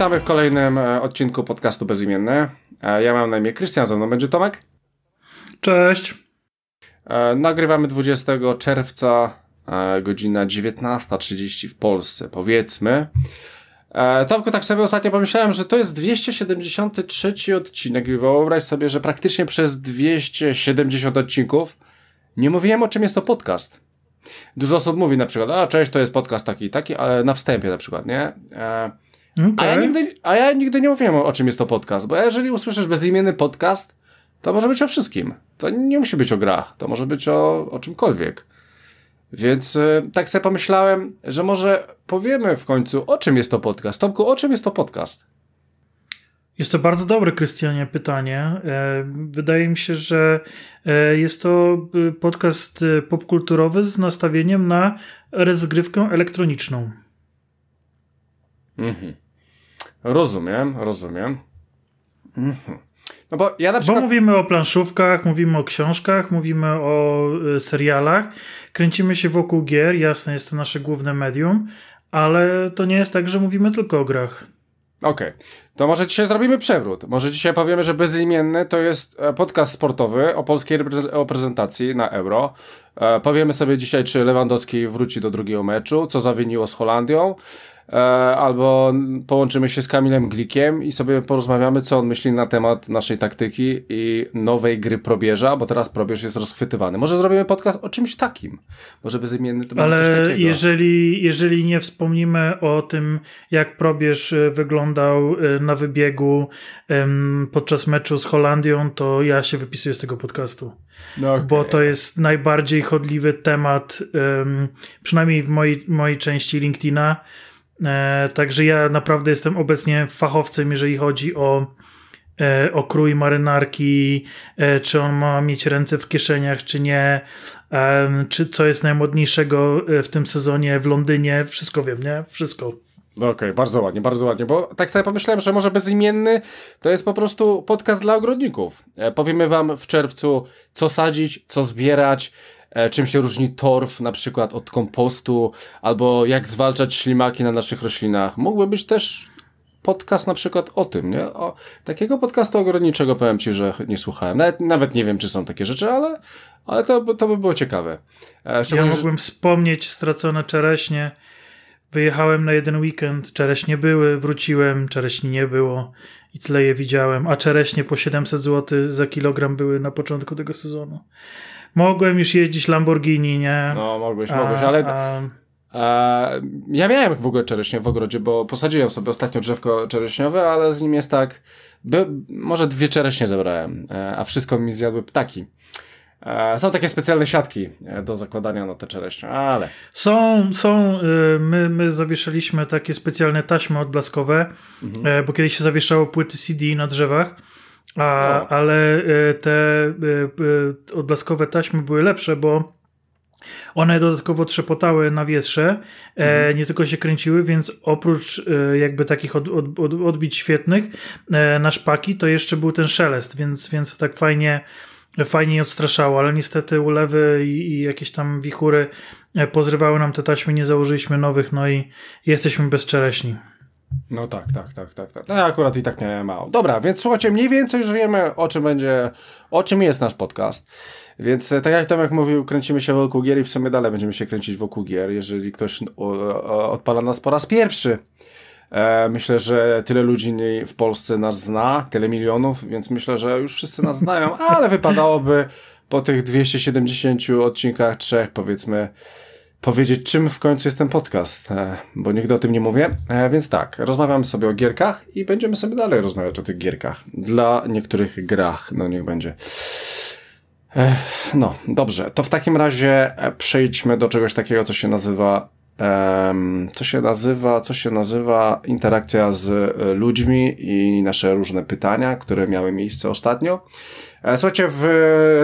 Witamy w kolejnym e, odcinku podcastu Bezimienne. E, ja mam na imię Krystian, ze mną będzie Tomek. Cześć. E, nagrywamy 20 czerwca, godzina 19.30 w Polsce, powiedzmy. Tomku, tak sobie ostatnio pomyślałem, że to jest 273 odcinek i wyobraź sobie, że praktycznie przez 270 odcinków nie mówiłem o czym jest to podcast. Dużo osób mówi na przykład, a cześć, to jest podcast taki i taki, ale na wstępie na przykład, nie? E, Okay. A, ja nigdy, a ja nigdy nie mówiłem o czym jest to podcast, bo jeżeli usłyszysz bezimienny podcast, to może być o wszystkim. To nie musi być o grach, to może być o, o czymkolwiek. Więc y, tak sobie pomyślałem, że może powiemy w końcu, o czym jest to podcast. Tomku, o czym jest to podcast? Jest to bardzo dobre, Krystianie, pytanie. E, wydaje mi się, że e, jest to y, podcast y, popkulturowy z nastawieniem na rozgrywkę elektroniczną. Mhm. Rozumiem, rozumiem. Mhm. No bo ja na przykład... Bo mówimy o planszówkach, mówimy o książkach, mówimy o y, serialach, kręcimy się wokół gier, jasne, jest to nasze główne medium, ale to nie jest tak, że mówimy tylko o grach. Okej, okay. to może dzisiaj zrobimy przewrót. Może dzisiaj powiemy, że Bezimienny to jest e, podcast sportowy o polskiej reprezentacji na Euro. E, powiemy sobie dzisiaj, czy Lewandowski wróci do drugiego meczu, co zawiniło z Holandią. E, albo połączymy się z Kamilem Glikiem i sobie porozmawiamy, co on myśli na temat naszej taktyki i nowej gry probierza, bo teraz probierz jest rozchwytywany. Może zrobimy podcast o czymś takim, może zmienić to Ale coś takiego. Jeżeli, jeżeli nie wspomnimy o tym, jak probierz e, wyglądał e, na wybiegu podczas meczu z Holandią, to ja się wypisuję z tego podcastu. No okay. Bo to jest najbardziej chodliwy temat, przynajmniej w mojej, mojej części LinkedIna. E, także ja naprawdę jestem obecnie fachowcem, jeżeli chodzi o e, o krój marynarki, e, czy on ma mieć ręce w kieszeniach, czy nie, czy co jest najmodniejszego w tym sezonie w Londynie, wszystko wiem, nie? Wszystko. Okej, okay, bardzo ładnie, bardzo ładnie, bo tak sobie pomyślałem, że może bezimienny to jest po prostu podcast dla ogrodników. Powiemy wam w czerwcu, co sadzić, co zbierać, E, czym się różni torf na przykład od kompostu, albo jak zwalczać ślimaki na naszych roślinach. Mógłby być też podcast na przykład o tym, nie? O, takiego podcastu ogrodniczego powiem Ci, że nie słuchałem. Nawet, nawet nie wiem, czy są takie rzeczy, ale, ale to, to by było ciekawe. E, szczególnie, ja mogłem że... wspomnieć stracone czereśnie. Wyjechałem na jeden weekend, czereśnie były, wróciłem, czereśni nie było i tyle je widziałem, a czereśnie po 700 zł za kilogram były na początku tego sezonu mogłem już jeździć Lamborghini, nie? No, mogłeś, mogłeś, ale... A, ja miałem w ogóle czereśnie w ogrodzie, bo posadziłem sobie ostatnio drzewko czereśniowe, ale z nim jest tak... By, może dwie czereśnie zebrałem, e, a wszystko mi zjadły ptaki. E, są takie specjalne siatki e, do zakładania na te czereśnie, ale. Są, są. Y, my, my zawieszaliśmy takie specjalne taśmy odblaskowe, mhm. bo kiedyś się zawieszało płyty CD na drzewach. A, no. Ale e, te e, e, odblaskowe taśmy były lepsze, bo one dodatkowo trzepotały na wietrze, mhm. nie tylko się kręciły, więc oprócz jakby takich od, od, od, odbić świetnych na szpaki, to jeszcze był ten szelest, więc, więc tak fajnie fajnie odstraszało, ale niestety ulewy i, i, jakieś tam wichury pozrywały nam te taśmy, nie założyliśmy nowych, no i jesteśmy bezczereśni. No tak, tak, tak, tak, tak. No ja akurat i tak miałem mało. Dobra, więc słuchajcie, mniej więcej już wiemy o czym będzie, o czym jest nasz podcast. Więc e, tak jak Tomek mówił, kręcimy się wokół gier i w sumie dalej będziemy się kręcić wokół gier, jeżeli ktoś e, e, odpala nas po raz pierwszy. Myślę, że tyle ludzi w Polsce nas zna, tyle milionów, więc myślę, że już wszyscy nas znają, ale wypadałoby po tych 270 odcinkach, trzech powiedzmy, powiedzieć, czym w końcu jest ten podcast, e, bo nigdy o tym nie mówię. E, więc tak, rozmawiamy sobie o gierkach i będziemy sobie dalej rozmawiać o tych gierkach. Dla niektórych grach, no niech będzie. E, no, dobrze, to w takim razie przejdźmy do czegoś takiego, co się nazywa co się nazywa, co się nazywa interakcja z ludźmi i nasze różne pytania, które miały miejsce ostatnio. E, słuchajcie, w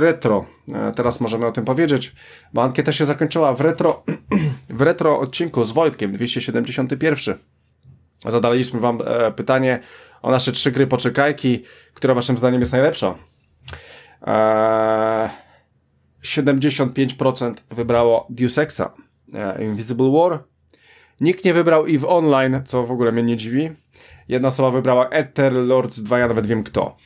retro, e, teraz możemy o tym powiedzieć, bo ankieta się zakończyła w retro, w retro odcinku z Wojtkiem, 271. Zadaliśmy wam e, pytanie o nasze trzy gry poczekajki, która waszym zdaniem jest najlepsza. 75% wybrało Deus Exa, Invisible War. Nikt nie wybrał EVE Online, co w ogóle mnie nie dziwi. Jedna osoba wybrała Ether Lords 2, ja nawet wiem kto.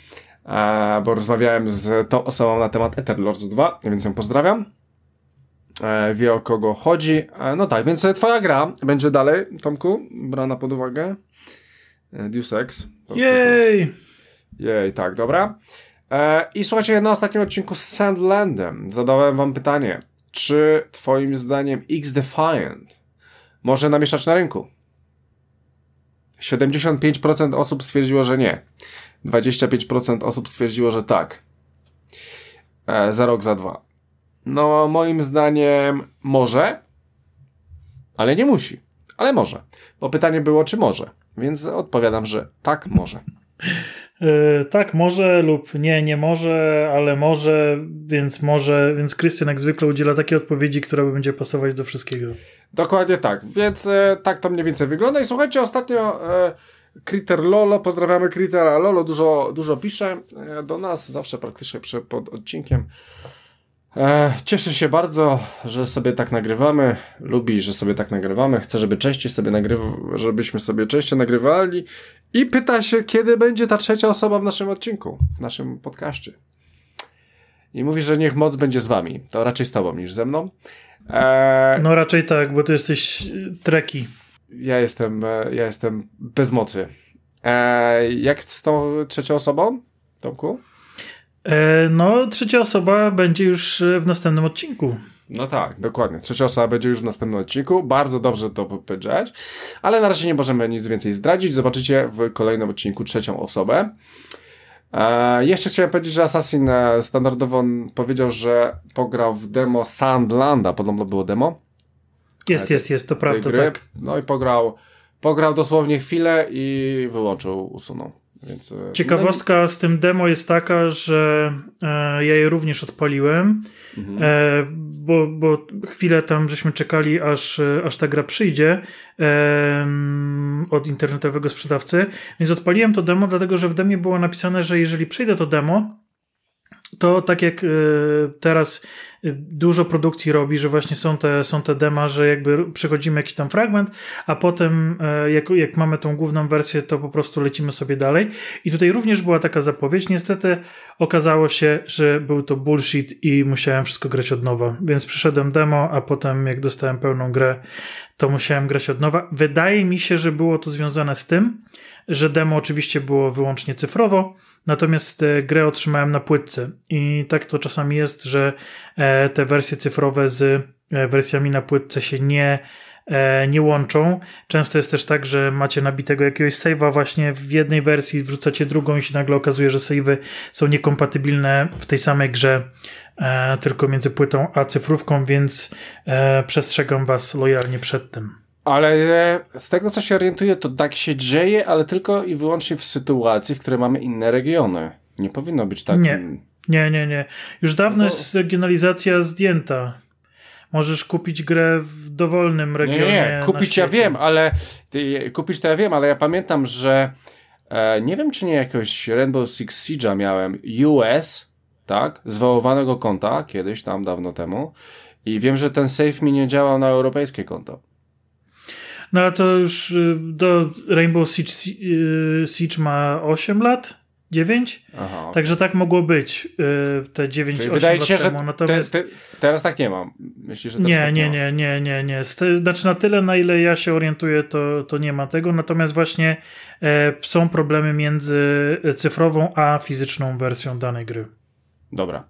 E, bo rozmawiałem z tą osobą na temat Etherlords 2, więc ją pozdrawiam. E, wie o kogo chodzi. E, no tak, więc twoja gra będzie dalej, Tomku, brana pod uwagę. Deus Ex. Jej! Jej, tak, dobra. I słuchajcie, na ostatnim odcinku z Sandlandem zadałem wam pytanie, czy twoim zdaniem X-Defiant może namieszać na rynku? 75% osób stwierdziło, że nie. 25% osób stwierdziło, że tak. E, za rok, za dwa. No, moim zdaniem może, ale nie musi. Ale może. Bo pytanie było, czy może. Więc odpowiadam, że tak, może. Yy, tak, może lub nie, nie może, ale może, więc może, więc Krystian jak zwykle udziela takiej odpowiedzi, która będzie pasować do wszystkiego. Dokładnie tak, więc yy, tak to mniej więcej wygląda i słuchajcie, ostatnio yy, Kryter Lolo, pozdrawiamy Krytera Lolo, dużo, dużo pisze e, do nas, zawsze praktycznie pod odcinkiem. E, cieszę się bardzo, że sobie tak nagrywamy. Lubi, że sobie tak nagrywamy. Chce, żeby częściej sobie nagrywa, żebyśmy sobie częściej nagrywali. I pyta się, kiedy będzie ta trzecia osoba w naszym odcinku, w naszym podcaście. I mówi, że niech moc będzie z wami. To raczej z tobą niż ze mną. Eee... No raczej tak, bo ty jesteś e, treki ja jestem, e, ja jestem bez mocy. E, jak z tą trzecią osobą, Tomku? E, no, trzecia osoba będzie już e, w następnym odcinku. No tak, dokładnie. Trzecia osoba będzie już w następnym odcinku. Bardzo dobrze to powiedziałeś, ale na razie nie możemy nic więcej zdradzić. Zobaczycie w kolejnym odcinku trzecią osobę. E, jeszcze chciałem powiedzieć, że Assassin e, standardowo powiedział, że pograł w demo Sandlanda. Podobno było demo jest, jest, jest, to prawda, gry. tak. No i pograł, pograł dosłownie chwilę i wyłączył, usunął. Więc, e, Ciekawostka no z tym demo jest taka, że e, ja je również odpaliłem, mhm. e, bo, bo chwilę tam żeśmy czekali, aż, e, aż ta gra przyjdzie e, od internetowego sprzedawcy. Więc odpaliłem to demo, dlatego że w demie było napisane, że jeżeli przyjdę to demo, to tak jak y, teraz y, dużo produkcji robi, że właśnie są te, są te dema, że jakby przechodzimy jakiś tam fragment, a potem e, jak, jak mamy tą główną wersję, to po prostu lecimy sobie dalej. I tutaj również była taka zapowiedź. Niestety okazało się, że był to bullshit i musiałem wszystko grać od nowa. Więc przyszedłem demo, a potem jak dostałem pełną grę, to musiałem grać od nowa. Wydaje mi się, że było to związane z tym, że demo oczywiście było wyłącznie cyfrowo Natomiast e, grę otrzymałem na płytce i tak to czasami jest, że e, te wersje cyfrowe z e, wersjami na płytce się nie, nie łączą. Często jest też tak, że macie nabitego jakiegoś save'a właśnie w jednej wersji, wrzucacie drugą i się nagle okazuje, że save'y są niekompatybilne w tej samej grze, tylko między płytą a cyfrówką, więc przestrzegam Was lojalnie przed tym. Ale e, z tego, co się orientuję, to tak się dzieje, ale tylko i wyłącznie w sytuacji, w której mamy inne regiony. Nie powinno być tak. Nie, nie, nie. nie. Już dawno no to... jest regionalizacja zdjęta. Możesz kupić grę w dowolnym regionie. Nie, nie. kupić ja wiem, ale ty, kupić to ja wiem, ale ja pamiętam, że e, nie wiem, czy nie jakiegoś Rainbow Six Siege'a miałem US, tak, zwołowanego konta kiedyś tam dawno temu. I wiem, że ten save mi nie działał na europejskie konto. No a to już y, do Rainbow Siege, y, Siege ma 8 lat? 9? Aha, Także tak mogło być y, te 9 Czyli 8 wydaje lat się, temu. Że Natomiast... Te, te, teraz tak nie mam. Myślisz, że nie, tak nie, nie, nie, nie, nie. Znaczy na tyle, na ile ja się orientuję, to, to nie ma tego. Natomiast właśnie e, są problemy między cyfrową a fizyczną wersją danej gry. Dobra.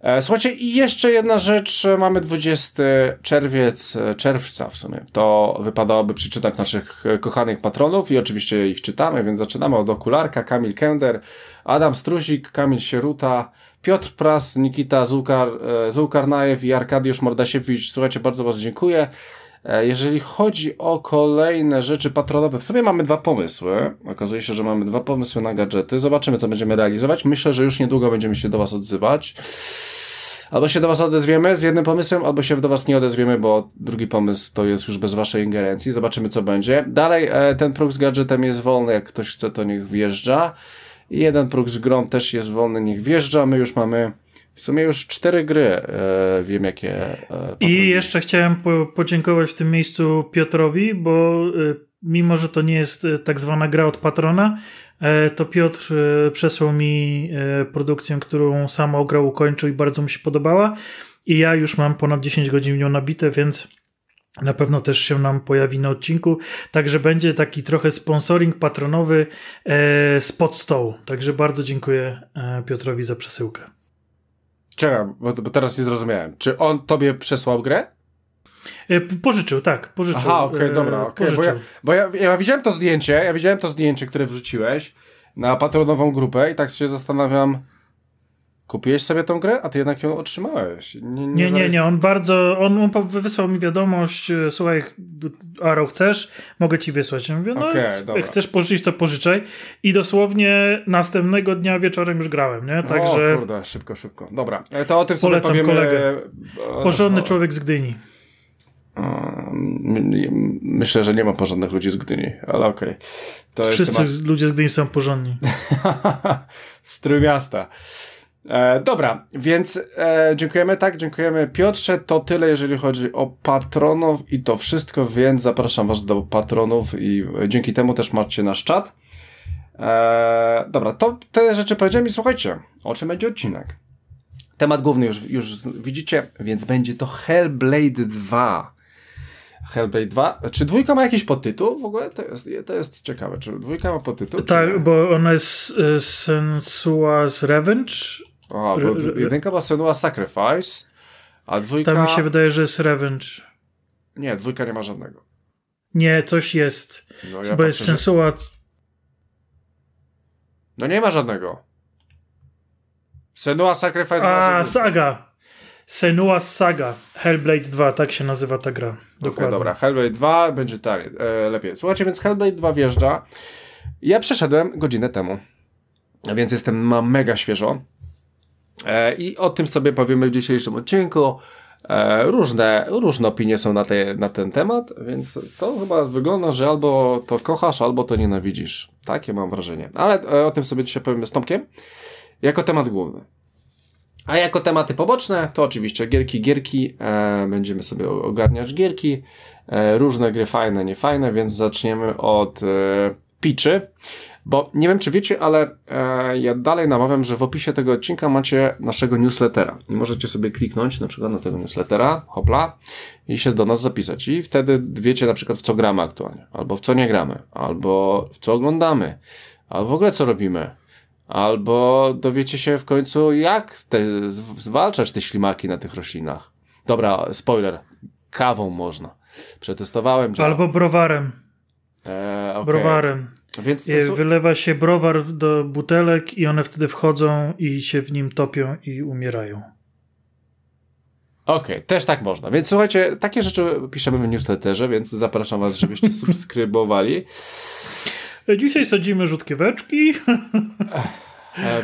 E, słuchajcie, i jeszcze jedna rzecz. Mamy 20 czerwiec, e, czerwca w sumie. To wypadałoby przeczytać naszych e, kochanych patronów i oczywiście ich czytamy, więc zaczynamy od Okularka, Kamil Kender, Adam Struzik, Kamil Sieruta, Piotr Pras, Nikita Zulkar, Zulkarnajew i Arkadiusz Mordasiewicz. Słuchajcie, bardzo was dziękuję. E, jeżeli chodzi o kolejne rzeczy patronowe, w sobie mamy dwa pomysły. Okazuje się, że mamy dwa pomysły na gadżety. Zobaczymy, co będziemy realizować. Myślę, że już niedługo będziemy się do Was odzywać. Albo się do Was odezwiemy z jednym pomysłem, albo się do Was nie odezwiemy, bo drugi pomysł to jest już bez Waszej ingerencji. Zobaczymy, co będzie. Dalej, e, ten próg z gadżetem jest wolny. Jak ktoś chce, to niech wjeżdża. I Jeden próg z grom też jest wolny, niech wjeżdża. My już mamy w sumie już cztery gry e, wiem, jakie. E, I jeszcze chciałem po podziękować w tym miejscu Piotrowi, bo e, mimo, że to nie jest y, tak zwana gra od patrona, e, to Piotr przesłał mi produkcję, którą sam ograł, ukończył i bardzo mu się podobała. I ja już mam ponad 10 godzin w nią nabite, więc. Na pewno też się nam pojawi na odcinku. Także będzie taki trochę sponsoring patronowy e, spod stołu. Także bardzo dziękuję Piotrowi za przesyłkę. Czekam, bo, bo teraz nie zrozumiałem. Czy on tobie przesłał grę? E, pożyczył, tak, pożyczył. Aha, okej, okay, e, dobra, okay, pożyczył. bo, ja, bo ja, ja, widziałem to zdjęcie, ja widziałem to zdjęcie, które wrzuciłeś na patronową grupę i tak się zastanawiam, kupiłeś sobie tą grę, a ty jednak ją otrzymałeś. Nie, nie, nie, nie, nie. on bardzo, on, wysłał mi wiadomość, e, słuchaj, Aro, chcesz? Mogę ci wysłać. Ja mówię, no, okay, chcesz pożyczyć, to pożyczaj. I dosłownie następnego dnia wieczorem już grałem, nie? Także... O kurde, szybko, szybko. Dobra, e, to o tym sobie Polecam powiemy... kolegę. E, Porządny człowiek z Gdyni. Myślę, że nie ma porządnych ludzi z Gdyni, ale okej. Okay. Wszyscy temat... ludzie z Gdyni są porządni. z Trójmiasta. miasta. E, dobra, więc e, dziękujemy, tak, dziękujemy Piotrze. To tyle, jeżeli chodzi o patronów i to wszystko, więc zapraszam Was do patronów i e, dzięki temu też macie nasz czat. E, dobra, to te rzeczy powiedziałem i słuchajcie, o czym będzie odcinek. Temat główny już, już widzicie, więc będzie to Hellblade 2. Hellblade 2. Czy dwójka ma jakiś podtytuł w ogóle? To jest, to jest ciekawe. Czy dwójka ma podtytuł? Tak, bo ona jest y, e, Sensua's Revenge a, bo jedynka była Senua Sacrifice, a dwójka... Tam mi się wydaje, że jest Revenge. Nie, dwójka nie ma żadnego. Nie, coś jest. No, ja bo jest sensuat. Że... No nie ma żadnego. Senua Sacrifice. A, saga. Senua Saga. Hellblade 2, tak się nazywa ta gra. Dokładnie. Okay, dobra, Hellblade 2 będzie taniej, e, lepiej. Słuchajcie, więc Hellblade 2 wjeżdża. Ja przeszedłem godzinę temu, więc jestem ma mega świeżo. E, I o tym sobie powiemy w dzisiejszym odcinku. E, różne, różne opinie są na, te, na ten temat, więc to chyba wygląda, że albo to kochasz, albo to nienawidzisz. Takie mam wrażenie. Ale e, o tym sobie dzisiaj powiemy z Tomkiem. Jako temat główny. A jako tematy poboczne, to oczywiście gierki, gierki. E, będziemy sobie ogarniać gierki. E, różne gry fajne, niefajne, więc zaczniemy od e, Piczy. Bo nie wiem, czy wiecie, ale e, ja dalej namawiam, że w opisie tego odcinka macie naszego newslettera. I możecie sobie kliknąć na przykład na tego newslettera, hopla, i się do nas zapisać. I wtedy wiecie na przykład, w co gramy aktualnie, albo w co nie gramy, albo w co oglądamy, albo w ogóle co robimy. Albo dowiecie się w końcu, jak te, zwalczać te ślimaki na tych roślinach. Dobra, spoiler. Kawą można. Przetestowałem. Albo browarem. E, okay. Browarem. Więc e, Wylewa się browar do butelek i one wtedy wchodzą i się w nim topią i umierają. Okej, okay, też tak można. Więc słuchajcie, takie rzeczy piszemy w newsletterze, więc zapraszam was, żebyście subskrybowali. E, dzisiaj sadzimy rzutkieweczki.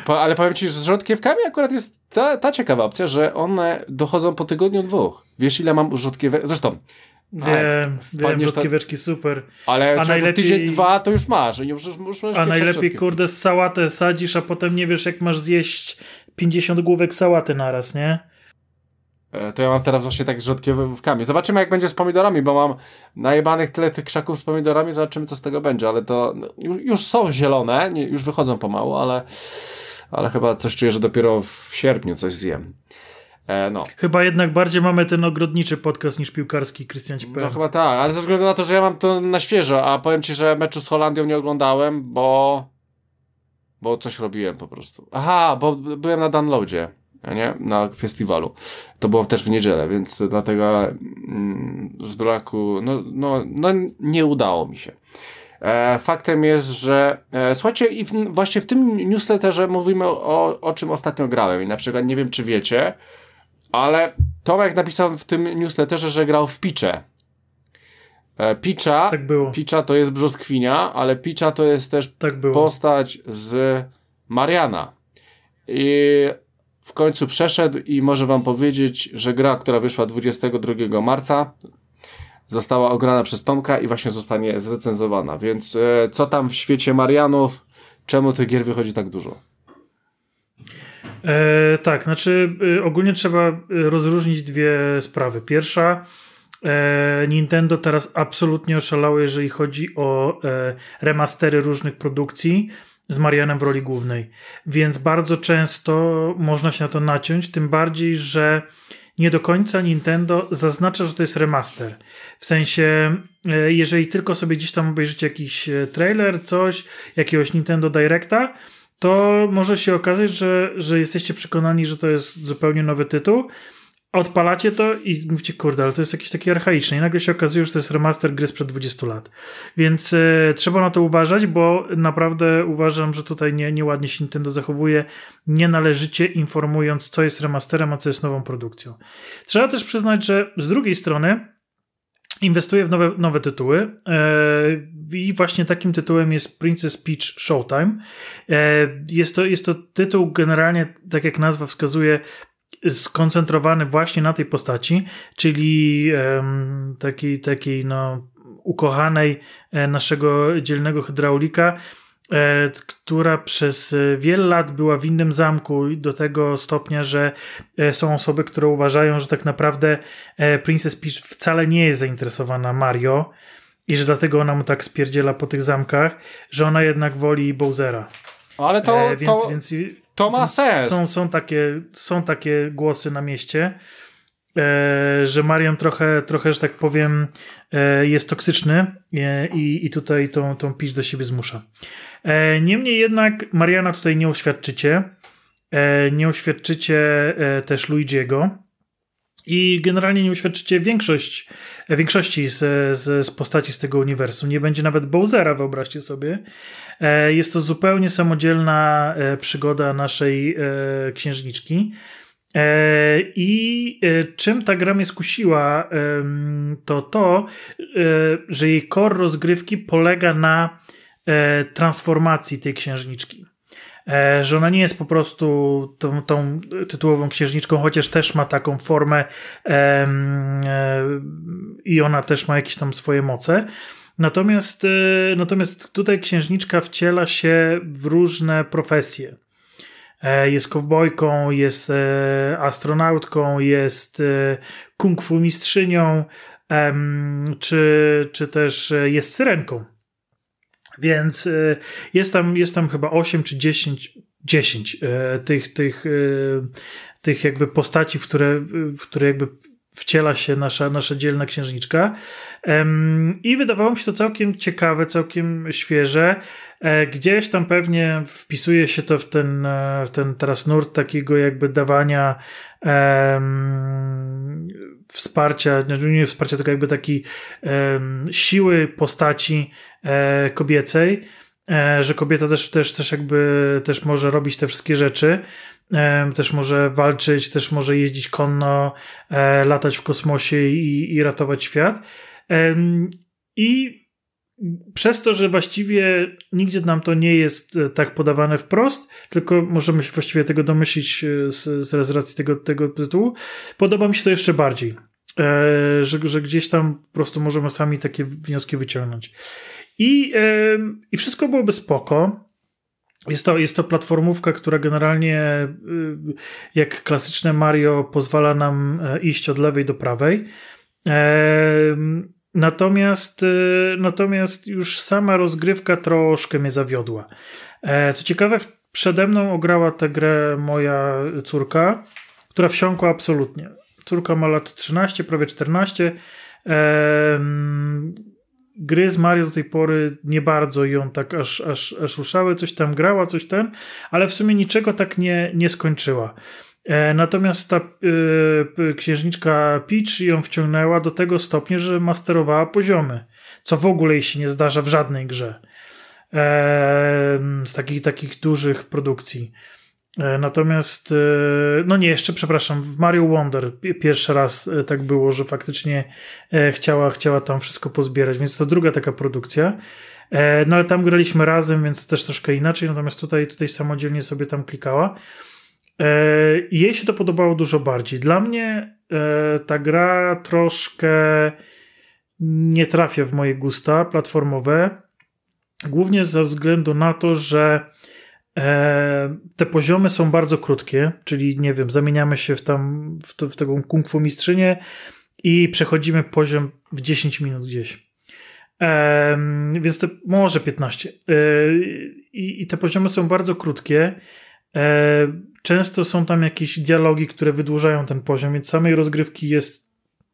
E, ale powiem ci, że z rzodkiewkami akurat jest ta, ta ciekawa opcja, że one dochodzą po tygodniu dwóch. Wiesz, ile mam rzodkiewek? Zresztą, Wiem, a, wiem, rzodkieweczki tak- super. Ale a najlepiej... tydzień, dwa to już masz. Już, już masz a najlepiej, kurde, sałatę sadzisz, a potem nie wiesz, jak masz zjeść 50 główek sałaty naraz, nie? E, to ja mam teraz właśnie tak z rzodkiewkami. Zobaczymy, jak będzie z pomidorami, bo mam najebanych tyle tych krzaków z pomidorami, zobaczymy, co z tego będzie, ale to no, już, już są zielone, nie, już wychodzą pomału, ale, ale chyba coś czuję, że dopiero w sierpniu coś zjem. E, no. Chyba jednak bardziej mamy ten ogrodniczy podcast niż piłkarski Krystian No chyba tak, ale ze względu na to, że ja mam to na świeżo, a powiem ci, że meczu z Holandią nie oglądałem, bo bo coś robiłem po prostu. Aha, bo byłem na downloadzie, nie? Na festiwalu. To było też w niedzielę, więc dlatego mm, z braku, no, no, no nie udało mi się. E, faktem jest, że e, słuchajcie, i w, właśnie w tym newsletterze mówimy o, o czym ostatnio grałem i na przykład nie wiem, czy wiecie, ale Tomek napisał w tym newsletterze, że grał w picze. E, Picza, tak Picza to jest brzoskwinia, ale Picza to jest też tak postać z Mariana. I w końcu przeszedł i może wam powiedzieć, że gra, która wyszła 22 marca, została ograna przez Tomka i właśnie zostanie zrecenzowana. Więc e, co tam w świecie Marianów? Czemu tych gier wychodzi tak dużo? E, tak, znaczy y, ogólnie trzeba y, rozróżnić dwie sprawy. Pierwsza, e, Nintendo teraz absolutnie oszalało, jeżeli chodzi o e, remastery różnych produkcji z Marianem w roli głównej. Więc bardzo często można się na to naciąć, tym bardziej, że nie do końca Nintendo zaznacza, że to jest remaster. W sensie, e, jeżeli tylko sobie gdzieś tam obejrzycie jakiś e, trailer, coś, jakiegoś Nintendo Directa, to może się okazać, że, że jesteście przekonani, że to jest zupełnie nowy tytuł. Odpalacie to i mówicie, kurde, ale to jest jakieś takie archaiczne. I nagle się okazuje, że to jest remaster gry sprzed 20 lat. Więc y, trzeba na to uważać, bo naprawdę uważam, że tutaj nie, nieładnie się Nintendo zachowuje, nie należycie informując, co jest remasterem, a co jest nową produkcją. Trzeba też przyznać, że z drugiej strony inwestuje w nowe, nowe tytuły e, i właśnie takim tytułem jest Princess Peach Showtime. E, jest to, jest to tytuł generalnie, tak jak nazwa wskazuje, skoncentrowany właśnie na tej postaci, czyli takiej, takiej no, ukochanej e, naszego dzielnego hydraulika, E, która przez e, wiele lat była w innym zamku do tego stopnia, że e, są osoby, które uważają, że tak naprawdę Princess Peach wcale nie jest zainteresowana Mario i że dlatego ona mu tak spierdziela po tych zamkach, że ona jednak woli Bowsera. Ale to, e, więc, to, więc, to ma sens. Są, są, takie, są takie głosy na mieście, e, że Marian trochę, trochę, że tak powiem, e, jest toksyczny i, i tutaj tą, tą pisz do siebie zmusza. E, niemniej jednak Mariana tutaj nie oświadczycie. E, nie oświadczycie e, też Luigiego. I generalnie nie uświadczycie większość, większości z, z, z postaci z tego uniwersum. Nie będzie nawet Bowsera, wyobraźcie sobie. Jest to zupełnie samodzielna przygoda naszej księżniczki. I czym ta gra mnie skusiła, to to, że jej core rozgrywki polega na E, transformacji tej księżniczki. E, że ona nie jest po prostu tą, tą tytułową księżniczką, chociaż też ma taką formę e, i ona też ma jakieś tam swoje moce. Natomiast, natomiast tutaj księżniczka wciela się w różne profesje. Jest kowbojką, jest astronautką, jest kung fu mistrzynią, czy, czy też jest syrenką. Więc y, jest tam, jest tam chyba 8 czy 10, 10 y, tych, tych, y, tych jakby postaci, w które, w które jakby wciela się nasza, nasza dzielna księżniczka. I wydawało mi się to całkiem ciekawe, całkiem świeże. E, gdzieś tam pewnie wpisuje się to w ten, e, w ten teraz nurt takiego jakby dawania wsparcia, znaczy nie wsparcia, tylko jakby takiej siły postaci e, kobiecej, e, że kobieta też, też, też jakby też może robić te wszystkie rzeczy, też może walczyć, też może jeździć konno, e, latać w kosmosie i, i ratować świat. I przez to, że właściwie nigdzie nam to nie jest e, tak podawane wprost, tylko możemy się właściwie tego domyślić e, z, z racji tego, tego tytułu, podoba mi się to jeszcze bardziej. E, że, że gdzieś tam po prostu możemy sami takie wnioski wyciągnąć. I, e, i wszystko byłoby spoko. Jest to, jest to platformówka, która generalnie, e, jak klasyczne Mario, pozwala nam iść od lewej do prawej. E, Natomiast, y, natomiast już sama rozgrywka troszkę mnie zawiodła. E, co ciekawe, przede mną ograła tę grę moja córka, która wsiąkła absolutnie. Córka ma lat 13, prawie 14. Gry z Mario do tej pory nie bardzo ją tak aż, aż, aż ruszały, coś tam grała, coś ten, ale w sumie niczego tak nie, nie skończyła. E, natomiast ta y, księżniczka Peach ją wciągnęła do tego stopnia, że masterowała poziomy, co w ogóle jej się nie zdarza w żadnej grze e, z takich, takich dużych produkcji. E, natomiast, e, no nie, jeszcze przepraszam, w Mario Wonder pierwszy raz tak było, że faktycznie chciała, chciała tam wszystko pozbierać, więc to druga taka produkcja. No ale tam graliśmy razem, więc też troszkę inaczej, natomiast tutaj, tutaj samodzielnie sobie tam klikała. E, jej się to podobało dużo bardziej. Dla mnie e, ta gra troszkę nie trafia w moje gusta platformowe, głównie ze względu na to, że e, te poziomy są bardzo krótkie, czyli nie wiem, zamieniamy się w tam w, to, w taką kung fu mistrzynię i przechodzimy poziom w 10 minut gdzieś. więc te, może 15. i, te poziomy są bardzo krótkie. Często są tam jakieś dialogi, które wydłużają ten poziom, więc samej rozgrywki jest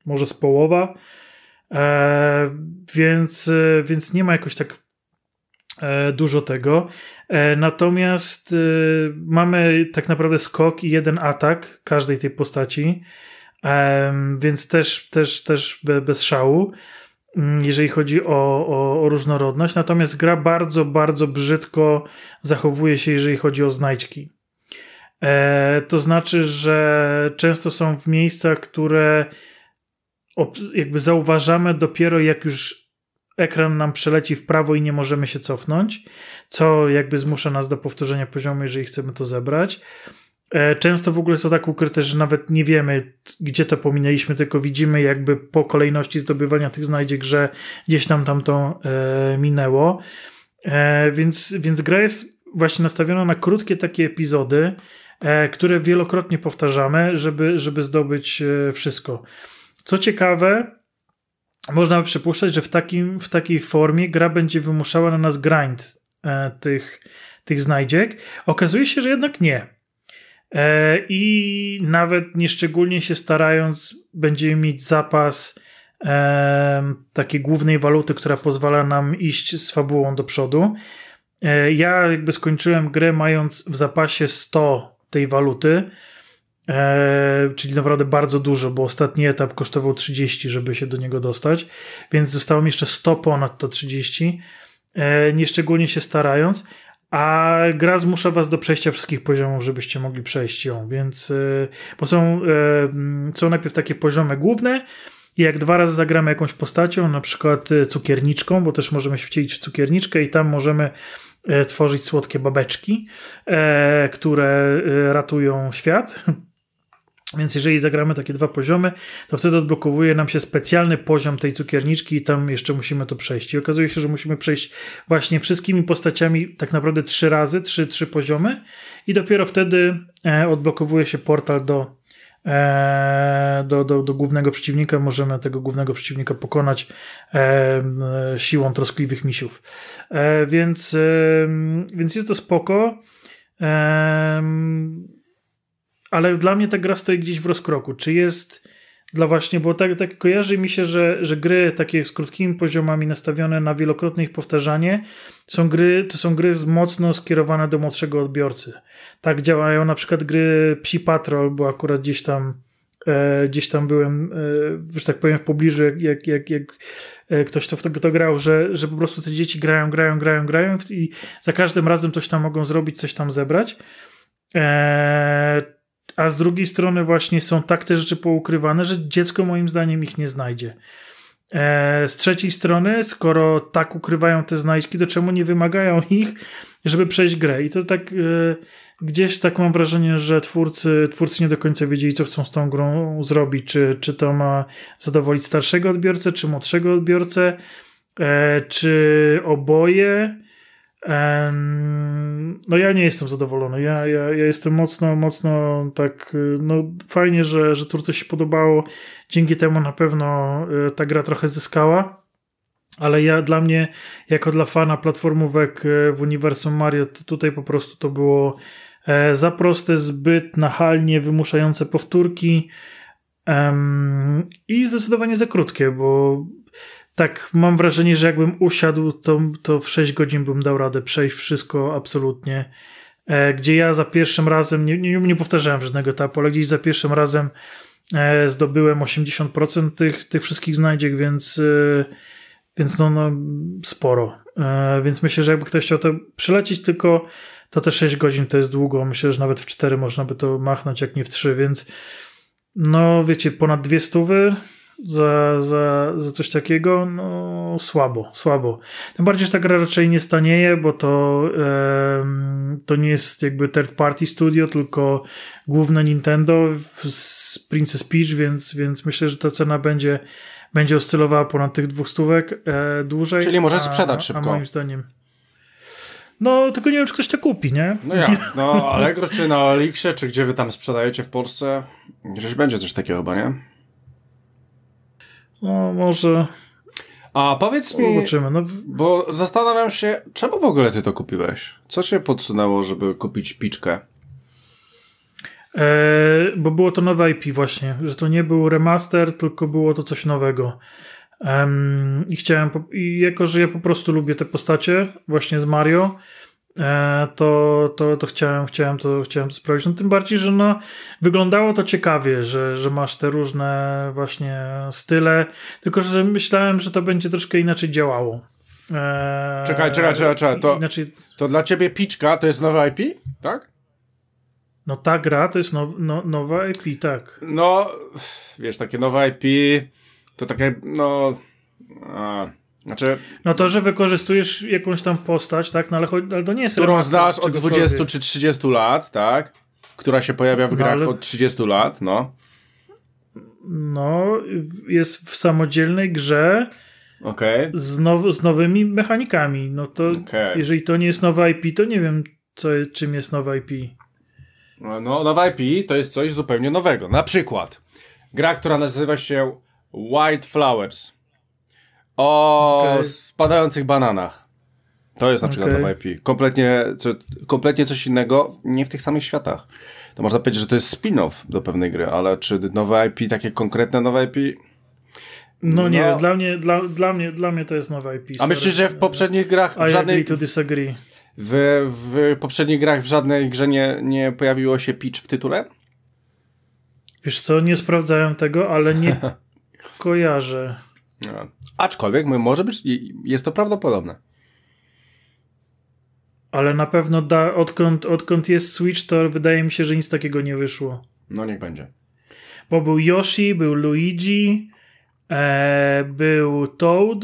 może z połowa, e, więc, e, więc nie ma jakoś tak e, dużo tego. E, natomiast e, mamy tak naprawdę skok i jeden atak każdej tej postaci, e, więc też, też, też bez szału mm, jeżeli chodzi o, o, o, różnorodność. Natomiast gra bardzo, bardzo brzydko zachowuje się, jeżeli chodzi o znajdźki. E, to znaczy, że często są w miejscach, które jakby zauważamy dopiero jak już ekran nam przeleci w prawo i nie możemy się cofnąć, co jakby zmusza nas do powtórzenia poziomu, jeżeli chcemy to zebrać. E, często w ogóle są tak ukryte, że nawet nie wiemy, gdzie to pominęliśmy, tylko widzimy jakby po kolejności zdobywania tych znajdziek, że gdzieś nam tam to e, minęło. więc, więc gra jest właśnie nastawiona na krótkie takie epizody, E, które wielokrotnie powtarzamy, żeby, żeby zdobyć e, wszystko. Co ciekawe, można przypuszczać, że w, takim, w takiej formie gra będzie wymuszała na nas grind e, tych, tych znajdziek. Okazuje się, że jednak nie. I nawet nieszczególnie się starając, będziemy mieć zapas takiej głównej waluty, która pozwala nam iść z fabułą do przodu. Ja jakby skończyłem grę mając w zapasie 100 tej waluty, e, czyli naprawdę bardzo dużo, bo ostatni etap kosztował 30, żeby się do niego dostać, więc zostało mi jeszcze 100 ponad to 30, e, eee, nieszczególnie się starając, a gra zmusza was do przejścia wszystkich poziomów, żebyście mogli przejść ją, więc eee, bo są, są najpierw takie poziomy główne, i jak dwa razy zagramy jakąś postacią, na przykład e, cukierniczką, bo też możemy się wcielić w cukierniczkę i tam możemy E, tworzyć słodkie babeczki, e, które e, ratują świat. Więc jeżeli zagramy takie dwa poziomy, to wtedy odblokowuje nam się specjalny poziom tej cukierniczki i tam jeszcze musimy to przejść. I okazuje się, że musimy przejść właśnie wszystkimi postaciami tak naprawdę trzy razy, trzy, trzy poziomy i dopiero wtedy odblokowuje się portal do E, do, do, do głównego przeciwnika, możemy tego głównego przeciwnika pokonać e, siłą troskliwych misiów. E, więc, więc jest to spoko. Ale dla mnie ta gra stoi gdzieś w rozkroku. Czy jest dla właśnie, bo tak, tak kojarzy mi się, że, że gry takie z krótkimi poziomami nastawione na wielokrotne ich powtarzanie są gry, to są gry mocno skierowane do młodszego odbiorcy. Tak działają na przykład gry Psi Patrol, bo akurat gdzieś tam e, gdzieś tam byłem, e, że tak powiem w pobliżu, jak, jak, jak, jak e, ktoś to, to, to grał, że, że po prostu te dzieci grają, grają, grają, grają i za każdym razem coś tam mogą zrobić, coś tam zebrać. Eee, a z drugiej strony właśnie są tak te rzeczy poukrywane, że dziecko moim zdaniem ich nie znajdzie. E, z trzeciej strony, skoro tak ukrywają te znajdźki, to czemu nie wymagają ich, żeby przejść grę? I to tak e, gdzieś tak mam wrażenie, że twórcy, twórcy nie do końca wiedzieli, co chcą z tą grą zrobić. Czy, czy to ma zadowolić starszego odbiorcę, czy młodszego odbiorcę, e, czy oboje no ja nie jestem zadowolony. Ja, ja, ja jestem mocno, mocno tak, y, no fajnie, że, że Turce się podobało. Dzięki temu na pewno y, ta gra trochę zyskała. Ale ja dla mnie, jako dla fana platformówek y, w uniwersum Mario, tutaj po prostu to było e, za proste, zbyt nachalnie wymuszające powtórki. Um, I zdecydowanie za krótkie, bo tak mam wrażenie, że jakbym usiadł, to, to w 6 godzin bym dał radę przejść wszystko absolutnie. E, gdzie ja za pierwszym razem, nie, nie, nie powtarzałem żadnego etapu, ale gdzieś za pierwszym razem e, zdobyłem 80% tych, tych wszystkich znajdziek, więc, e, więc no, no sporo. E, więc myślę, że jakby ktoś chciał to przelecieć, tylko to te 6 godzin to jest długo. Myślę, że nawet w 4 można by to machnąć, jak nie w 3, więc no wiecie, ponad dwie stówy za, za, za coś takiego, no słabo, słabo. Tym bardziej, że ta gra raczej nie stanieje, bo to, to nie jest jakby third party studio, tylko główne Nintendo z Princess Peach, więc, więc myślę, że ta cena będzie, będzie oscylowała ponad tych dwóch stówek e, dłużej. Czyli może sprzedać szybko. A moim zdaniem. No, tylko nie wiem, czy ktoś to kupi, nie? No ja, no Allegro czy na Aliksie, czy gdzie wy tam sprzedajecie w Polsce, gdzieś będzie coś takiego chyba, nie? No może. A powiedz mi, Zobaczymy, no. bo zastanawiam się, czemu w ogóle ty to kupiłeś? Co cię podsunęło, żeby kupić piczkę? E, bo było to nowe IP właśnie, że to nie był remaster, tylko było to coś nowego. I chciałem, i jako że ja po prostu lubię te postacie właśnie z Mario, E, to, to, to chciałem, chciałem to chciałem to sprawdzić. No, tym bardziej, że no, wyglądało to ciekawie, że, że masz te różne właśnie style, tylko że myślałem, że to będzie troszkę inaczej działało. Eee, czekaj, czekaj, czekaj, czekaj. To, inaczej... to dla ciebie Piczka to jest nowe IP, tak? No ta gra to jest now, no, nowa IP, tak. No, wiesz, takie nowe IP to takie, no... A znaczy, no to, że wykorzystujesz jakąś tam postać, tak, no ale, ale to nie jest Którą znasz od 20 czy 30 lat, tak? Która się pojawia w no, grach ale... od 30 lat, no. No, jest w samodzielnej grze okay. z, now, z nowymi mechanikami. No to okay. jeżeli to nie jest nowe IP, to nie wiem, co, czym jest nowe IP. No, no nowe IP to jest coś zupełnie nowego. Na przykład gra, która nazywa się White Flowers o okay. spadających bananach. To jest na przykład okay. IP. E kompletnie, co, kompletnie coś innego, nie w tych samych światach. To można powiedzieć, że to jest spin-off do pewnej gry, ale czy nowe IP, e takie konkretne nowe IP? E no, no nie, no. dla mnie, dla, dla, mnie, dla mnie to jest nowe IP. A myślisz, że w poprzednich grach w żadnej... to disagree. W, w poprzednich grach w żadnej grze nie, nie pojawiło się pitch w tytule? Wiesz co, nie sprawdzałem tego, ale nie kojarzę. No. Aczkolwiek może być, jest to prawdopodobne. Ale na pewno da, odkąd, odkąd jest Switch, to wydaje mi się, że nic takiego nie wyszło. No niech będzie. Bo był Yoshi, był Luigi, e, był Toad.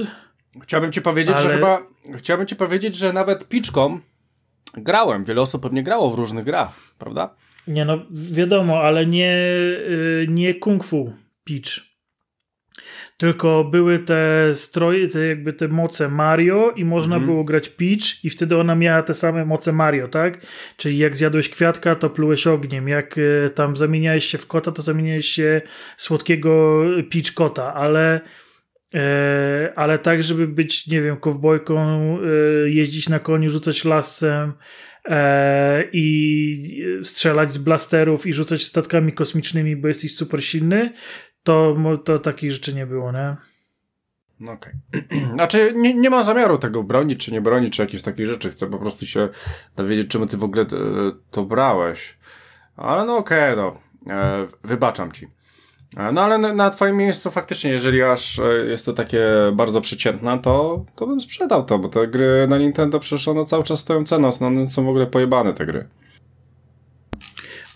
Chciałbym ci powiedzieć, ale... że chyba. Chciałbym ci powiedzieć, że nawet piczką grałem. Wiele osób pewnie grało w różnych grach, prawda? Nie no, wiadomo, ale nie, yy, nie Kung Fu Pitch. Tylko były te stroje, te jakby te moce Mario i można mhm. było grać Peach i wtedy ona miała te same moce Mario, tak? Czyli jak zjadłeś kwiatka, to plułeś ogniem. Jak y, tam zamieniałeś się w kota, to zamieniałeś się słodkiego Peach kota, ale e, ale tak, żeby być, nie wiem, kowbojką, e, jeździć na koniu, rzucać lasem i strzelać z blasterów i rzucać statkami kosmicznymi, bo jesteś super silny, to, to takich rzeczy nie było, nie? No okej. Okay. Znaczy, nie, nie zamiaru tego bronić, czy nie bronić, czy jakieś takie rzeczy. Chcę po prostu się dowiedzieć, czemu ty w ogóle e, to brałeś. Ale no okej, okay, no. E, wybaczam ci. E, no ale na, na twoim miejscu faktycznie, jeżeli aż e, jest to takie bardzo przeciętne, to, to bym sprzedał to, bo te gry na Nintendo przecież one cały czas stoją ceną, są w ogóle pojebane te gry.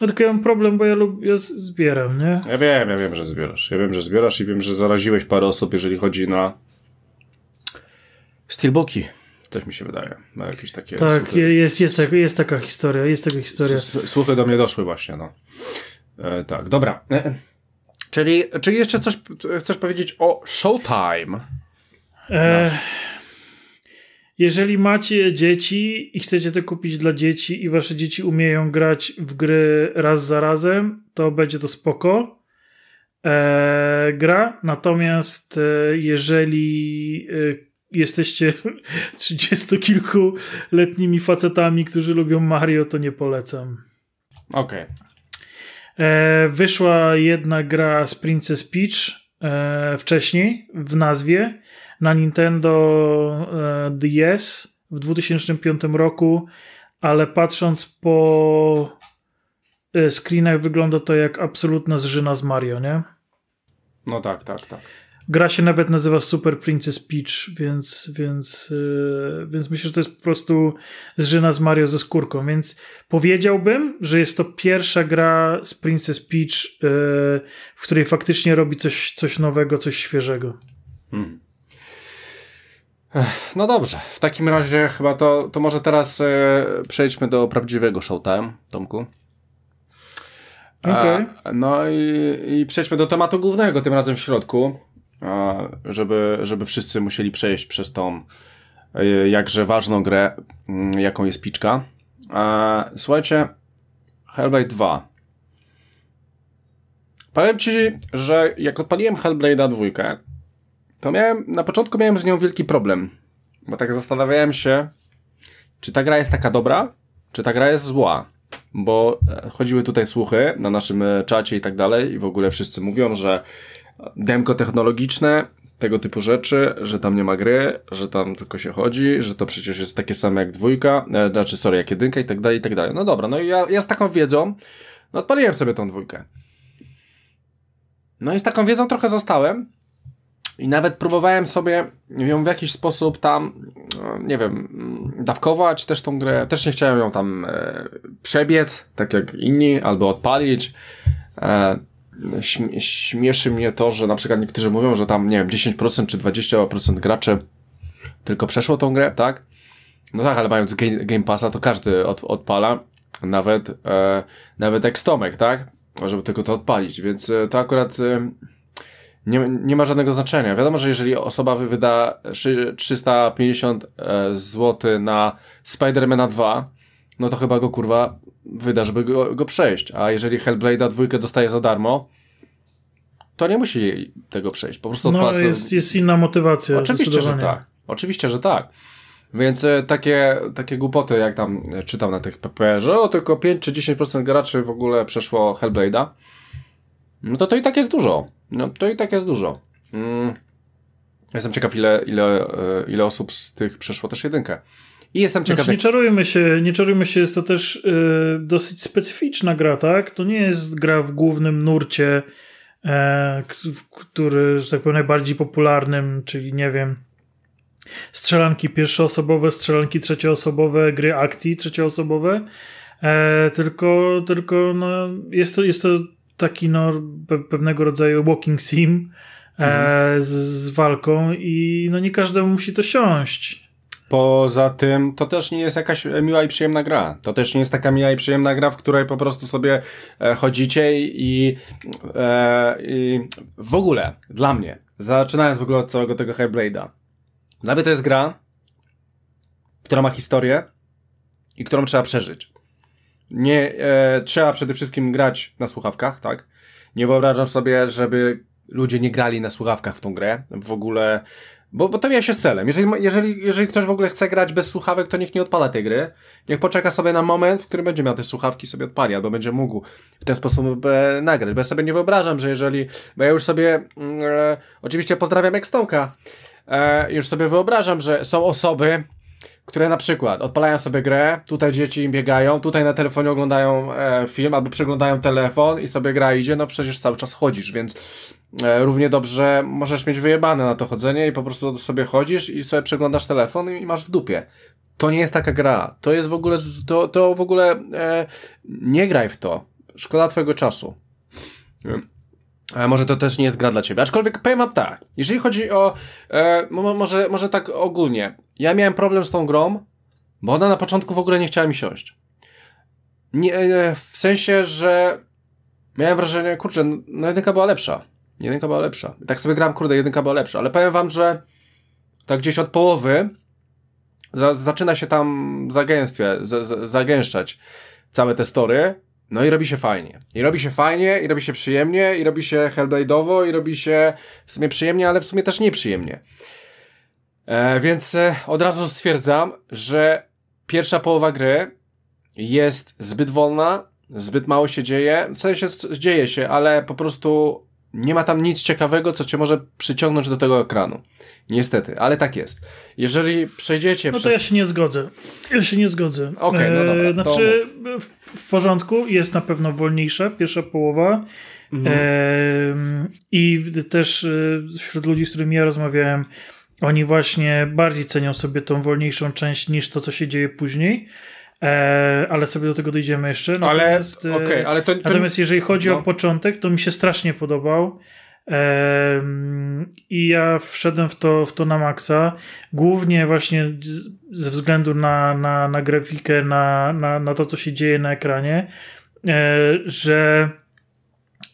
No tylko ja mam problem, bo ja, lub, ja zbieram, nie? Ja wiem, ja wiem, że zbierasz. Ja wiem, że zbierasz i wiem, że zaraziłeś parę osób, jeżeli chodzi na steelbooki. Coś mi się wydaje. Ma jakieś takie. Tak, jest, jest, jest, tak- jest taka historia, jest taka historia. Słuchy do mnie doszły właśnie, no. E, tak, dobra. E, e. czyli, czy jeszcze coś chcesz powiedzieć o Showtime? E, jeżeli macie dzieci i chcecie to kupić dla dzieci i wasze dzieci umieją grać w gry raz za razem, to będzie to spoko e, gra. Natomiast e, jeżeli e, jesteście trzydziestokilkuletnimi facetami, którzy lubią Mario, to nie polecam. Okej. Okay. E, wyszła jedna gra z Princess Peach e, wcześniej w nazwie na Nintendo e, DS w 2005 roku, ale patrząc po e, screenach wygląda to jak absolutna zżyna z Mario, nie? No tak, tak, tak. Gra się nawet nazywa Super Princess Peach, więc, więc, yy, więc myślę, że to jest po prostu zżyna z Mario ze skórką. Więc powiedziałbym, że jest to pierwsza gra z Princess Peach, yy, w której faktycznie robi coś, coś nowego, coś świeżego. Hmm. No dobrze, w takim razie chyba to, to może teraz e, przejdźmy do prawdziwego showtime, Tomku. Okay. E, no i, i przejdźmy do tematu głównego, tym razem w środku, e, żeby, żeby wszyscy musieli przejść przez tą e, jakże ważną grę, mm, jaką jest Piczka. Słuchajcie, Hellblade 2. Powiem ci, że jak odpaliłem Hellblade'a dwójkę, to miałem, na początku miałem z nią wielki problem, bo tak zastanawiałem się, czy ta gra jest taka dobra, czy ta gra jest zła. Bo e, chodziły tutaj słuchy na naszym e, czacie i tak dalej, i w ogóle wszyscy mówią, że demko technologiczne, tego typu rzeczy, że tam nie ma gry, że tam tylko się chodzi, że to przecież jest takie samo jak dwójka, e, znaczy sorry, jak jedynka i tak dalej, i tak dalej. No dobra, no i ja, ja z taką wiedzą, no odpaliłem sobie tą dwójkę. No i z taką wiedzą trochę zostałem, i nawet próbowałem sobie ją w jakiś sposób tam, no, nie wiem, dawkować też tą grę. Też nie chciałem ją tam e, przebiec, tak jak inni, albo odpalić. E, śmieszy mnie to, że na przykład niektórzy mówią, że tam, nie wiem, 10% czy 20% graczy tylko przeszło tą grę, tak? No tak, ale mając Game, game Passa, to każdy od, odpala, nawet, e, nawet jak Stomek, tak? Żeby tylko to odpalić, więc e, to akurat e, nie, nie ma żadnego znaczenia. Wiadomo, że jeżeli osoba wyda 350 e, zł na Spider-Mana 2, no to chyba go kurwa wyda, żeby go, go przejść. A jeżeli Hellblade'a dwójkę dostaje za darmo, to nie musi tego przejść. Po prostu no, jest, jest inna motywacja. Oczywiście, że tak. Oczywiście, że tak. Więc e, takie, takie głupoty, jak tam e, czytam na tych ppr, że o, tylko 5 czy 10% graczy w ogóle przeszło Hellblade'a no to to i tak jest dużo. No to i tak jest dużo. Mm. Jestem ciekaw, ile, ile, e, ile osób z tych przeszło też jedynkę. I jestem ciekaw. Znaczy, nie czarujmy się, nie czarujmy się, jest to też yy, dosyć specyficzna gra, tak? To nie jest gra w głównym nurcie, yy, który, że tak powiem, najbardziej popularnym, czyli nie wiem, strzelanki pierwszoosobowe, strzelanki trzecioosobowe, gry akcji trzecioosobowe, e, tylko, tylko no, jest, to, jest to taki no, pewnego rodzaju walking sim e, mhm. z, z walką i no nie każdemu musi to siąść. Poza tym to też nie jest jakaś miła i przyjemna gra. To też nie jest taka miła i przyjemna gra, w której po prostu sobie e, chodzicie i, e, i, w ogóle dla mnie, zaczynając w ogóle od całego tego Hellblade'a, dla mnie to jest gra, która ma historię i którą trzeba przeżyć nie, e, trzeba przede wszystkim grać na słuchawkach, tak? Nie wyobrażam sobie, żeby ludzie nie grali na słuchawkach w tą grę. W ogóle bo, bo to ja się z celem. Jeżeli, jeżeli, jeżeli ktoś w ogóle chce grać bez słuchawek, to niech nie odpala tej gry. Niech poczeka sobie na moment, w którym będzie miał te słuchawki sobie odpali, albo będzie mógł w ten sposób e, nagrać. Bo ja sobie nie wyobrażam, że jeżeli... Bo ja już sobie... Mm, e, oczywiście pozdrawiam Ekstonka. E, już sobie wyobrażam, że są osoby, które na przykład odpalają sobie grę, tutaj dzieci im biegają, tutaj na telefonie oglądają e, film albo przeglądają telefon i sobie gra idzie, no przecież cały czas chodzisz, więc e, równie dobrze możesz mieć wyjebane na to chodzenie i po prostu sobie chodzisz i sobie przeglądasz telefon i, i masz w dupie. To nie jest taka gra. To jest w ogóle, to, to w ogóle e, nie graj w to. Szkoda twojego czasu. Hmm. A może to też nie jest gra dla ciebie. Aczkolwiek powiem wam tak, jeżeli chodzi o. E, może, może tak ogólnie. Ja miałem problem z tą grą, bo ona na początku w ogóle nie chciała mi siąść. Nie, e, w sensie, że miałem wrażenie, kurczę, no jedynka była lepsza. Jedynka była lepsza. I tak sobie gram, kurde, jedynka była lepsza. Ale powiem wam, że tak gdzieś od połowy za, zaczyna się tam zagęstwie, z, z, zagęszczać całe te story no i robi się fajnie. I robi się fajnie, i robi się przyjemnie, i robi się Hellblade'owo, i robi się w sumie przyjemnie, ale w sumie też nieprzyjemnie. E, więc e, od razu stwierdzam, że pierwsza połowa gry jest zbyt wolna, zbyt mało się dzieje. W sensie dzieje się, ale po prostu nie ma tam nic ciekawego, co cię może przyciągnąć do tego ekranu. Niestety, ale tak jest. Jeżeli przejdziecie. No to przez... ja się nie zgodzę. Ja się nie zgodzę. Okej, okay, no dobra. E, znaczy, w, w, porządku, jest na pewno wolniejsza pierwsza połowa. Mhm. E, I też e, wśród ludzi, z którymi ja rozmawiałem, oni właśnie bardziej cenią sobie tą wolniejszą część niż to, co się dzieje później. E, ale sobie do tego dojdziemy jeszcze. Natomiast, ale, okay, ale to, to... natomiast jeżeli chodzi no. o początek, to mi się strasznie podobał. E, I ja wszedłem w to, w to na maksa, głównie właśnie z, ze względu na, na, na grafikę, na, na, na to, co się dzieje na ekranie, e, że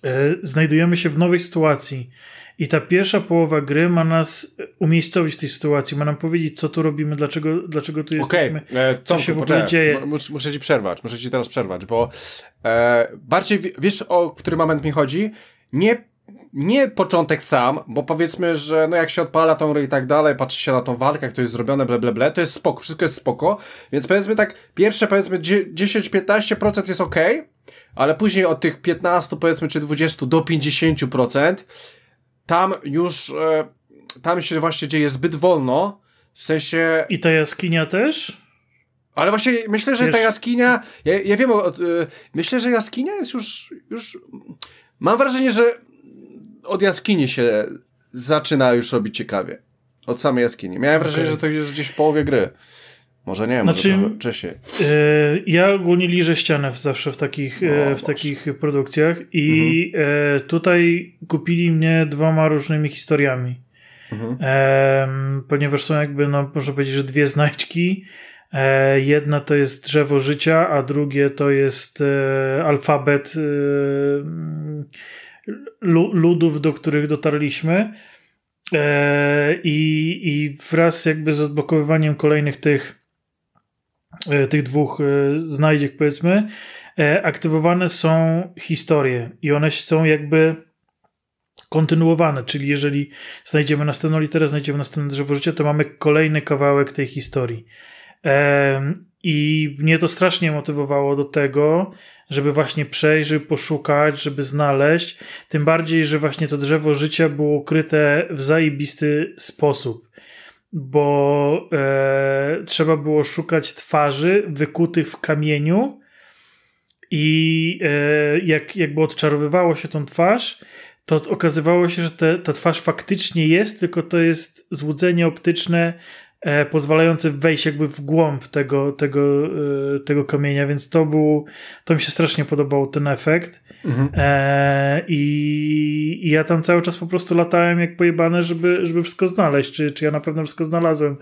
e, znajdujemy się w nowej sytuacji i ta pierwsza połowa gry ma nas e, umiejscowić w tej sytuacji, ma nam powiedzieć, co tu robimy, dlaczego, dlaczego tu jesteśmy, okay. e, co się w ogóle dzieje. Muszę ci przerwać, muszę ci teraz przerwać, bo e, bardziej w, wiesz, o który moment mi chodzi? Nie nie początek sam, bo powiedzmy, że no jak się odpala tą grę i tak dalej, patrzy się na tą walkę, jak to jest zrobione, ble, ble, ble, to jest spoko, wszystko jest spoko, więc powiedzmy tak, pierwsze powiedzmy 10-15% jest ok, ale później od tych 15 powiedzmy czy 20 do 50% tam już e, tam się właśnie dzieje zbyt wolno, w sensie... I ta jaskinia też? Ale właśnie myślę, że Wiesz... ta jaskinia, ja, ja wiem, e, myślę, że jaskinia jest już, już, mam wrażenie, że od jaskini się zaczyna już robić ciekawie. Od samej jaskini. Miałem okay. wrażenie, że to jest gdzieś w połowie gry. Może nie, znaczy, trochę wcześniej. Yy, ja ogólnie liżę ścianę zawsze w takich, e, w takich produkcjach i mhm. E, tutaj kupili mnie dwoma różnymi historiami. Mhm. ponieważ są jakby, no, można powiedzieć, że dwie znajdźki. Jedna to jest drzewo życia, a drugie to jest alfabet ludów, do których dotarliśmy. I, I wraz jakby z odblokowywaniem kolejnych tych E, tych dwóch e, znajdziek, powiedzmy, e, aktywowane są historie i one są jakby kontynuowane, czyli jeżeli znajdziemy następną literę, znajdziemy następne drzewo życia, to mamy kolejny kawałek tej historii. I mnie to strasznie motywowało do tego, żeby właśnie przejść, żeby poszukać, żeby znaleźć. Tym bardziej, że właśnie to drzewo życia było ukryte w zajebisty sposób bo e, trzeba było szukać twarzy wykutych w kamieniu i e, jak, jakby odczarowywało się tą twarz, to okazywało się, że te, ta twarz faktycznie jest, tylko to jest złudzenie optyczne E, pozwalający wejść jakby w głąb tego, tego, e, tego kamienia, więc to był, to mi się strasznie podobał ten efekt mhm. e, i, i, ja tam cały czas po prostu latałem jak pojebane, żeby, żeby wszystko znaleźć, czy, czy ja na pewno wszystko znalazłem,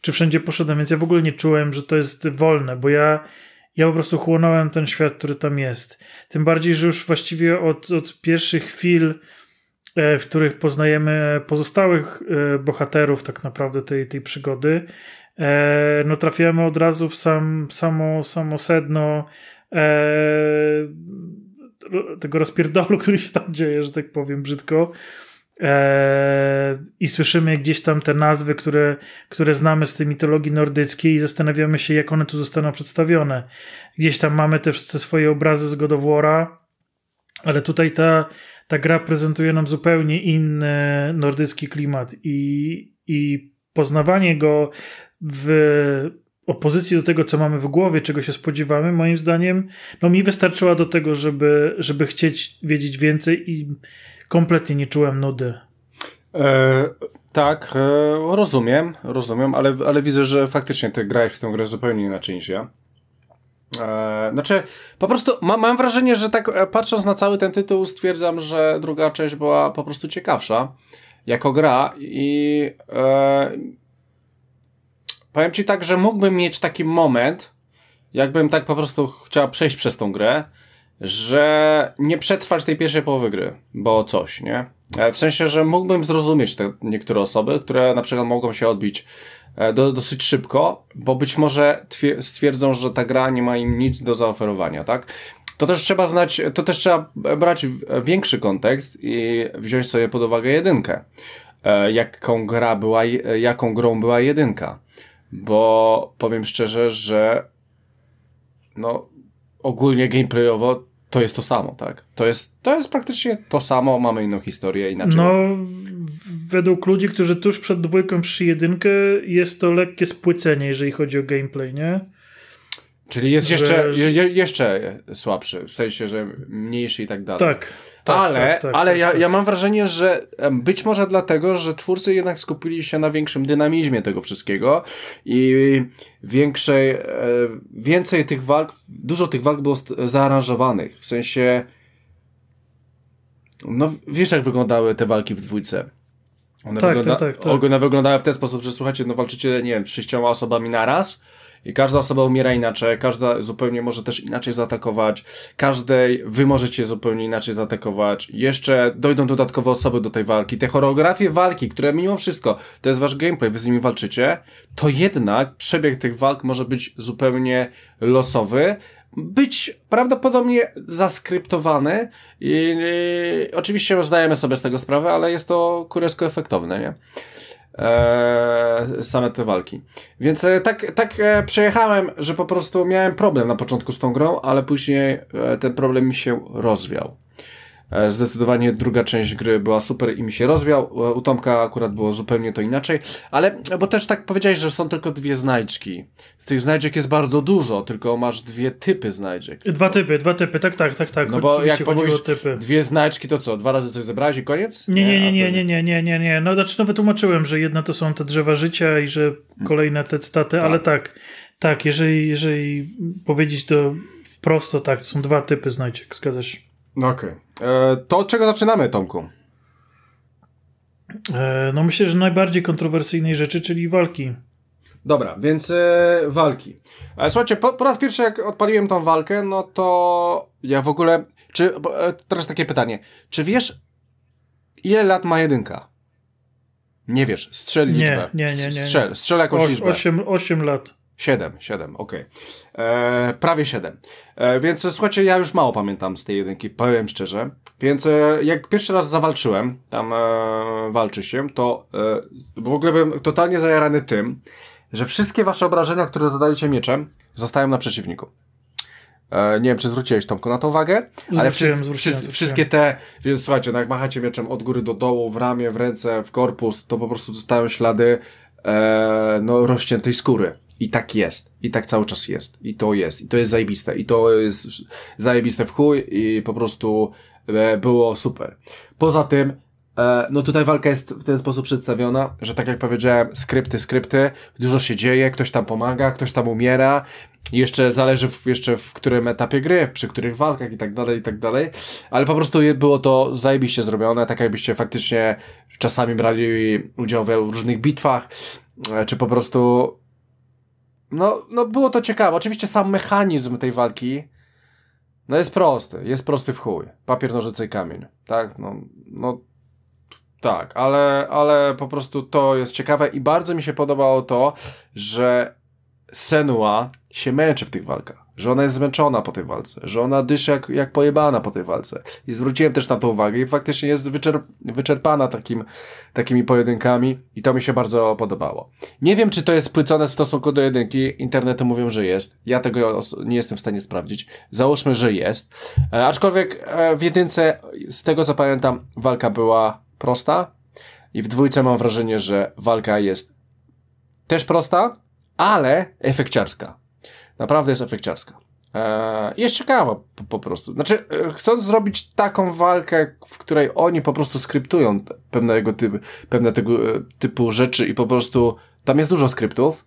czy wszędzie poszedłem, więc ja w ogóle nie czułem, że to jest wolne, bo ja ja po prostu chłonąłem ten świat, który tam jest. Tym bardziej, że już właściwie od, od pierwszych chwil E, w których poznajemy pozostałych e, bohaterów tak naprawdę tej, tej przygody, e, no trafiamy od razu w sam, samo, samo sedno tego rozpierdolu, który się tam dzieje, że tak powiem brzydko. I słyszymy gdzieś tam te nazwy, które, które znamy z tej mitologii nordyckiej, i zastanawiamy się, jak one tu zostaną przedstawione. Gdzieś tam mamy też te swoje obrazy z Godowora, ale tutaj ta, ta gra prezentuje nam zupełnie inny nordycki klimat i, i poznawanie go w opozycji do tego, co mamy w głowie, czego się spodziewamy, moim zdaniem, no mi wystarczyła do tego, żeby, żeby chcieć wiedzieć więcej i kompletnie nie czułem nudy. E, tak, e, rozumiem, rozumiem, ale, ale widzę, że faktycznie ty grałeś w tę grę zupełnie inaczej niż ja. Eee, znaczy, po prostu ma, mam wrażenie, że tak e, patrząc na cały ten tytuł, stwierdzam, że druga część była po prostu ciekawsza jako gra i e, powiem ci tak, że mógłbym mieć taki moment, jakbym tak po prostu chciał przejść przez tą grę, że nie przetrwać tej pierwszej połowy gry, bo coś, nie? E, w sensie, że mógłbym zrozumieć te niektóre osoby, które na przykład mogą się odbić e, do, dosyć szybko, bo być może stwierdzą, że ta gra nie ma im nic do zaoferowania, tak? To też trzeba znać, to też trzeba brać większy kontekst i wziąć sobie pod uwagę jedynkę. E, jaką, gra była, jaką grą była jedynka. Bo powiem szczerze, że no ogólnie gameplayowo to jest to samo, tak? To jest, to jest praktycznie to samo, mamy inną historię, inaczej. No, według ludzi, którzy tuż przed dwójką przy jedynkę, jest to lekkie spłycenie, jeżeli chodzi o gameplay, nie? Czyli jest że... jeszcze, je, jeszcze słabszy, w sensie, że mniejszy i tak dalej. Tak. Tak, ale tak, tak, ale tak, ja, tak. ja mam wrażenie, że być może dlatego, że twórcy jednak skupili się na większym dynamizmie tego wszystkiego i większej, e, więcej tych walk, dużo tych walk było zaaranżowanych. W sensie, no wiesz jak wyglądały te walki w dwójce. One, tak, wygląda... tak, tak, tak. One wyglądały w ten sposób, że słuchajcie, no walczycie, nie wiem, sześcioma osobami naraz, i każda osoba umiera inaczej, każda zupełnie może też inaczej zaatakować, każdej wy możecie zupełnie inaczej zaatakować. Jeszcze dojdą dodatkowe osoby do tej walki. Te choreografie walki, które mimo wszystko to jest wasz gameplay, wy z nimi walczycie, to jednak przebieg tych walk może być zupełnie losowy być prawdopodobnie zaskryptowany i, i, oczywiście zdajemy sobie z tego sprawę, ale jest to kuresko efektowne, nie? e, same te walki. Więc e, tak, tak e, przejechałem, że po prostu miałem problem na początku z tą grą, ale później e, ten problem mi się rozwiał. E, zdecydowanie druga część gry była super i mi się rozwiał. E, u Tomka akurat było zupełnie to inaczej, ale e, bo też tak powiedziałeś, że są tylko dwie znajdźki. Tych znajdziek jest bardzo dużo, tylko masz dwie typy znajdziek. Dwa typy, dwa typy, tak, tak, tak, tak. No bo jak mówisz typy. dwie znajdźki, to co, dwa razy coś zebrałeś i koniec? Nie, nie, nie, nie, nie, nie, nie, nie, nie. No znaczy no wytłumaczyłem, że jedna to są te drzewa życia i że mm. kolejne te cytaty, tak. ale tak, tak, jeżeli, jeżeli powiedzieć to wprost, to tak, to są dwa typy znajdziek, zgadzasz? No okej. Okay. E, to od czego zaczynamy, Tomku? E, no myślę, że najbardziej kontrowersyjnej rzeczy, czyli walki. Dobra, więc e, walki. E, słuchajcie, po, po, raz pierwszy jak odpaliłem tą walkę, no to ja w ogóle... Czy, bo, e, teraz takie pytanie. Czy wiesz, ile lat ma jedynka? Nie wiesz, strzel liczbę. Nie, nie, nie. nie, nie. Strzel, strzel jakąś liczbę. 8 lat. Siedem, siedem, okej. Okay. E, prawie siedem. E, więc słuchajcie, ja już mało pamiętam z tej jedynki, powiem szczerze. Więc e, jak pierwszy raz zawalczyłem, tam e, walczy się, to e, w ogóle byłem totalnie zajarany tym, że wszystkie wasze obrażenia, które zadajecie mieczem, zostają na przeciwniku. E, nie wiem, czy zwróciłeś Tomku na to uwagę, ale zwróciłem, wszy zwróciłem, wszystkie te, więc słuchajcie, no jak machacie mieczem od góry do dołu, w ramię, w ręce, w korpus, to po prostu zostają ślady e, no, rozciętej skóry. I tak jest. I tak cały czas jest. I to jest. I to jest zajebiste. I to jest zajebiste w chuj i po prostu e, było super. Poza tym, e, no tutaj walka jest w ten sposób przedstawiona, że tak jak powiedziałem, skrypty, skrypty, dużo się dzieje, ktoś tam pomaga, ktoś tam umiera, jeszcze zależy w, jeszcze w którym etapie gry, przy których walkach i tak dalej, i tak dalej, ale po prostu było to zajebiście zrobione, tak jakbyście faktycznie czasami brali udział w różnych bitwach, e, czy po prostu no, no było to ciekawe. Oczywiście sam mechanizm tej walki no jest prosty, jest prosty w chuj. Papier, nożyce i kamień, tak? No, no tak, ale, ale po prostu to jest ciekawe i bardzo mi się podobało to, że Senua się męczy w tych walkach że ona jest zmęczona po tej walce, że ona dyszy jak, jak pojebana po tej walce. I zwróciłem też na to uwagę i faktycznie jest wyczerp wyczerpana takim, takimi pojedynkami i to mi się bardzo podobało. Nie wiem, czy to jest spłycone w stosunku do jedynki, internety mówią, że jest, ja tego nie jestem w stanie sprawdzić, załóżmy, że jest, e, aczkolwiek e, w jedynce, z tego co pamiętam, walka była prosta i w dwójce mam wrażenie, że walka jest też prosta, ale efekciarska. Naprawdę jest efekciarska. Eee, jest ciekawa po, po, prostu. Znaczy, e, chcąc zrobić taką walkę, w której oni po prostu skryptują pewnego typu, pewne tego e, typu rzeczy i po prostu tam jest dużo skryptów,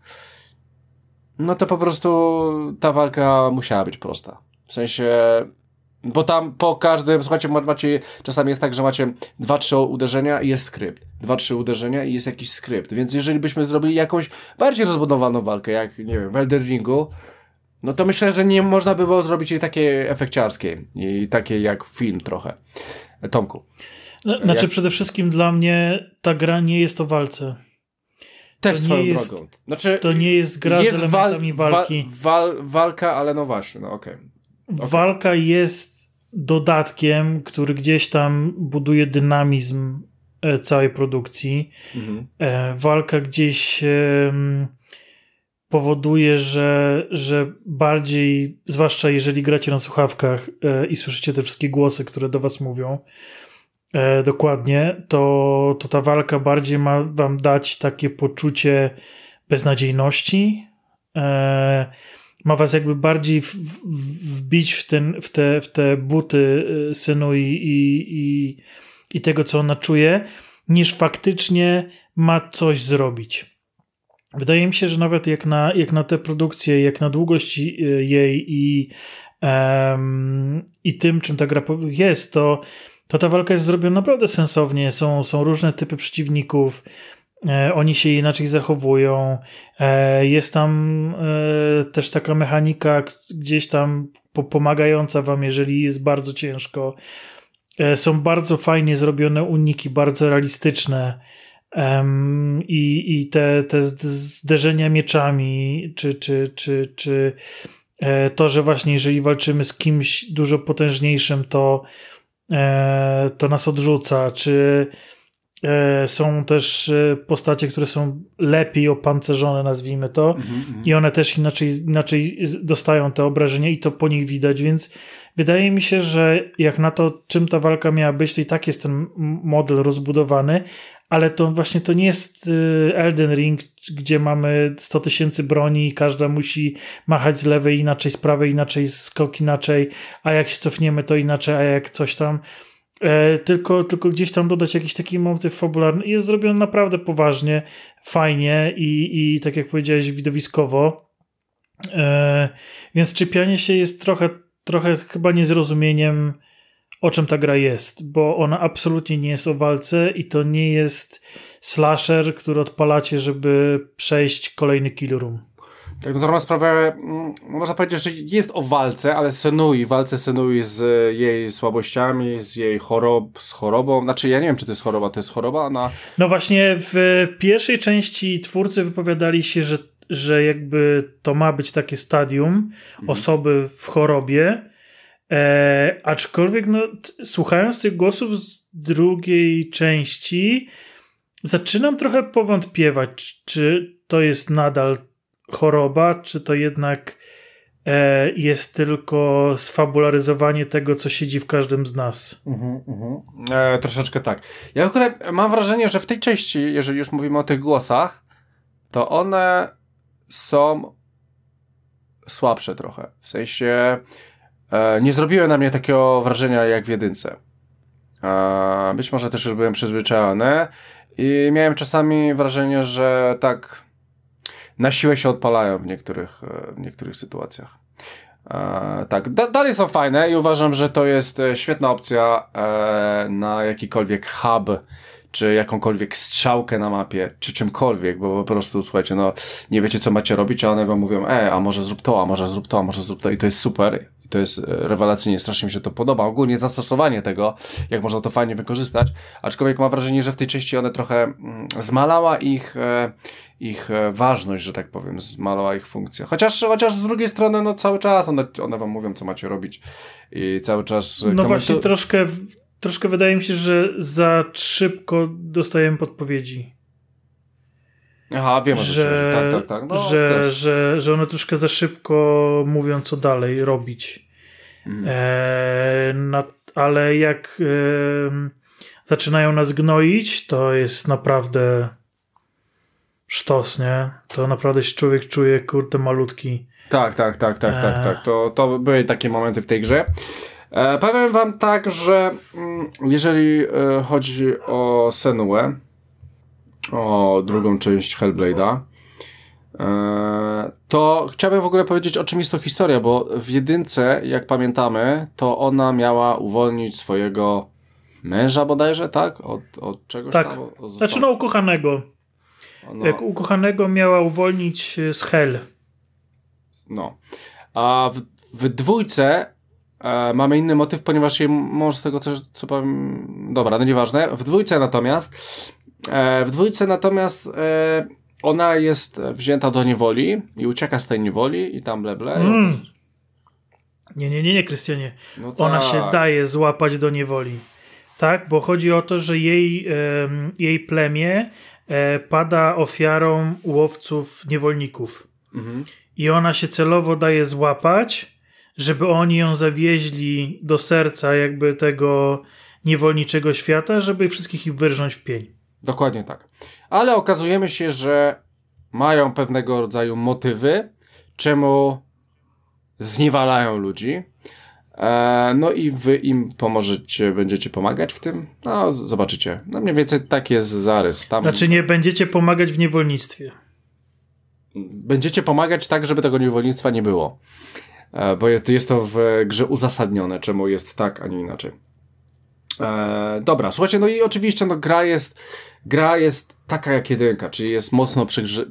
no to po prostu ta walka musiała być prosta. W sensie, bo tam po każdym, słuchajcie, macie, czasami jest tak, że macie 2-3 uderzenia i jest skrypt. 2-3 uderzenia i jest jakiś skrypt. Więc jeżeli byśmy zrobili jakąś bardziej rozbudowaną walkę, jak, nie wiem, w Elder Ringu, no to myślę, że nie można by było zrobić jej takiej efekciarskiej i takiej jak film trochę. Tomku. No, e, znaczy jak... przede wszystkim dla mnie ta gra nie jest o walce. Też to swoją nie drogą. Jest, znaczy, to nie jest gra jest z elementami wal, walki. Wal, walka, ale no właśnie, no okej. Okay. Okay. Walka jest dodatkiem, który gdzieś tam buduje dynamizm e, całej produkcji. Mhm. E, walka gdzieś powoduje, że, że bardziej, zwłaszcza jeżeli gracie na słuchawkach e, i słyszycie te wszystkie głosy, które do was mówią e, dokładnie, to, to ta walka bardziej ma wam dać takie poczucie beznadziejności. E, ma was jakby bardziej w, w, wbić w, ten, w, te, w te buty synu i, i, i, i tego, co ona czuje, niż faktycznie ma coś zrobić. Wydaje mi się, że nawet jak na, jak na tę produkcję, jak na długość y, jej i, um, i tym, czym ta gra jest, to, to ta walka jest zrobiona naprawdę sensownie. Są, są różne typy przeciwników, e, oni się inaczej zachowują. E, jest tam e, też taka mechanika gdzieś tam pomagająca wam, jeżeli jest bardzo ciężko. są bardzo fajnie zrobione uniki, bardzo realistyczne. Um, I i te, te zderzenia mieczami, czy, czy, czy, czy e, to, że właśnie jeżeli walczymy z kimś dużo potężniejszym, to, e, to nas odrzuca, czy e, są też postacie, które są lepiej opancerzone, nazwijmy to, mm-hmm. i one też inaczej, inaczej dostają te obrażenia i to po nich widać, więc wydaje mi się, że jak na to, czym ta walka miała być, to i tak jest ten model rozbudowany, ale to właśnie to nie jest y, Elden Ring, gdzie mamy 100 tysięcy broni i każda musi machać z lewej inaczej, z prawej inaczej, skok inaczej, a jak się cofniemy to inaczej, a jak coś tam. E, tylko, tylko gdzieś tam dodać jakiś taki motyw fabularny. Jest zrobione naprawdę poważnie, fajnie i, i tak jak powiedziałeś, widowiskowo. E, więc czepianie się jest trochę, trochę chyba niezrozumieniem o czym ta gra jest, bo ona absolutnie nie jest o walce i to nie jest slasher, który odpalacie, żeby przejść kolejny kill room. Tak, no to ma sprawę, mm, można powiedzieć, że jest o walce, ale Senui, walce Senui z jej słabościami, z jej chorob, z chorobą, znaczy ja nie wiem, czy to jest choroba, to jest choroba na... No właśnie, w pierwszej części twórcy wypowiadali się, że, że jakby to ma być takie stadium mhm. osoby w chorobie, E, aczkolwiek, no, słuchając tych głosów z drugiej części, zaczynam trochę powątpiewać, czy to jest nadal choroba, czy to jednak e, jest tylko sfabularyzowanie tego, co siedzi w każdym z nas. Mhm, mhm. E, troszeczkę tak. Ja w ogóle mam wrażenie, że w tej części, jeżeli już mówimy o tych głosach, to one są słabsze trochę. W sensie E, nie zrobiły na mnie takiego wrażenia jak w jedynce. Być może też już byłem przyzwyczajony i miałem czasami wrażenie, że tak na siłę się odpalają w niektórych, e, w niektórych sytuacjach. E, tak, da, dalej są fajne i uważam, że to jest świetna opcja na jakikolwiek hub, czy jakąkolwiek strzałkę na mapie, czy czymkolwiek, bo po prostu słuchajcie, no nie wiecie co macie robić, a one wam mówią, e, a może zrób to, a może zrób to, a może zrób to i to jest super. I to jest e, rewelacyjnie, strasznie mi się to podoba. Ogólnie zastosowanie tego, jak można to fajnie wykorzystać. Aczkolwiek mam wrażenie, że w tej części one trochę mm, zmalała ich, e, ich e, ważność, że tak powiem, zmalała ich funkcja. Chociaż, chociaż z drugiej strony, no cały czas one, one wam mówią, co macie robić. I cały czas. No komentu... właśnie, troszkę, troszkę wydaje mi się, że za szybko dostajemy podpowiedzi. Aha, wiem, że, tak, tak, tak. No, że, że, że one troszkę za szybko mówią, co dalej robić. Mm. E, na, ale jak e, zaczynają nas gnoić, to jest naprawdę sztos, nie? To naprawdę się człowiek czuje, kurde, malutki. Tak, tak, tak, tak, e... tak, tak. To, to były takie momenty w tej grze. E, powiem wam tak, że mm, jeżeli e, chodzi o Senuę, o drugą część Hellblade'a, e, to chciałbym w ogóle powiedzieć, o czym jest to historia, bo w jedynce, jak pamiętamy, to ona miała uwolnić swojego męża bodajże, tak? Od, od czegoś tak. tam? znaczy no ukochanego. Ona... No. Jak ukochanego miała uwolnić e, z Hell. No. A w, w dwójce e, mamy inny motyw, ponieważ jej mąż z tego co co powiem... Dobra, no nieważne. W dwójce natomiast E, w dwójce natomiast e, ona jest wzięta do niewoli i ucieka z tej niewoli i tam bleble. Mm. Nie, nie, nie, nie, Krystianie. No tak. Ona się daje złapać do niewoli. Tak, bo chodzi o to, że jej, jej plemię e, pada ofiarą łowców niewolników. Mhm. I ona się celowo daje złapać, żeby oni ją zawieźli do serca jakby tego niewolniczego świata, żeby wszystkich ich wyrżnąć w pień. Dokładnie tak. Ale okazujemy się, że mają pewnego rodzaju motywy, czemu zniewalają ludzi. E, no i wy im pomożecie, będziecie pomagać w tym? No, zobaczycie. No mniej więcej tak jest zarys. Tam... Znaczy nie będziecie pomagać w niewolnictwie. Będziecie pomagać tak, żeby tego niewolnictwa nie było. E, bo jest to w grze uzasadnione, czemu jest tak, a nie inaczej. E, dobra, słuchajcie, no i oczywiście no, gra, jest, gra jest taka jak jedynka, czyli jest mocno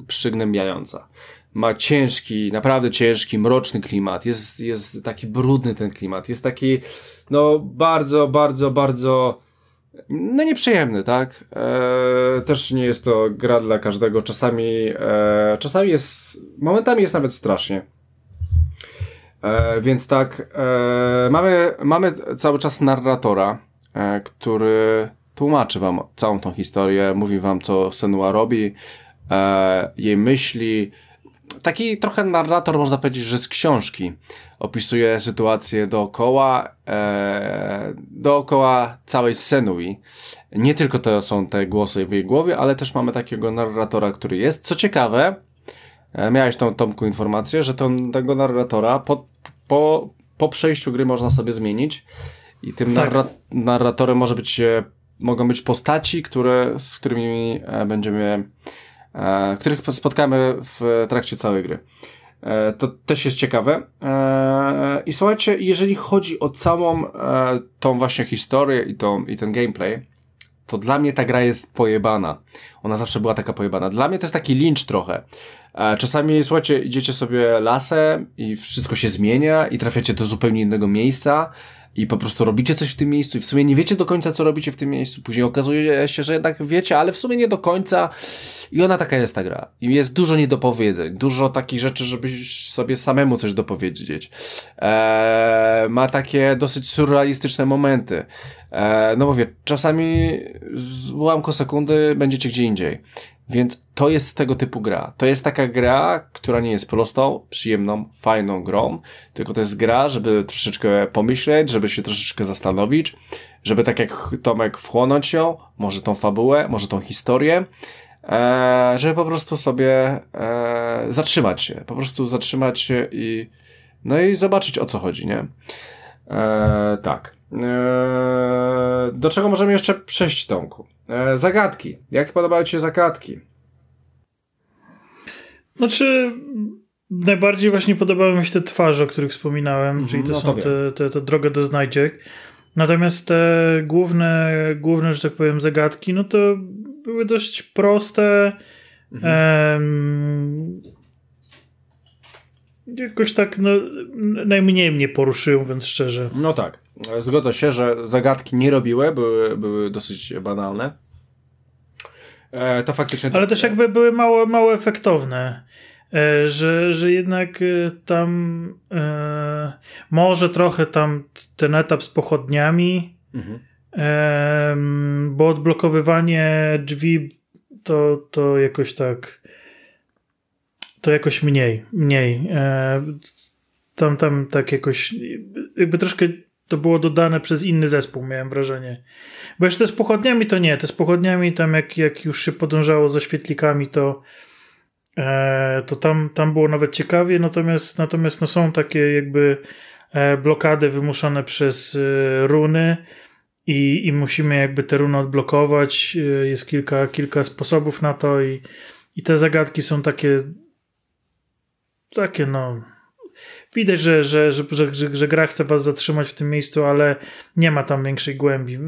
przygnębiająca. Ma ciężki, naprawdę ciężki, mroczny klimat, jest, jest taki brudny ten klimat, jest taki no bardzo, bardzo, bardzo no nieprzyjemny, tak? E, też nie jest to gra dla każdego, czasami, e, czasami jest, momentami jest nawet strasznie. E, więc tak, e, mamy, mamy cały czas narratora, E, który tłumaczy wam całą tą historię, mówi wam, co Senua robi, e, jej myśli. Taki trochę narrator, można powiedzieć, że z książki. Opisuje sytuację dookoła, e, dookoła całej Senui. Nie tylko to są te głosy w jej głowie, ale też mamy takiego narratora, który jest. Co ciekawe, miałeś tą Tomku informację, że tego narratora po, po, po przejściu gry można sobie zmienić i tym tak. narra narratorem może być, e, mogą być postaci, które, z którymi e, będziemy, e, których spotkamy w trakcie całej gry. E, to też jest ciekawe. E, e I słuchajcie, jeżeli chodzi o całą tą właśnie historię i, tą, i ten gameplay, to dla mnie ta gra jest pojebana. Ona zawsze była taka pojebana. Dla mnie to jest taki lincz trochę. Czasami, słuchajcie, idziecie sobie lasem i wszystko się zmienia i trafiacie do zupełnie innego miejsca i po prostu robicie coś w tym miejscu i w sumie nie wiecie do końca, co robicie w tym miejscu. Później okazuje się, że jednak wiecie, ale w sumie nie do końca. I ona taka jest ta gra. I jest dużo niedopowiedzeń, dużo takich rzeczy, żebyś sobie samemu coś dopowiedzieć. Eee, ma takie dosyć surrealistyczne momenty. Eee, no mówię, czasami z ułamku sekundy będziecie gdzie indziej. Więc to jest tego typu gra. To jest taka gra, która nie jest prostą, przyjemną, fajną grą, tylko to jest gra, żeby troszeczkę pomyśleć, żeby się troszeczkę zastanowić, żeby tak jak Tomek wchłonąć ją, może tą fabułę, może tą historię, e, żeby po prostu sobie e, zatrzymać się, po prostu zatrzymać się i no i zobaczyć o co chodzi, nie? E, tak. E, do czego możemy jeszcze przejść, Tomku? E, zagadki. Jak podobały Ci się zagadki? Znaczy, najbardziej właśnie podobały mi się te twarze, o których wspominałem, mhm, czyli to no są te, te, te droga do znajdziek. Natomiast te główne, główne, że tak powiem, zagadki, no to były dość proste. Mhm. jakoś tak no, najmniej mnie poruszyły, więc szczerze. No tak. Zgodzę się, że zagadki nie robiły, były, były dosyć banalne. E, to faktycznie. Ale tak. też jakby były mało, mało efektowne. E, że, że jednak e, tam e, może trochę tam ten etap z pochodniami, mhm. E, bo odblokowywanie drzwi to, to jakoś tak to jakoś mniej, mniej. Tam, tam tak jakoś, jakby troszkę to było dodane przez inny zespół, miałem wrażenie. Bo jeszcze z pochodniami to nie, te z pochodniami tam jak, jak już się podążało za świetlikami, to, e, to tam, tam było nawet ciekawie, natomiast, natomiast no, są takie jakby e, blokady wymuszone przez e, runy i, i musimy jakby te runy odblokować. E, jest kilka, kilka sposobów na to i, i te zagadki są takie takie no widać, że, że, że, że, że gra chce was zatrzymać w tym miejscu, ale nie ma tam większej głębi.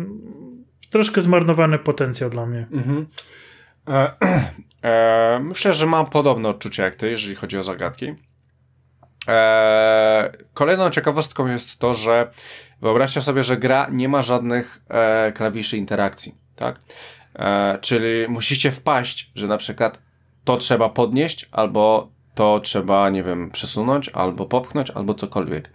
Troszkę zmarnowany potencjał dla mnie. Mhm. E, e, myślę, że mam podobne odczucia jak ty, jeżeli chodzi o zagadki. E, kolejną ciekawostką jest to, że wyobraźcie sobie, że gra nie ma żadnych e, klawiszy interakcji, tak? E, czyli musicie wpaść, że na przykład to trzeba podnieść, albo to trzeba, nie wiem, przesunąć albo popchnąć, albo cokolwiek.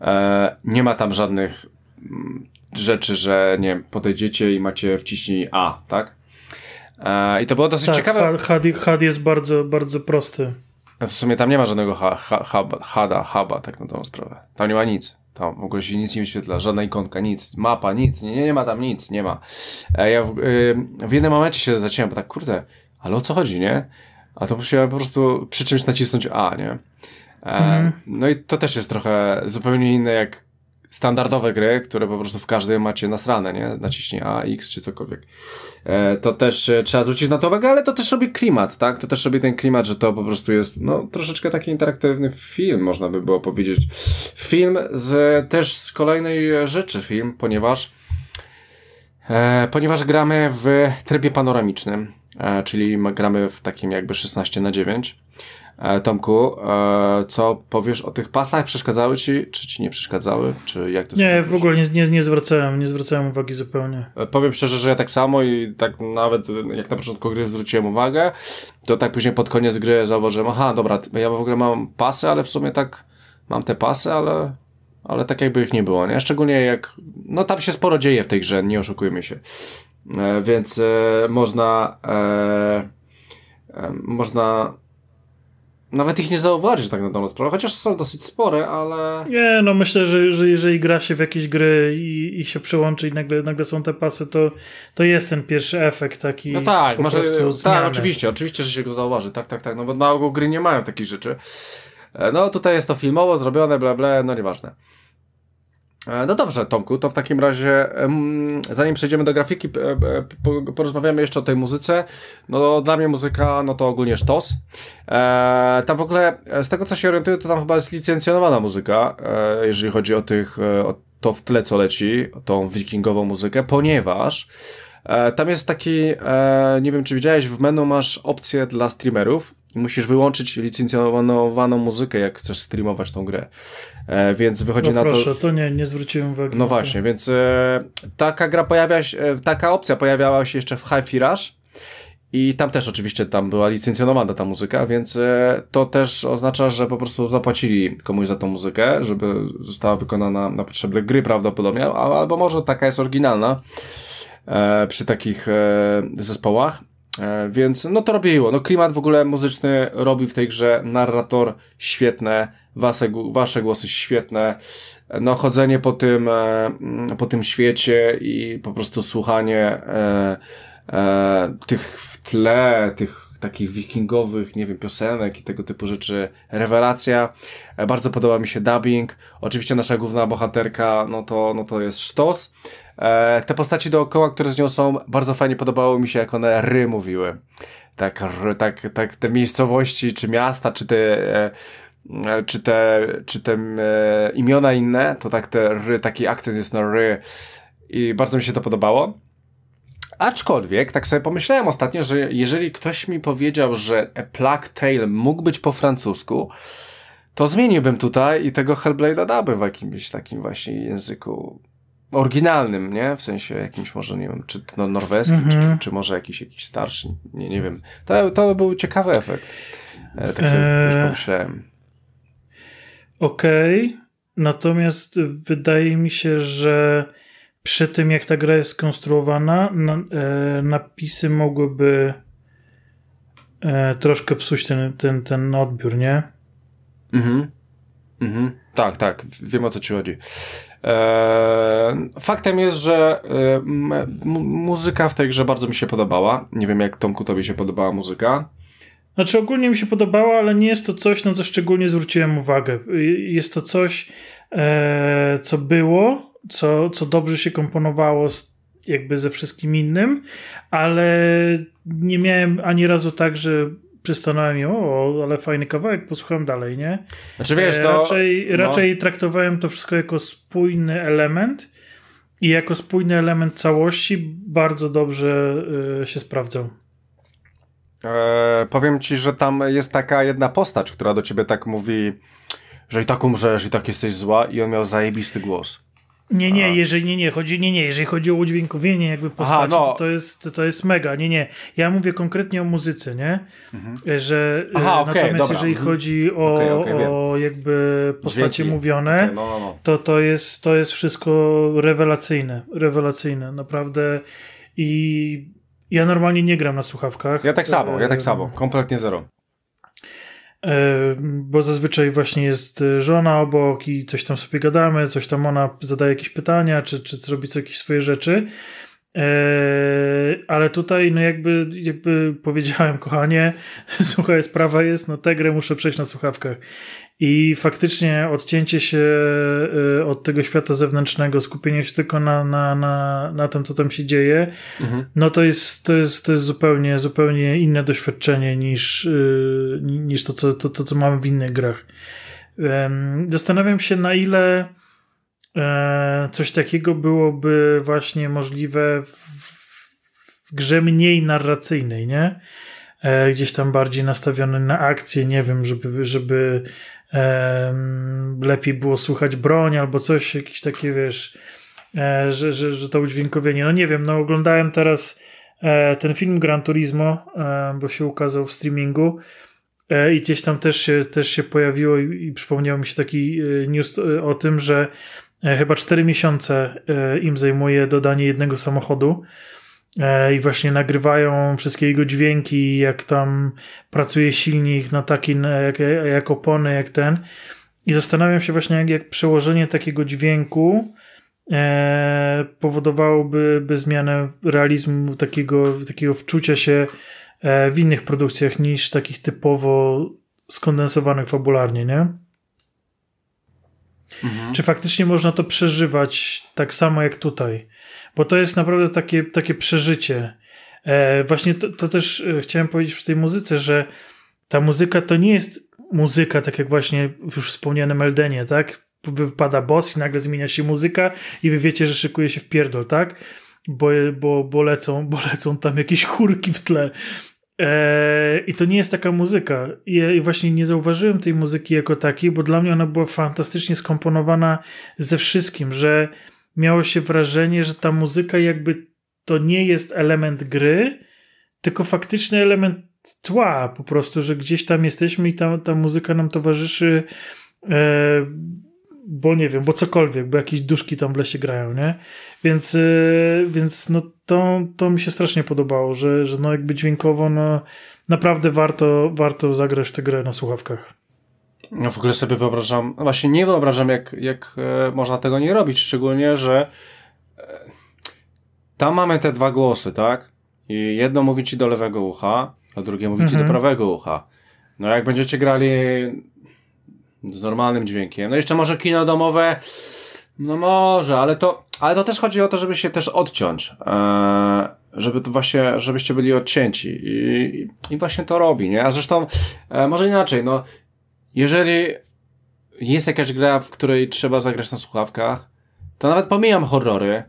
E, nie ma tam żadnych mm, rzeczy, że nie wiem, podejdziecie i macie wciśnij A, tak? E, I to było dosyć tak, ciekawe. HUD jest bardzo, bardzo prosty. W sumie tam nie ma żadnego HUDa, huba, tak na tą sprawę. Tam nie ma nic. Tam w ogóle się nic nie wyświetla, żadna ikonka, nic, mapa, nic, nie, nie ma tam nic, nie ma. E, ja w, y, w jednym momencie się zaciąłem, bo tak, kurde, ale o co chodzi, nie? a to musiałem po prostu przy czymś nacisnąć A, nie? E, mhm. No i to też jest trochę zupełnie inne jak standardowe gry, które po prostu w każdej macie nasrane, nie? Naciśnij A, X czy cokolwiek. E, to też e, trzeba zwrócić na to uwagę, ale to też robi klimat, tak? To też robi ten klimat, że to po prostu jest, no, troszeczkę taki interaktywny film, można by było powiedzieć. Film z, też z kolejnej rzeczy film, ponieważ ponieważ gramy w trybie panoramicznym. E, czyli gramy w takim jakby 16 na 9. E, Tomku, e, co powiesz o tych pasach? Przeszkadzały ci, czy ci nie przeszkadzały? Czy jak to nie, w ogóle nie, nie, nie, zwracałem, nie zwracałem uwagi zupełnie. Powiem szczerze, że ja tak samo i tak nawet jak na początku gry zwróciłem uwagę, to tak później pod koniec gry zauważyłem, aha, dobra, ja w ogóle mam pasy, ale w sumie tak mam te pasy, ale, ale tak jakby ich nie było, nie? Szczególnie jak, no tam się sporo dzieje w tej grze, nie oszukujmy się. E, więc e, można e, można nawet ich nie zauważyć tak na dobrą sprawę, chociaż są dosyć spore, ale... Nie, no myślę, że, że jeżeli gra się w jakieś gry i, i się przyłączy i nagle, nagle są te pasy, to, to jest ten pierwszy efekt taki No tak, może, tak, oczywiście, oczywiście, że się go zauważy, tak, tak, tak, no bo na ogół gry nie mają takich rzeczy. No tutaj jest to filmowo zrobione, bla, bla, no nieważne. E, no dobrze, Tomku, to w takim razie, zanim przejdziemy do grafiki, e, e, porozmawiamy jeszcze o tej muzyce. No, dla mnie muzyka, no to ogólnie sztos. Tam w ogóle, z tego co się orientuję, to tam chyba jest licencjonowana muzyka, jeżeli chodzi o tych, o to w tle co leci, tą wikingową muzykę, ponieważ tam jest taki, nie wiem czy widziałeś, w menu masz opcję dla streamerów. Musisz wyłączyć licencjonowaną muzykę, jak chcesz streamować tą grę. E, więc wychodzi no na proszę, to... proszę, to nie, nie zwróciłem uwagi. No właśnie, więc e, taka gra pojawia się, e, taka opcja pojawiała się jeszcze w High Rush i tam też oczywiście tam była licencjonowana ta muzyka, więc to też oznacza, że po prostu zapłacili komuś za tą muzykę, żeby została wykonana na potrzeby gry prawdopodobnie, albo może taka jest oryginalna przy takich zespołach. Więc no to robiło. No klimat w ogóle muzyczny robi w tej grze narrator świetne wasze, wasze głosy świetne. No, chodzenie po tym, e, mm, po tym świecie i po prostu słuchanie e, e, tych w tle, tych takich wikingowych, nie wiem, piosenek i tego typu rzeczy. Rewelacja. Bardzo podoba mi się dubbing. Oczywiście nasza główna bohaterka, no to, no to jest sztos. Te postaci dookoła, które z nią są, bardzo fajnie podobało mi się, jak one ry mówiły. Tak, tak, tak, te miejscowości, czy miasta, czy te E, czy te, czy te e, imiona inne, to tak te ry, taki akcent jest na ry i bardzo mi się to podobało. Aczkolwiek, tak sobie pomyślałem ostatnio, że jeżeli ktoś mi powiedział, że A Plague Tale mógł być po francusku, to zmieniłbym tutaj i tego Hellblade'a dałbym w jakimś takim właśnie języku oryginalnym, nie? W sensie jakimś może, nie wiem, czy no, norweskim, mm -hmm. czy, mhm. czy, może jakiś, jakiś starszy, nie, nie wiem. To, to był ciekawy efekt. E, tak sobie też pomyślałem okej, okay, natomiast wydaje mi się, że przy tym jak ta gra jest skonstruowana, na, e, napisy mogłyby e, troszkę psuć ten, ten, ten odbiór, nie? Mhm. Mhm. Tak, tak, wiem o co ci chodzi. E, faktem jest, że e, muzyka w tej grze bardzo mi się podobała. Nie wiem, jak Tomku tobie się podobała muzyka. Znaczy ogólnie mi się podobała, ale nie jest to coś, na co szczególnie zwróciłem uwagę. Y, jest to coś, e, co było, co, co dobrze się komponowało z, jakby ze wszystkim innym, ale nie miałem ani razu tak, że przystanąłem i o, ale fajny kawałek, posłuchałem dalej, nie? Znaczy wiesz, e, to... raczej, no. raczej no. traktowałem to wszystko jako spójny element i jako spójny element całości bardzo dobrze y, się sprawdzał. E, powiem ci, że tam jest taka jedna postać, która do ciebie tak mówi, że i tak umrzesz, i tak jesteś zła, i on miał zajebisty głos. Nie, nie, jeżeli nie, nie, chodzi, nie, nie, jeżeli chodzi o udźwiękowienie jakby postaci, Aha, no. to, to, jest, to jest mega, nie, nie. Ja mówię konkretnie o muzyce, nie? Mhm. Że, e, Aha, okay, natomiast dobra. jeżeli mhm. chodzi o, okay, okay, o jakby postacie Dźwięki. mówione, no, no, no, to to jest, to jest wszystko rewelacyjne, rewelacyjne, naprawdę i ja normalnie nie gram na słuchawkach. Ja tak samo, ja tak samo, kompletnie zero. Bo zazwyczaj właśnie jest y, żona obok i coś tam sobie gadamy, coś tam ona zadaje jakieś pytania, czy, czy robi co jakieś swoje rzeczy. E, ale tutaj, no jakby, jakby powiedziałem, kochanie, słuchaj, sprawa jest, no tę grę muszę przejść na słuchawkach. I faktycznie odcięcie się y, od tego świata zewnętrznego, skupienie się tylko na, na, na, na tym, co tam się dzieje, mhm. no to jest, to jest, to jest zupełnie, zupełnie inne doświadczenie niż, y, niż to, co, to, to, co mamy w innych grach. Zastanawiam się, na ile e, coś takiego byłoby właśnie możliwe w, w grze mniej narracyjnej, nie? E, gdzieś tam bardziej nastawiony na akcję, nie wiem, żeby, żeby lepiej było słuchać broń albo coś, jakieś takie, wiesz, e, że, że, że to udźwiękowienie. No nie wiem, no oglądałem teraz e, ten film Gran Turismo, e, bo się ukazał w streamingu i gdzieś tam też się, też się pojawiło i, i przypomniał mi się taki news o tym, że chyba 4 miesiące im zajmuje dodanie jednego samochodu. E, i właśnie nagrywają wszystkie jego dźwięki, jak tam pracuje silnik na taki, jak, jak opony, jak ten. I zastanawiam się właśnie, jak, jak przełożenie takiego dźwięku e, powodowałoby by zmianę realizmu, takiego, takiego wczucia się e, w innych produkcjach niż takich typowo skondensowanych fabularnie, nie? Mhm. Czy faktycznie można to przeżywać tak samo jak tutaj? Bo to jest naprawdę takie, takie przeżycie. E, właśnie to, to też e, chciałem powiedzieć przy tej muzyce, że ta muzyka to nie jest muzyka, tak jak właśnie w już wspomnianym Eldenie, tak? Wypada boss i nagle zmienia się muzyka i wy wiecie, że szykuje się w pierdol, tak? Bo, bo, bo, lecą, bo lecą tam jakieś chórki w tle. E, I to nie jest taka muzyka. I właśnie nie zauważyłem tej muzyki jako takiej, bo dla mnie ona była fantastycznie skomponowana ze wszystkim, że miało się wrażenie, że ta muzyka jakby to nie jest element gry, tylko faktyczny element tła, po prostu, że gdzieś tam jesteśmy i ta, ta muzyka nam towarzyszy, e, bo nie wiem, bo cokolwiek, bo jakieś duszki tam w lesie grają, nie? Więc, e, więc no to, to mi się strasznie podobało, że, że no jakby dźwiękowo no naprawdę warto, warto zagrać w tę grę na słuchawkach w ogóle sobie wyobrażam, no właśnie nie wyobrażam, jak, jak e, można tego nie robić, szczególnie, że e, tam mamy te dwa głosy, tak? I jedno mówi ci do lewego ucha, a drugie mówi mhm. ci do mhm. prawego ucha. No jak będziecie grali z normalnym dźwiękiem, no jeszcze może kino domowe, no może, ale to, ale to też chodzi o to, żeby się też odciąć, e, żeby to właśnie, żebyście byli odcięci I, i, właśnie to robi, nie? A zresztą, e, może inaczej, no jeżeli jest jakaś gra, w której trzeba zagrać na słuchawkach, to nawet pomijam horrory,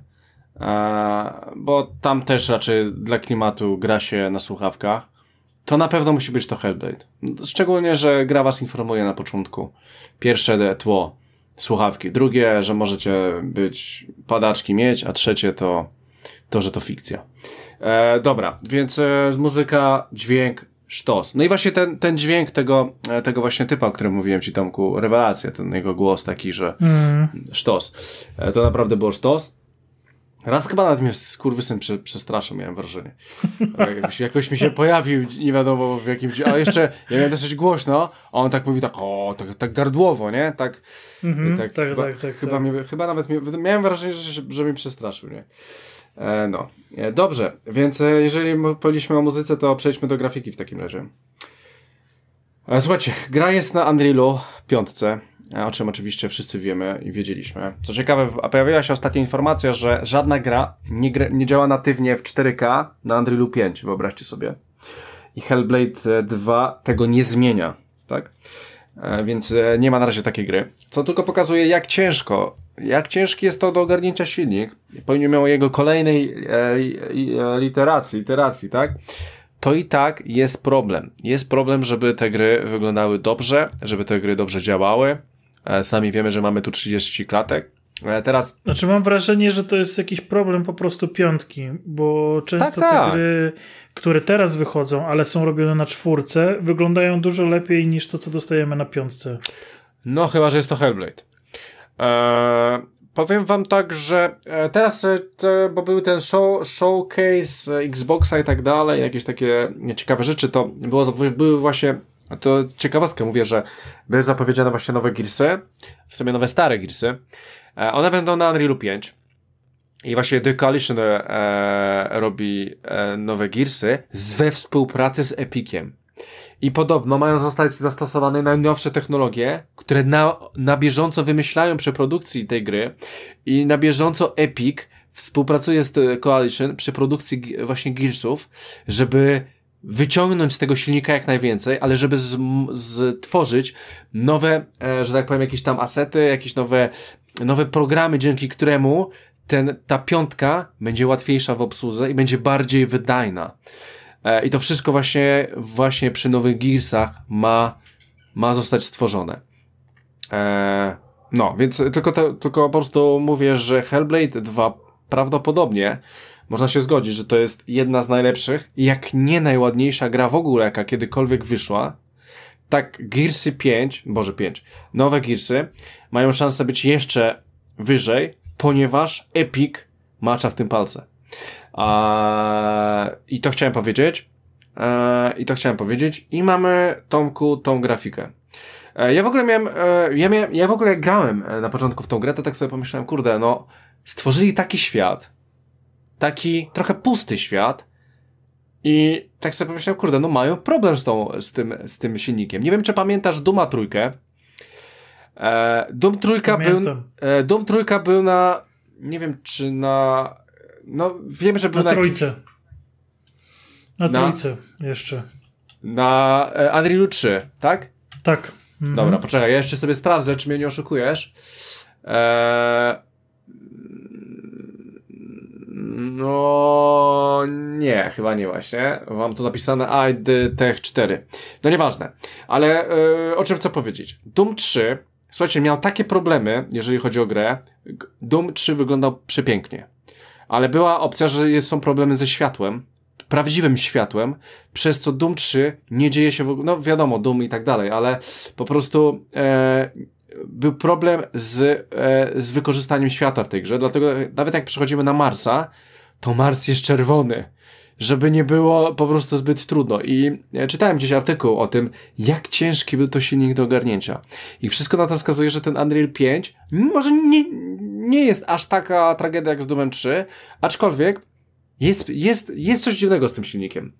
bo tam też raczej dla klimatu gra się na słuchawkach, to na pewno musi być to Hellblade. Szczególnie, że gra was informuje na początku. Pierwsze tło, słuchawki. Drugie, że możecie być padaczki mieć, a trzecie to to, że to fikcja. E, dobra, więc e, muzyka, dźwięk, sztos. No i właśnie ten, ten dźwięk tego, e, tego właśnie typa, o którym mówiłem ci Tomku, rewelacja, ten jego głos taki, że mm. sztos. E, to naprawdę było sztos. Raz chyba nawet mnie skurwysyn prze, przestraszył, miałem wrażenie. Tak jakoś, jakoś mi się pojawił, nie wiadomo w jakim... A jeszcze, ja miałem dosyć głośno, a on tak mówi tak, o, tak, tak gardłowo, nie? Tak, mm -hmm, tak, tak, chyba, tak, tak, chyba, tak. chyba nawet miałem wrażenie, że, że mnie przestraszył, nie? E, no. E, dobrze, więc e, jeżeli powiedzieliśmy o muzyce, to przejdźmy do grafiki w takim razie. Słuchajcie, gra jest na Unrealu 5, o czym oczywiście wszyscy wiemy i wiedzieliśmy. Co ciekawe, pojawiła się ostatnia informacja, że żadna gra nie, gra nie, działa natywnie w 4K na Unrealu 5, wyobraźcie sobie. I Hellblade 2 tego nie zmienia, tak? E, więc e, nie ma na razie takiej gry. Co tylko pokazuje, jak ciężko, jak ciężki jest to do ogarnięcia silnik, o jego kolejnej e, literacji, iteracji, tak? To i tak jest problem. Jest problem, żeby te gry wyglądały dobrze, żeby te gry dobrze działały. Sami wiemy, że mamy tu 30 klatek, E, teraz... Znaczy mam wrażenie, że to jest jakiś problem po prostu piątki, bo często tak, tak. te gry, które teraz wychodzą, ale są robione na czwórce, wyglądają dużo lepiej niż to, co dostajemy na piątce. No chyba, że jest to Hellblade. Eee, powiem wam tak, że e, teraz, e, te, bo był ten show, showcase Xboxa i tak dalej, jakieś takie ciekawe rzeczy, to było, były właśnie a to ciekawostkę mówię, że były zapowiedziane właśnie nowe Gearsy, w sumie nowe stare Gearsy E, one będą na Unreal 5. I właśnie The Coalition e, robi e, nowe Gearsy we współpracy z Epiciem. I podobno mają zostać zastosowane najnowsze technologie, które na, na bieżąco wymyślają przy produkcji tej gry i na bieżąco Epic współpracuje z The Coalition przy produkcji właśnie Gearsów, żeby wyciągnąć z tego silnika jak najwięcej, ale żeby stworzyć nowe, e, że tak powiem, jakieś tam asety, jakieś nowe nowe programy, dzięki któremu ten, ta piątka będzie łatwiejsza w obsłudze i będzie bardziej wydajna. E, I to wszystko właśnie, właśnie przy nowych Gearsach ma, ma zostać stworzone. E, no, więc tylko, te, tylko po prostu mówię, że Hellblade 2 prawdopodobnie można się zgodzić, że to jest jedna z najlepszych, jak nie najładniejsza gra w ogóle, jaka kiedykolwiek wyszła. Tak, Gearsy 5, Boże 5, nowe Gearsy, mają szansę być jeszcze wyżej, ponieważ Epic macza w tym palce. Eee, I to chciałem powiedzieć. Eee, I to chciałem powiedzieć. I mamy, Tomku, tą grafikę. Eee, ja w ogóle miałem, e, ja, miałem, ja w ogóle grałem e, na początku w tą grę, to tak sobie pomyślałem, kurde, no, stworzyli taki świat, taki trochę pusty świat, i tak sobie pomyślałem, kurde, no mają problem z, tą, z, tym, z tym silnikiem. Nie wiem, czy pamiętasz Duma trójkę, E, Doom trójka był, e, Doom trójka był na, nie wiem czy na, no wiem, że był na... Na trójce. Na, na trójce jeszcze. Na e, Unreal 3, tak? Tak. Mhm. Dobra, poczekaj, ja jeszcze sobie sprawdzę, czy mnie nie oszukujesz. E, no nie, chyba nie właśnie. Mam tu napisane IDT Tech 4. No nieważne. Ale e, o czym chcę powiedzieć? Doom 3 Słuchajcie, miał takie problemy, jeżeli chodzi o grę. Doom 3 wyglądał przepięknie. Ale była opcja, że są problemy ze światłem, prawdziwym światłem, przez co Doom 3 nie dzieje się w ogóle. No wiadomo, Doom i tak dalej, ale po prostu e, był problem z, e, z wykorzystaniem światła w tej grze. Dlatego nawet jak przechodzimy na Marsa, to Mars jest czerwony żeby nie było po prostu zbyt trudno. I e, czytałem gdzieś artykuł o tym, jak ciężki był to silnik do ogarnięcia. I wszystko na to wskazuje, że ten Unreal 5 może nie, nie jest aż taka tragedia jak z Doomem 3, aczkolwiek jest, jest, jest coś dziwnego z tym silnikiem.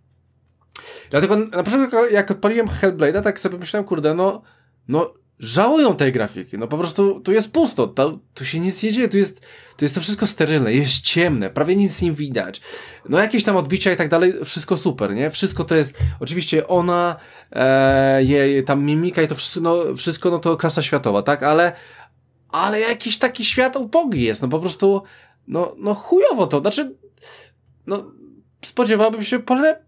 Dlatego na początku jak odpaliłem Hellblade'a, tak sobie myślałem, kurde, no, no żałują tej grafiki. No po prostu tu jest pusto, tu, tu się nic nie dzieje, tu jest, tu jest to wszystko sterylne, jest ciemne, prawie nic nie widać. No jakieś tam odbicia i tak dalej, wszystko super, nie? Wszystko to jest, oczywiście ona, e, jej tam mimika i to wszystko, no, wszystko, no to krasa światowa, tak? Ale, ale jakiś taki świat ubogi jest, no po prostu, no, no chujowo to, znaczy, no spodziewałbym się pole,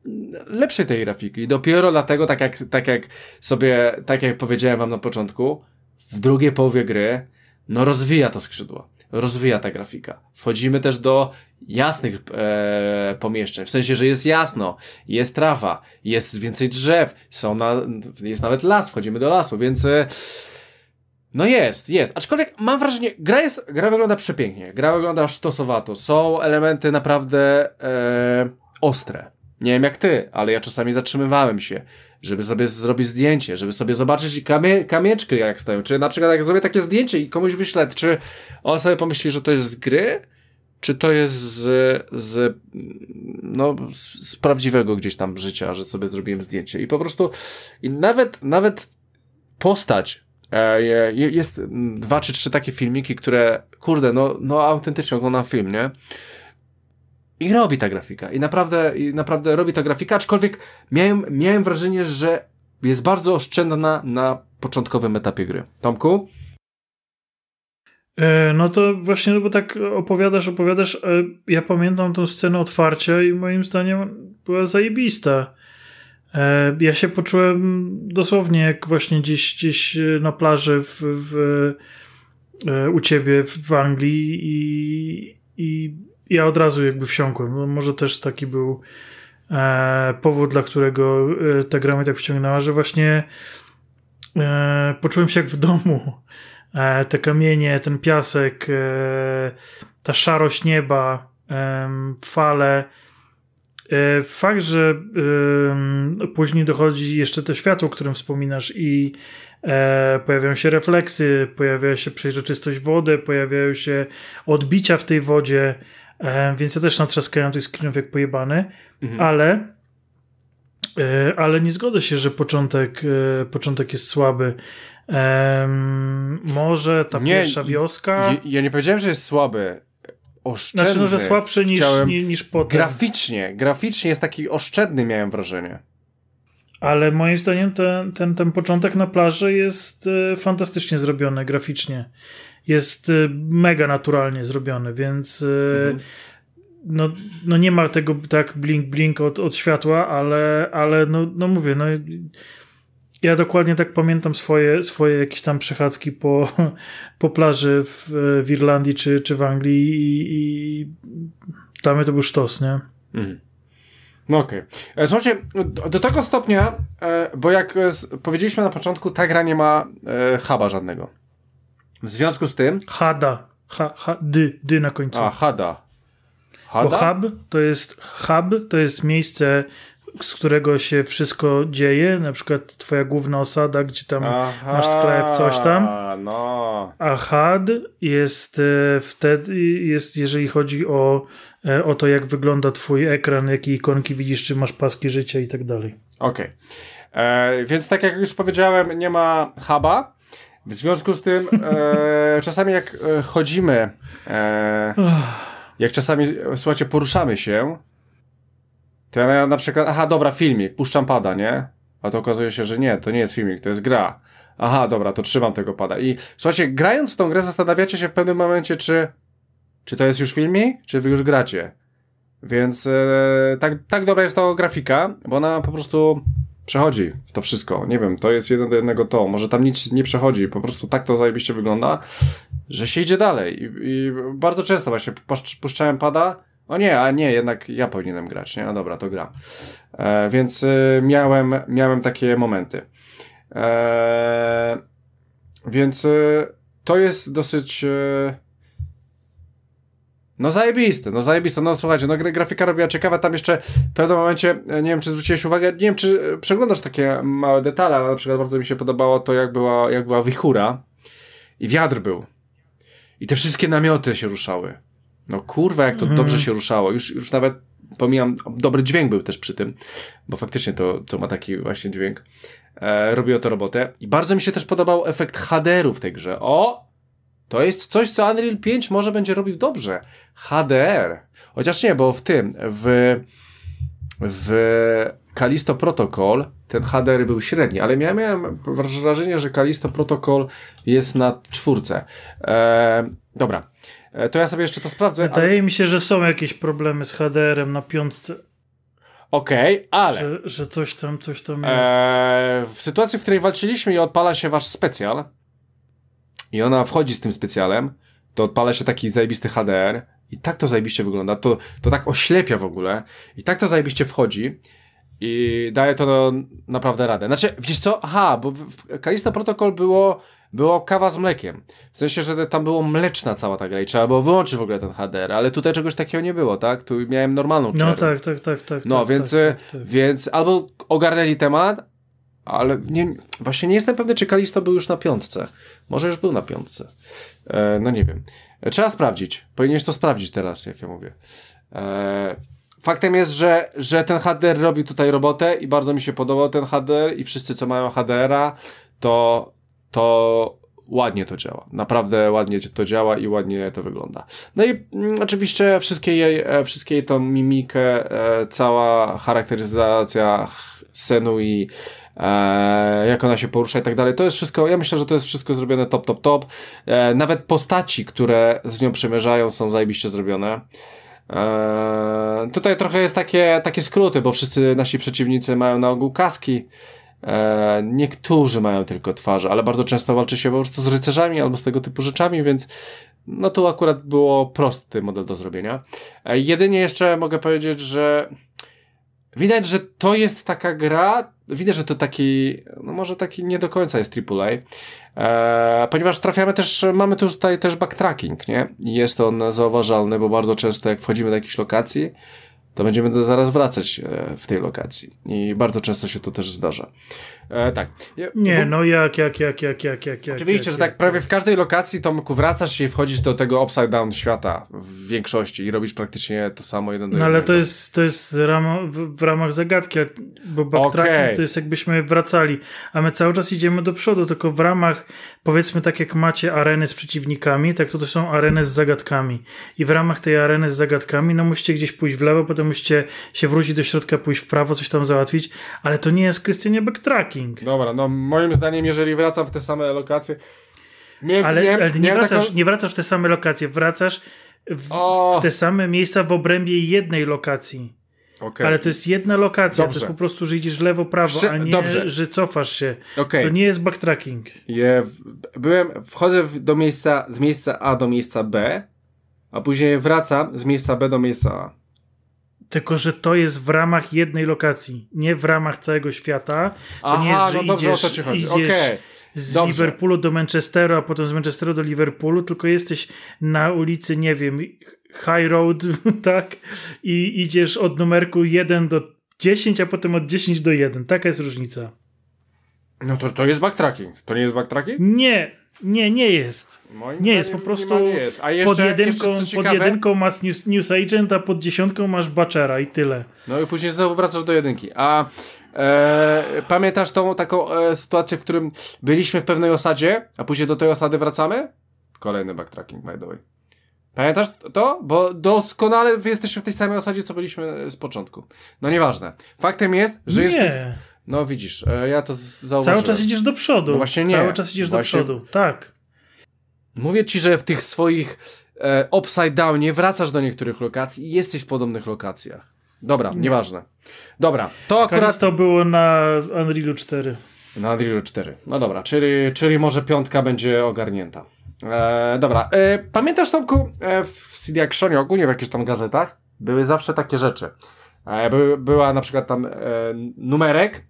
lepszej tej grafiki. I dopiero dlatego, tak jak, tak jak sobie, tak jak powiedziałem wam na początku, w drugiej połowie gry, no rozwija to skrzydło. Rozwija ta grafika. Wchodzimy też do jasnych e, pomieszczeń, w sensie, że jest jasno, jest trawa, jest więcej drzew, są na, jest nawet las, wchodzimy do lasu, więc e, no jest, jest. Aczkolwiek mam wrażenie, gra, jest, gra wygląda przepięknie, gra wygląda sztosowato. Są elementy naprawdę e, ostre. Nie wiem jak ty, ale ja czasami zatrzymywałem się, żeby sobie zrobić zdjęcie, żeby sobie zobaczyć kamie kamieczki jak stoją. Czy na przykład jak zrobię takie zdjęcie i komuś wyślę, czy on sobie pomyśli, że to jest z gry, czy to jest z, z, no, z, prawdziwego gdzieś tam życia, że sobie zrobiłem zdjęcie. I po prostu, i nawet, nawet postać, e, jest dwa czy trzy takie filmiki, które, kurde, no, no autentycznie oglądam film, nie? I robi ta grafika. I naprawdę, i naprawdę robi ta grafika, aczkolwiek miałem, miałem wrażenie, że jest bardzo oszczędna na początkowym etapie gry. Tomku? E, no to właśnie, bo tak opowiadasz, opowiadasz. E, ja pamiętam tą scenę otwarcia i moim zdaniem była zajebista. E, ja się poczułem dosłownie jak właśnie gdzieś, gdzieś na plaży w, w u ciebie w Anglii i, i ja od razu jakby wsiąkłem. No, może też taki był e, powód, dla którego e, ta gra mnie tak wciągnęła, że właśnie e, poczułem się jak w domu. E, te kamienie, ten piasek, e, ta szarość nieba, e, fale. Fakt, że później dochodzi jeszcze to światło, o którym wspominasz, i pojawiają się refleksy, pojawia się przejrzystość wody, pojawiają się odbicia w tej wodzie, Ehm, więc ja też natrzaskałem tych screenów jak pojebany, mhm. ale e, ale nie zgodzę się, że początek, e, początek jest słaby. Ehm, może ta nie, pierwsza wioska. Ja, ja nie powiedziałem, że jest słaby oszczędny. Znaczy, no, że słabszy niż, niż potem. Graficznie, graficznie jest taki oszczędny, miałem wrażenie. Ale moim zdaniem ten, ten, ten początek na plaży jest e, fantastycznie zrobiony graficznie. Jest e, mega naturalnie zrobiony, więc e, mhm. no, no nie ma tego tak blink blink od, od światła, ale, ale no, no mówię, no ja dokładnie tak pamiętam swoje, swoje jakieś tam przechadzki po, po plaży w, w Irlandii czy, czy w Anglii i, i dla mnie to był sztos, nie? Mhm. No okej. Okay. E, słuchajcie, do tego stopnia, e, bo jak e, powiedzieliśmy na początku, ta gra nie ma huba żadnego. W związku z tym... Hada. Ha, ha, dy, dy na końcu. A, hada. Hada? Bo hub to jest hub, to jest miejsce z którego się wszystko dzieje, na przykład twoja główna osada, gdzie tam Aha, masz sklep, coś tam. No. A HUD jest e, wtedy, jest, jeżeli chodzi o, e, o to, jak wygląda twój ekran, jakie ikonki widzisz, czy masz paski życia i tak dalej. Okej. Okay. E, więc tak jak już powiedziałem, nie ma huba. W związku z tym e, czasami jak chodzimy, e, jak czasami, słuchajcie, poruszamy się, to ja na przykład, aha, dobra, filmik, puszczam pada, nie? A to okazuje się, że nie, to nie jest filmik, to jest gra. Aha, dobra, to trzymam tego pada. I słuchajcie, grając w tą grę zastanawiacie się w pewnym momencie, czy, czy to jest już filmik, czy wy już gracie. Więc e, tak, tak dobra jest to grafika, bo ona po prostu przechodzi w to wszystko. Nie wiem, to jest jeden do jednego to. Może tam nic nie przechodzi, po prostu tak to zajebiście wygląda, że się idzie dalej. I, i bardzo często właśnie puszczałem pada, o nie, a nie, jednak ja powinienem grać, nie? A dobra, to gram. E, więc y, miałem, miałem takie momenty. E, więc y, to jest dosyć... Y, no zajebiste, no zajebiste, no słuchajcie, no grafika robiła ciekawa, tam jeszcze w pewnym momencie, e, nie wiem czy zwróciłeś uwagę, nie wiem czy e, przeglądasz takie małe detale, ale na przykład bardzo mi się podobało to jak była, jak była wichura i wiatr był i te wszystkie namioty się ruszały. No kurwa, jak to mhm. dobrze się ruszało. Już, już nawet pomijam, dobry dźwięk był też przy tym, bo faktycznie to, to ma taki właśnie dźwięk. E, robiło to robotę. I bardzo mi się też podobał efekt HDR-u w tej grze. O! To jest coś, co Unreal 5 może będzie robił dobrze. HDR. Chociaż nie, bo w tym, w, w Kalisto Protocol ten HDR był średni, ale miałem wrażenie, że Kalisto Protocol jest na czwórce. E, dobra. E, to ja sobie jeszcze to sprawdzę. Wydaje ale... mi się, że są jakieś problemy z HDR-em na piątce. Okej, okay, ale. Że, że, coś tam, coś tam e, jest. Eee, w sytuacji, w której walczyliśmy i odpala się wasz specjal, i ona wchodzi z tym specjalem, to odpala się taki zajebisty HDR, i tak to zajebiście wygląda. To, to tak oślepia w ogóle, i tak to zajebiście wchodzi. I daje to naprawdę radę. Znaczy, wiesz co? Aha, bo w Kalisto Protocol było było kawa z mlekiem. W sensie, że tam było mleczna cała ta gra i trzeba było wyłączyć w ogóle ten HDR, ale tutaj czegoś takiego nie było, tak? Tu miałem normalną czerwę. No tak, tak, tak, tak. No tak, więc, tak, e, tak, tak, więc albo ogarnęli temat, ale nie, właśnie nie jestem pewny, czy Kalisto był już na piątce. Może już był na piątce. E, no nie wiem. E, trzeba sprawdzić. Powinieneś to sprawdzić teraz, jak ja mówię. E, faktem jest, że, że ten HDR robi tutaj robotę i bardzo mi się podobał ten HDR i wszyscy, co mają HDR-a, to to ładnie to działa. Naprawdę ładnie to działa i ładnie to wygląda. No i mm, oczywiście wszystkie jej, e, wszystkie jej tą mimikę, e, cała charakteryzacja senu i e, jak ona się porusza i tak dalej, to jest wszystko, ja myślę, że to jest wszystko zrobione top, top, top. nawet postaci, które z nią przemierzają są zajebiście zrobione. Tutaj trochę jest takie, takie skróty, bo wszyscy nasi przeciwnicy mają na ogół kaski, E, niektórzy mają tylko twarze, ale bardzo często walczy się po prostu z rycerzami albo z tego typu rzeczami, więc no tu akurat było prosty model do zrobienia. E, jedynie jeszcze mogę powiedzieć, że widać, że to jest taka gra, widać, że to taki, no może taki nie do końca jest AAA, e, ponieważ trafiamy też, mamy tu tutaj też backtracking, nie? I jest on zauważalny, bo bardzo często jak wchodzimy do jakiejś lokacji, to będziemy do zaraz wracać e, w tej lokacji. I bardzo często się to też zdarza. E, tak. Ja, nie, w... no jak, jak, jak, jak, jak, jak. Oczywiście, jak, że tak jak, prawie jak. w każdej lokacji, Tomku, wracasz i wchodzisz do tego upside down świata w większości i robisz praktycznie to samo jeden do No ale to jest, to jest ramo, w, w, ramach zagadki, bo backtracking okay. to jest jakbyśmy wracali, a my cały czas idziemy do przodu, tylko w ramach powiedzmy tak jak macie areny z przeciwnikami, tak to to są areny z zagadkami. I w ramach tej areny z zagadkami, no musicie gdzieś pójść w lewo, potem musicie się wrócić do środka, pójść w prawo, coś tam załatwić, ale to nie jest Krystynie backtracking. Dobra, no moim zdaniem, jeżeli wracam w te same lokacje. Nie, ale, nie, ale nie, nie wracasz, taką... nie wracasz w te same lokacje, wracasz w, w te same miejsca w obrębie jednej lokacji. Okay. Ale to jest jedna lokacja, Dobrze. to jest po prostu, że idziesz lewo, prawo, a nie, Dobrze. że cofasz się. Okay. To nie jest backtracking. Je, byłem, wchodzę do miejsca, z miejsca A do miejsca B, a później wracam z miejsca B do miejsca A. Tylko, że to jest w ramach jednej lokacji, nie w ramach całego świata. To Aha, nie jest, że no dobrze, idziesz, o to ci chodzi. okay z Dobrze. Liverpoolu do Manchesteru, a potem z Manchesteru do Liverpoolu, tylko jesteś na ulicy, nie wiem, high road, tak? I idziesz od numerku 1 do 10, a potem od 10 do 1. Taka jest różnica. No to, to jest backtracking. To nie jest backtracking? Nie, nie, nie jest. Moim nie jest, po prostu jest. A jeszcze, pod jedynką, jeszcze pod jedynką masz news, news Agent, a pod dziesiątką masz Bachera i tyle. No i później znowu wracasz do jedynki. A e, pamiętasz tą taką e, sytuację, w którym byliśmy w pewnej osadzie, a później do tej osady wracamy? Kolejny backtracking, by the way. Pamiętasz to? Bo doskonale jesteśmy w tej samej osadzie, co byliśmy z początku. No nieważne. Faktem jest, że nie. jest. No widzisz, e, ja to zauważyłem. Cały czas idziesz do przodu. No właśnie nie. Cały czas idziesz właśnie... do przodu, tak. Mówię ci, że w tych swoich e, upside downie wracasz do niektórych lokacji i jesteś w podobnych lokacjach. Dobra, nie. nieważne. Dobra, to akurat... to było na Unreal 4. Na Unreal 4. No dobra, czyli, czyli może piątka będzie ogarnięta. E, dobra. E, pamiętasz, Tomku, e, w CD Actionie, ogólnie w jakichś tam gazetach, były zawsze takie rzeczy. E, by, była na przykład tam numerek,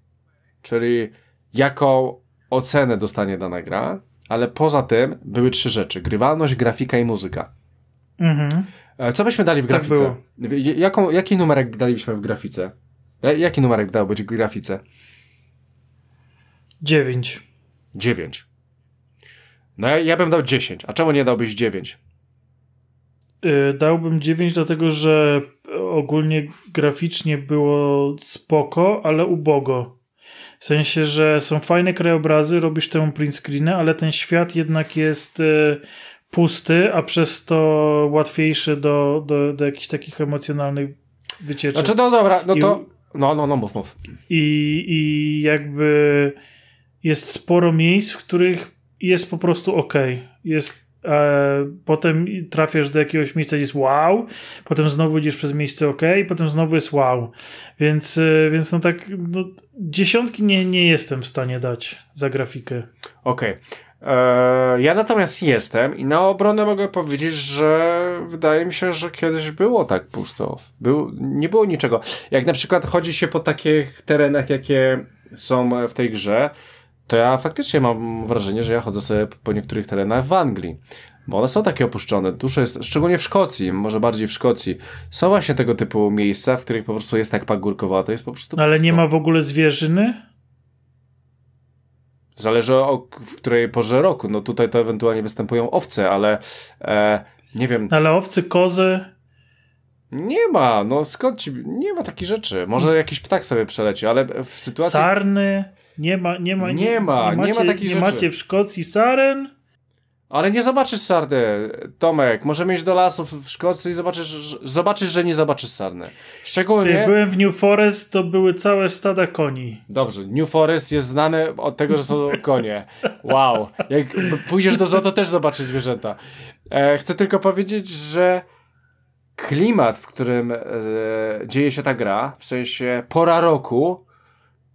czyli jaką ocenę dostanie dana gra, ale poza tym były trzy rzeczy. Grywalność, grafika i muzyka. Mhm. co byśmy dali w tak grafice? Tak Jaką, jaki numerek dalibyśmy w grafice? Jaki numerek dałbyś w grafice? Dziewięć. Dziewięć. No ja, ja bym dał 10. A czemu nie dałbyś 9? Y, dałbym 9, dlatego że ogólnie graficznie było spoko, ale ubogo. W sensie, że są fajne krajobrazy, robisz tę print screenę, ale ten świat jednak jest y, pusty, a przez to łatwiejszy do, do, do jakichś takich emocjonalnych wycieczek. Znaczy, no dobra, no to. No, no, no, mów, mów. I, I jakby jest sporo miejsc, w których jest po prostu ok. Jest, e, potem trafiasz do jakiegoś miejsca, gdzie jest wow, potem znowu idziesz przez miejsce ok, potem znowu jest wow. Więc, e, więc no tak, no, dziesiątki nie, nie jestem w stanie dać za grafikę. Okej. Okay. E, ja natomiast jestem i na obronę mogę powiedzieć, że wydaje mi się, że kiedyś było tak pusto. Był, nie było niczego. Jak na przykład chodzi się po takich terenach, jakie są w tej grze, to ja faktycznie mam wrażenie, że ja chodzę sobie po niektórych terenach w Anglii. Bo one są takie opuszczone. Dużo jest, szczególnie w Szkocji, może bardziej w Szkocji. Są właśnie tego typu miejsca, w których po prostu jest tak pagórkowate, jest po prostu. No, ale pusto. nie ma w ogóle zwierzyny? Zależy o w której porze roku. No tutaj to ewentualnie występują owce, ale e, nie wiem. Ale owce, kozy. Nie ma, no skąd ci, nie ma takich rzeczy. Może mm. jakiś ptak sobie przeleci, ale w sytuacji... Sarny, nie ma, nie ma, nie, nie ma, nie, macie, nie ma takich nie rzeczy. macie w Szkocji saren? Ale nie zobaczysz sarny, Tomek. Możemy iść do lasów w Szkocji i zobaczysz, zobaczysz że nie zobaczysz sarny. Szczególnie... Ty, byłem w New Forest, to były całe stada koni. Dobrze, New Forest jest znane od tego, że są konie. Wow. Jak pójdziesz do zoo, to też zobaczysz zwierzęta. E, chcę tylko powiedzieć, że klimat, w którym e, dzieje się ta gra, w sensie pora roku,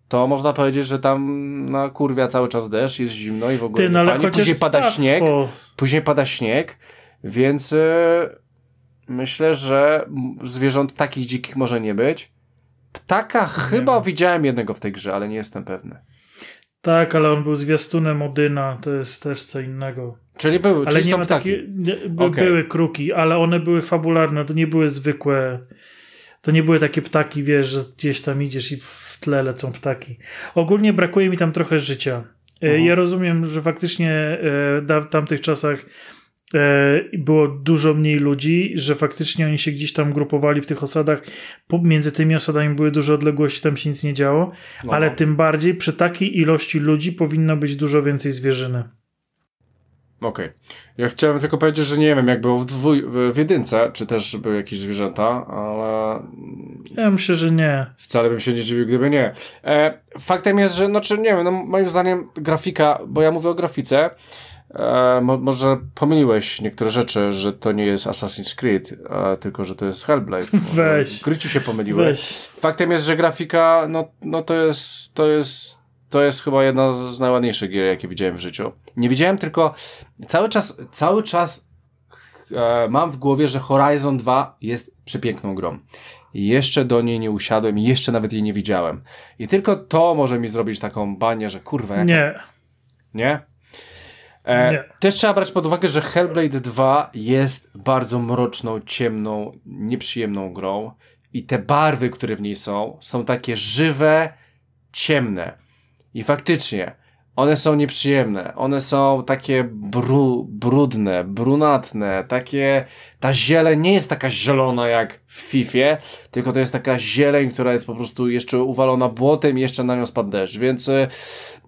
to można powiedzieć, że tam na no, kurwia cały czas deszcz, jest zimno i w ogóle Ty, no, ale później pada śnieg, później pada śnieg, więc yy, myślę, że zwierząt takich dzikich może nie być. Ptaka nie chyba widziałem jednego w tej grze, ale nie jestem pewny. Tak, ale on był zwiastunem Odyna, to jest też co innego. Czyli były, ale czyli nie ma takie, okay. Były kruki, ale one były fabularne, to nie były zwykłe. To nie były takie ptaki, wiesz, że gdzieś tam idziesz i w tle lecą ptaki. Ogólnie brakuje mi tam trochę życia. E, mhm. Ja rozumiem, że faktycznie e, w tamtych czasach E, było dużo mniej ludzi, że faktycznie oni się gdzieś tam grupowali w tych osadach. Między tymi osadami były duże odległości, tam się nic nie działo, no. ale no. tym bardziej przy takiej ilości ludzi powinno być dużo więcej zwierzyny. Okej. Okay. Ja chciałem tylko powiedzieć, że nie wiem, jak było w, dwój- w jedynce, czy też były jakieś zwierzęta, ale. Ja myślę, że nie. Wcale bym się nie dziwił, gdyby nie. E, faktem jest, że, znaczy, nie wiem, no, moim zdaniem grafika, bo ja mówię o grafice, E, może pomyliłeś niektóre rzeczy, że to nie jest Assassin's Creed, a, e, tylko że to jest Hellblade. Weź. Gryciu się pomyliłeś. Weź. Faktem jest, że grafika, no, no to jest, to jest, to jest chyba jedna z najładniejszych gier, jakie widziałem w życiu. Nie widziałem tylko, cały czas, cały czas e, mam w głowie, że Horizon 2 jest przepiękną grą. I jeszcze do niej nie usiadłem i jeszcze nawet jej nie widziałem. I tylko to może mi zrobić taką banię, że kurwa, jaka... Nie. Nie? E, też trzeba brać pod uwagę, że Hellblade 2 jest bardzo mroczną, ciemną, nieprzyjemną grą i te barwy, które w niej są, są takie żywe, ciemne. I faktycznie, one są nieprzyjemne, one są takie bru, brudne, brunatne, takie, ta zieleń nie jest taka zielona jak w Fifie, tylko to jest taka zieleń, która jest po prostu jeszcze uwalona błotem i jeszcze na nią spadł deszcz, więc y,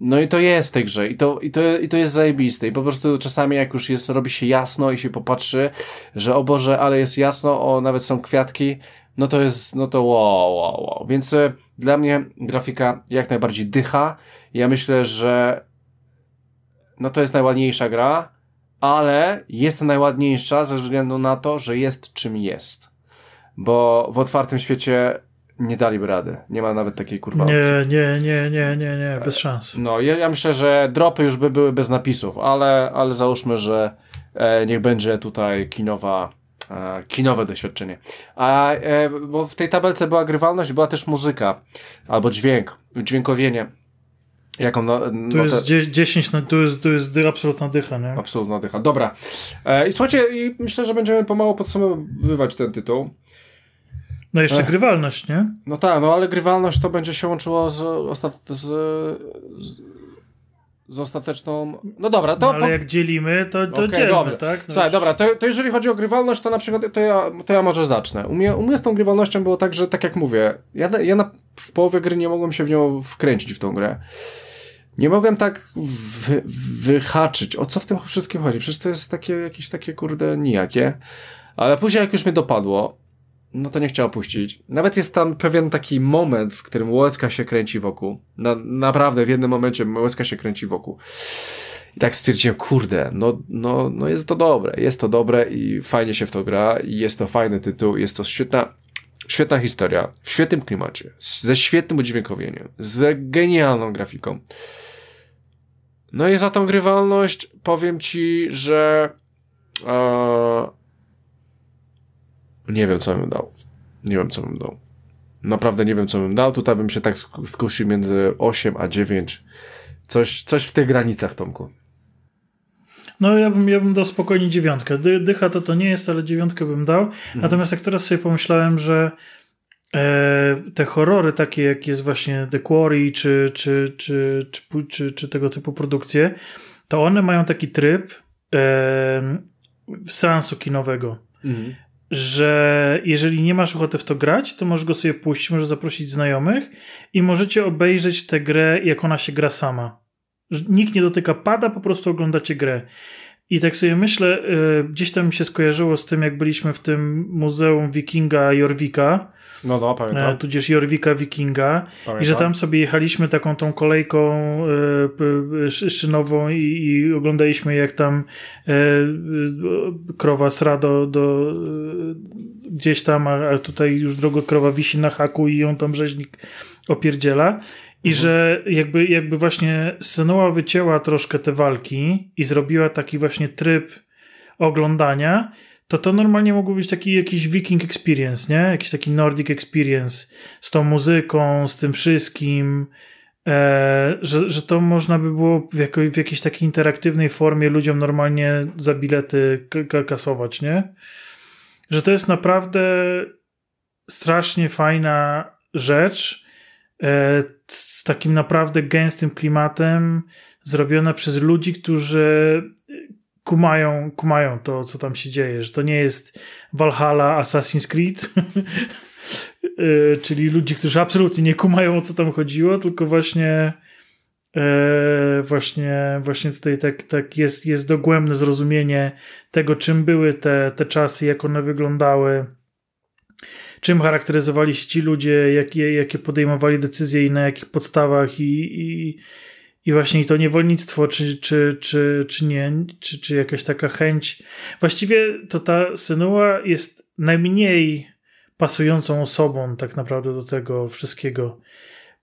no i to jest w tej grze i to, i to, i to jest zajebiste i po prostu czasami jak już jest, robi się jasno i się popatrzy, że o Boże, ale jest jasno, o nawet są kwiatki, no to jest, no to wow, wow, wow. Więc e, dla mnie grafika jak najbardziej dycha. Ja myślę, że no to jest najładniejsza gra, ale jest najładniejsza ze względu na to, że jest czym jest. Bo w otwartym świecie nie daliby rady. Nie ma nawet takiej kurwa nie, opcji. Nie, nie, nie, nie, nie, bez szans. No, ja, ja, myślę, że dropy już by były bez napisów, ale, ale załóżmy, że e, niech będzie tutaj kinowa E, kinowe doświadczenie. A, e, bo w tej tabelce była grywalność, była też muzyka albo dźwięk, dźwiękowienie. Jaką no, tu no jest te... 10, no, tu jest, tu jest absolutna dycha, nie? Absolutna dycha, dobra. E, I słuchajcie, i myślę, że będziemy pomału podsumowywać ten tytuł. No jeszcze Ech. grywalność, nie? No tak, no ale grywalność to będzie się łączyło z, ostat... z, z z ostateczną. No dobra, to. No, ale po... jak dzielimy, to, to okay, dobra. tak? No Słuchaj, dobra, to, to, jeżeli chodzi o grywalność, to na przykład to ja, to ja może zacznę. U mnie, u mnie z tą grywalnością było tak, że tak jak mówię, ja, ja na, w połowie gry nie mogłem się w nią wkręcić w tą grę. Nie mogłem tak wy, wyhaczyć. O co w tym wszystkim chodzi? Przecież to jest takie jakieś takie kurde nijakie. Ale później jak już mnie dopadło, no to nie chciał opuścić. Nawet jest tam pewien taki moment, w którym łezka się kręci wokół. Na, naprawdę, w jednym momencie łezka się kręci wokół. I tak stwierdziłem, kurde, no, no, no jest to dobre, jest to dobre i fajnie się w to gra, i jest to fajny tytuł, jest to świetna, świetna historia, w świetnym klimacie, ze świetnym udźwiękowieniem, z genialną grafiką. No i za tą grywalność powiem ci, że e, nie wiem, co bym dał. Nie wiem, co bym dał. Naprawdę nie wiem, co bym dał. Tutaj bym się tak skusił między 8 a 9. Coś, coś w tych granicach, Tomku. No ja bym, ja bym dał spokojnie dziewiątkę. Dy, dycha to to nie jest, ale dziewiątkę bym dał. Mhm. Natomiast jak teraz sobie pomyślałem, że e, te horrory takie jak jest właśnie The Quarry czy, czy, czy, czy, czy, tego typu produkcje, to one mają taki tryb e, seansu kinowego. Mhm że jeżeli nie masz ochoty w to grać, to możesz go sobie puścić, możesz zaprosić znajomych i możecie obejrzeć tę grę, jak ona się gra sama. Nikt nie dotyka pada, po prostu oglądacie grę. I tak sobie myślę, y, gdzieś tam mi się skojarzyło z tym, jak byliśmy w tym muzeum Wikinga Jorwika, no, no, pamiętam. E, tudzież Jorwika Wikinga. Pamiętam. I że tam sobie jechaliśmy taką tą kolejką e, e, szynową i, i oglądaliśmy jak tam krowa sra do, do gdzieś tam, a, tutaj już drogo krowa wisi na haku i ją tam rzeźnik opierdziela. I mhm. że jakby, jakby właśnie Synuła wycięła troszkę te walki i zrobiła taki właśnie tryb oglądania, to to normalnie mogłoby być taki jakiś Viking Experience, nie? Jakiś taki Nordic Experience z tą muzyką, z tym wszystkim, e, że, że to można by było w, jako, w jakiejś takiej interaktywnej formie ludziom normalnie za bilety kasować, nie? Że to jest naprawdę strasznie fajna rzecz e, z takim naprawdę gęstym klimatem zrobiona przez ludzi, którzy kumają, kumają to, co tam się dzieje, że to nie jest Valhalla Assassin's Creed, y, czyli ludzi, którzy absolutnie nie kumają, o co tam chodziło, tylko właśnie e, właśnie, właśnie tutaj tak, tak jest, jest dogłębne zrozumienie tego, czym były te, te czasy, jak one wyglądały, czym charakteryzowali się ci ludzie, jakie, jakie podejmowali decyzje i na jakich podstawach i, i i właśnie to niewolnictwo, czy, czy, czy, czy nie, czy, czy jakaś taka chęć. Właściwie to ta Synua jest najmniej pasującą osobą tak naprawdę do tego wszystkiego,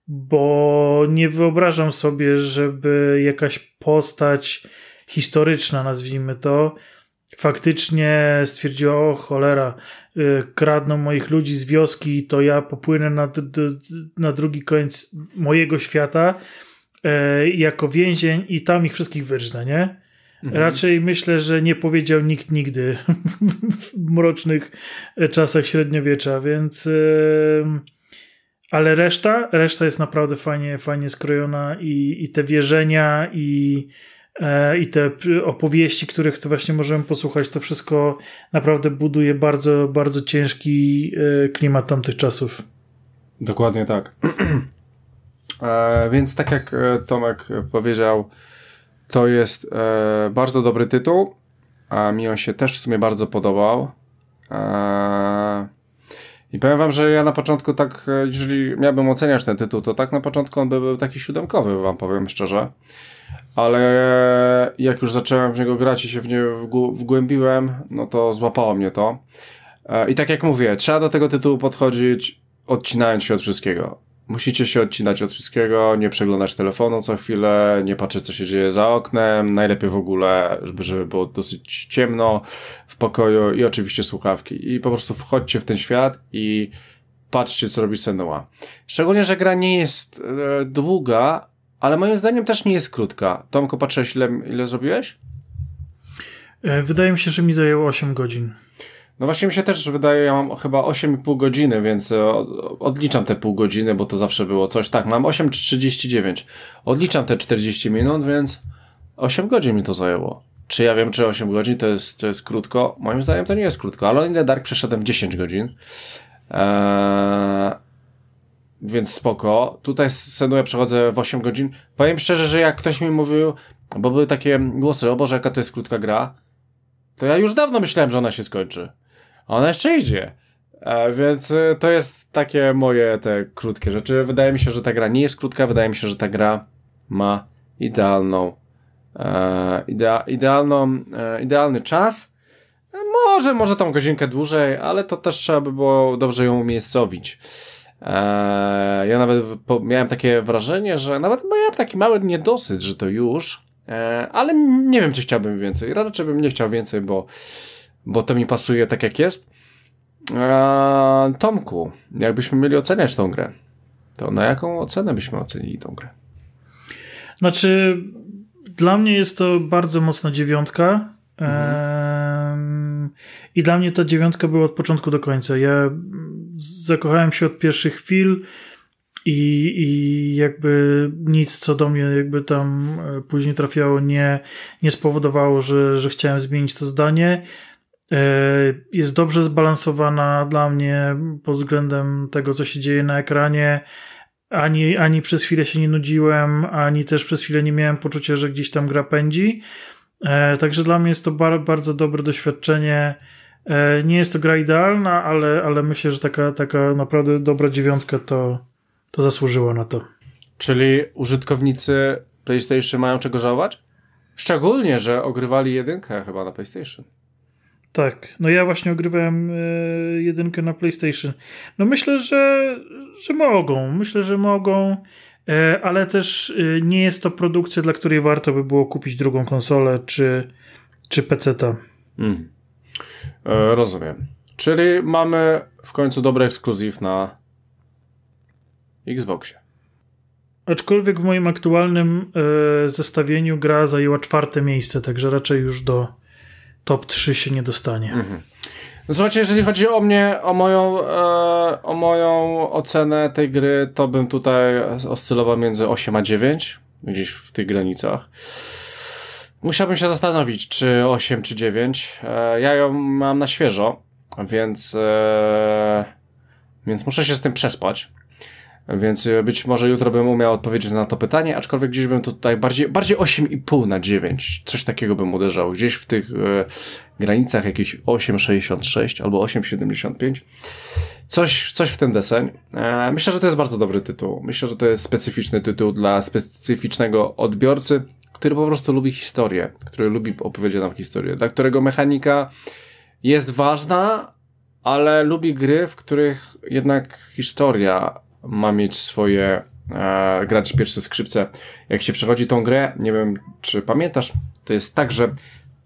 bo nie wyobrażam sobie, żeby jakaś postać historyczna, nazwijmy to, faktycznie stwierdziła, o cholera, y, kradną moich ludzi z wioski, to ja popłynę na, na drugi koniec mojego świata E, jako więzień i tam ich wszystkich wyrżnę, nie? Mhm. Raczej myślę, że nie powiedział nikt nigdy w mrocznych czasach średniowiecza, więc. E, ale reszta, reszta jest naprawdę fajnie, fajnie skrojona i, i te wierzenia i, e, i te opowieści, których to właśnie możemy posłuchać, to wszystko naprawdę buduje bardzo, bardzo ciężki klimat tamtych czasów. Dokładnie tak. E, więc tak jak e, Tomek powiedział, to jest e, bardzo dobry tytuł. A mi on się też w sumie bardzo podobał. I powiem wam, że ja na początku tak, jeżeli miałbym oceniać ten tytuł, to tak na początku on by był taki siódemkowy, wam powiem szczerze. Ale jak już zacząłem w niego grać i się w nie wgłębiłem, no to złapało mnie to. I tak jak mówię, trzeba do tego tytułu podchodzić odcinając się od wszystkiego. Musicie się odcinać od wszystkiego, nie przeglądać telefonu co chwilę, nie patrzeć co się dzieje za oknem, najlepiej w ogóle, żeby, żeby było dosyć ciemno w pokoju i oczywiście słuchawki. I po prostu wchodźcie w ten świat i patrzcie co robi Senua. Szczególnie, że gra nie jest e, długa, ale moim zdaniem też nie jest krótka. Tomko, patrzyłeś ile, ile zrobiłeś? E, wydaje mi się, że mi zajęło 8 godzin. No właśnie mi się też wydaje, ja mam chyba 8,5 godziny, więc e, odliczam te pół godziny, bo to zawsze było coś. Tak, mam 8,39. Odliczam te 40 minut, więc 8 godzin mi to zajęło. Czy ja wiem, czy 8 godzin to jest, to jest krótko? Moim zdaniem to nie jest krótko, ale ile Dark przeszedłem 10 godzin. Eee, więc spoko. Tutaj scenuję przechodzę w 8 godzin. Powiem szczerze, że jak ktoś mi mówił, bo były takie głosy, o Boże, jaka to jest krótka gra, to ja już dawno myślałem, że ona się skończy ona jeszcze idzie. E, więc e, to jest takie moje te krótkie rzeczy. Wydaje mi się, że ta gra nie jest krótka, wydaje mi się, że ta gra ma idealną e, idea, idealną, idealny czas. Może, może tą godzinkę dłużej, ale to też trzeba by było dobrze ją umiejscowić. Ja nawet miałem takie wrażenie, że nawet miałem taki mały niedosyt, że to już, ale nie wiem, czy chciałbym więcej. Raczej bym nie chciał więcej, bo bo to mi pasuje tak jak jest. Eee, Tomku, jakbyśmy mieli oceniać tą grę, to na jaką ocenę byśmy ocenili tą grę? Znaczy, dla mnie jest to bardzo mocna dziewiątka. Mhm. Eee, I dla mnie ta dziewiątka była od początku do końca. Ja zakochałem się od pierwszych chwil. I, I jakby nic, co do mnie jakby tam e, później trafiało, nie, nie spowodowało, że, że chciałem zmienić to zdanie. E, jest dobrze zbalansowana dla mnie pod względem tego, co się dzieje na ekranie. Ani, ani przez chwilę się nie nudziłem, ani też przez chwilę nie miałem poczucia, że gdzieś tam gra pędzi. E, także dla mnie jest to bar bardzo dobre doświadczenie. E, nie jest to gra idealna, ale, ale myślę, że taka, taka naprawdę dobra dziewiątka to, to zasłużyło na to. Czyli użytkownicy PlayStation mają czego żałować? Szczególnie, że ogrywali jedynkę chyba na PlayStation. Tak, no ja właśnie ogrywałem e, jedynkę na PlayStation. No myślę, że, że mogą, myślę, że mogą, e, ale też e, nie jest to produkcja, dla której warto by było kupić drugą konsolę czy, czy PC-ta. Mm. E, rozumiem. Czyli mamy w końcu dobry ekskluzyw na Xboxie. Aczkolwiek w moim aktualnym zestawieniu gra zajęła czwarte miejsce, także raczej już do top 3 się nie dostanie. Mhm. No słuchajcie, jeżeli chodzi o mnie, o moją, e, o moją ocenę tej gry, to bym tutaj oscylował między 8 a 9, gdzieś w tych granicach. Musiałbym się zastanowić, czy 8 czy 9. E, ja ją mam na świeżo, więc, e, więc muszę się z tym przespać. Więc e, być może jutro bym umiał odpowiedzieć na to pytanie, aczkolwiek gdzieś bym tutaj bardziej, bardziej 8,5 na 9, coś takiego bym uderzał. Gdzieś w tych e, granicach jakieś 8,66 albo 8,75. Coś, coś w ten deseń. E, myślę, że to jest bardzo dobry tytuł. Myślę, że to jest specyficzny tytuł dla specyficznego odbiorcy, który po prostu lubi historię, który lubi opowiedzieć nam historię, dla którego mechanika jest ważna, ale lubi gry, w których jednak historia ma mieć swoje e, grać pierwsze skrzypce. Jak się przechodzi tą grę, nie wiem czy pamiętasz, to jest tak, że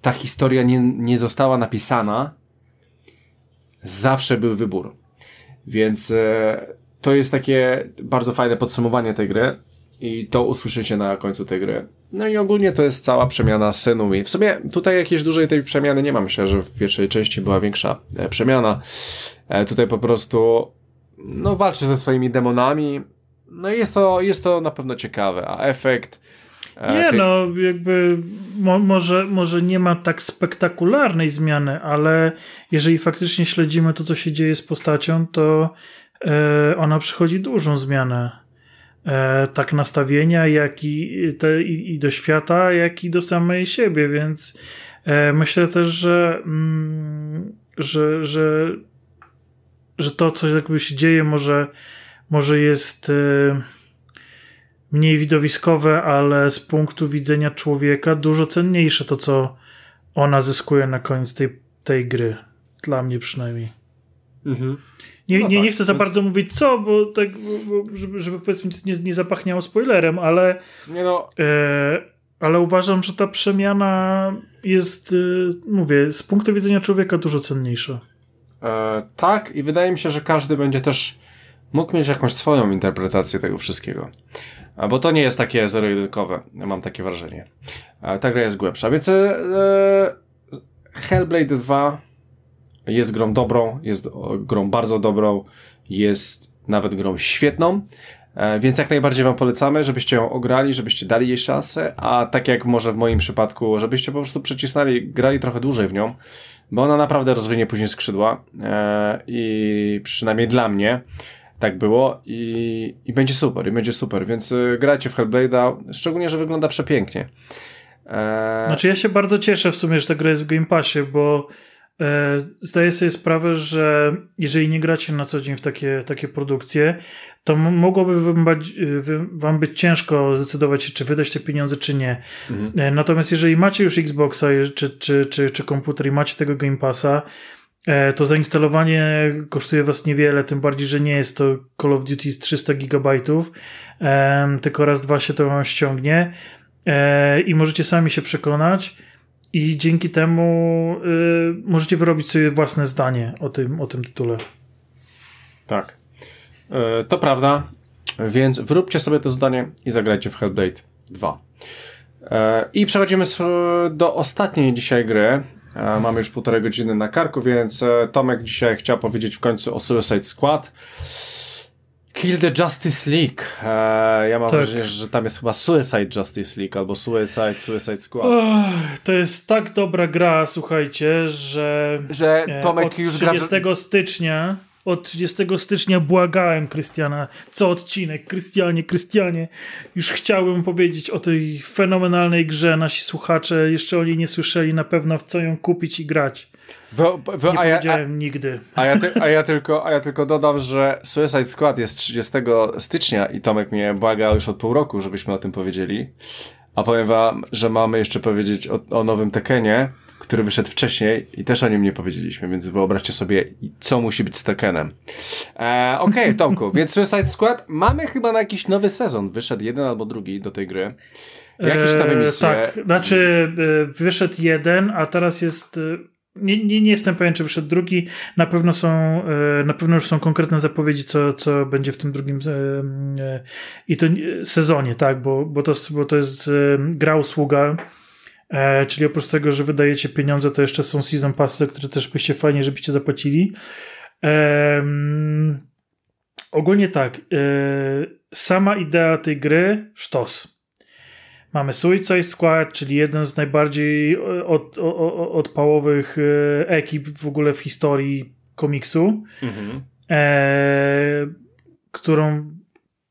ta historia nie, nie została napisana, zawsze był wybór. Więc e, to jest takie bardzo fajne podsumowanie tej gry i to usłyszycie na końcu tej gry. No i ogólnie to jest cała przemiana synu w sumie tutaj jakiejś dużej tej przemiany nie mam. Myślę, że w pierwszej części była większa e, przemiana. E, tutaj po prostu no, walczy ze swoimi demonami. No i jest to, jest to na pewno ciekawe, a efekt. E, nie, ty... no, jakby mo może, może nie ma tak spektakularnej zmiany, ale jeżeli faktycznie śledzimy to, co się dzieje z postacią, to e, ona przychodzi dużą zmianę. E, tak nastawienia, jak i, te, i, i, do świata, jak i do samej siebie, więc e, myślę też, że, mm, że, że że to, co jakby się dzieje, może, może jest e, mniej widowiskowe, ale z punktu widzenia człowieka dużo cenniejsze to, co ona zyskuje na koniec tej, tej gry. Dla mnie przynajmniej. Mhm. Nie, no nie, tak, nie chcę za bardzo mówić co, bo tak, bo, żeby, żeby powiedzmy nie, nie zapachniało spoilerem, ale. Nie no. E, ale uważam, że ta przemiana jest, e, mówię, z punktu widzenia człowieka dużo cenniejsza. E, tak, i wydaje mi się, że każdy będzie też mógł mieć jakąś swoją interpretację tego wszystkiego. bo to nie jest takie zero-jedynkowe, mam takie wrażenie. ta gra jest głębsza, więc e, Hellblade 2 jest grą dobrą, jest grą bardzo dobrą, jest nawet grą świetną. E, więc jak najbardziej Wam polecamy, żebyście ją ograli, żebyście dali jej szansę, a tak jak może w moim przypadku, żebyście po prostu przecisnęli, grali trochę dłużej w nią, bo ona naprawdę rozwinie później skrzydła e, i przynajmniej dla mnie tak było i, i będzie super, i będzie super, więc e, grajcie w Hellblade'a, szczególnie, że wygląda przepięknie. E... Znaczy ja się bardzo cieszę w sumie, że ta gra jest w Game Passie, bo E, zdaję sobie sprawę, że jeżeli nie gracie na co dzień w takie, takie produkcje, to mogłoby wam, e, wam być ciężko zdecydować się, czy wydać te pieniądze, czy nie. Mhm. E, natomiast jeżeli macie już Xboxa czy, czy, czy, czy komputer i macie tego Game Passa, to zainstalowanie kosztuje Was niewiele, tym bardziej, że nie jest to Call of Duty z 300 GB, tylko raz, dwa się to Wam ściągnie i możecie sami się przekonać, i dzięki temu y, możecie wyrobić sobie własne zdanie o tym, o tym tytule. Tak. E, to prawda. Więc wyróbcie sobie to zdanie i zagrajcie w Hellblade 2. E, I przechodzimy do ostatniej dzisiaj gry. E, mamy już półtorej godziny na karku, więc Tomek dzisiaj chciał powiedzieć w końcu o Suicide Squad. Kill the Justice League. Eee, ja mam tak. wrażenie, że tam jest chyba Suicide Justice League albo Suicide, Suicide Squad. to jest tak dobra gra, słuchajcie, że, że e, Tomek od 30 już 30 gra... stycznia od 30 stycznia błagałem Krystiana co odcinek. Krystianie, Krystianie, już chciałbym powiedzieć o tej fenomenalnej grze. Nasi słuchacze jeszcze o niej nie słyszeli, na pewno chcą ją kupić i grać. nie a powiedziałem ja, a, nigdy. A ja, ty, a, ja tylko, a ja tylko dodam, że Suicide Squad jest 30 stycznia i Tomek mnie błagał już od pół roku, żebyśmy o tym powiedzieli. A powiem wam, że mamy jeszcze powiedzieć o, o nowym Tekenie, który wyszedł wcześniej i też o nim nie powiedzieliśmy, więc wyobraźcie sobie, co musi być z Tekenem. E, Okej, okay, Tomku, więc Suicide Squad mamy chyba na jakiś nowy sezon. Wyszedł jeden albo drugi do tej gry. Jakieś nowe e, misje. E, tak, znaczy e, wyszedł jeden, a teraz jest... E, nie, nie, nie jestem pewien, czy wyszedł drugi. Na pewno są, na pewno już są konkretne zapowiedzi, co, co będzie w tym drugim i to sezonie, tak, bo, bo, to, bo to jest gra usługa E, czyli oprócz tego, że wydajecie pieniądze, to jeszcze są season passy, które też byście fajnie, żebyście zapłacili. E, ogólnie tak, e, sama idea tej gry sztos. Mamy Suicide Squad, czyli jeden z najbardziej e, od, od, odpałowych e, ekip w ogóle w historii komiksu, mhm. E, którą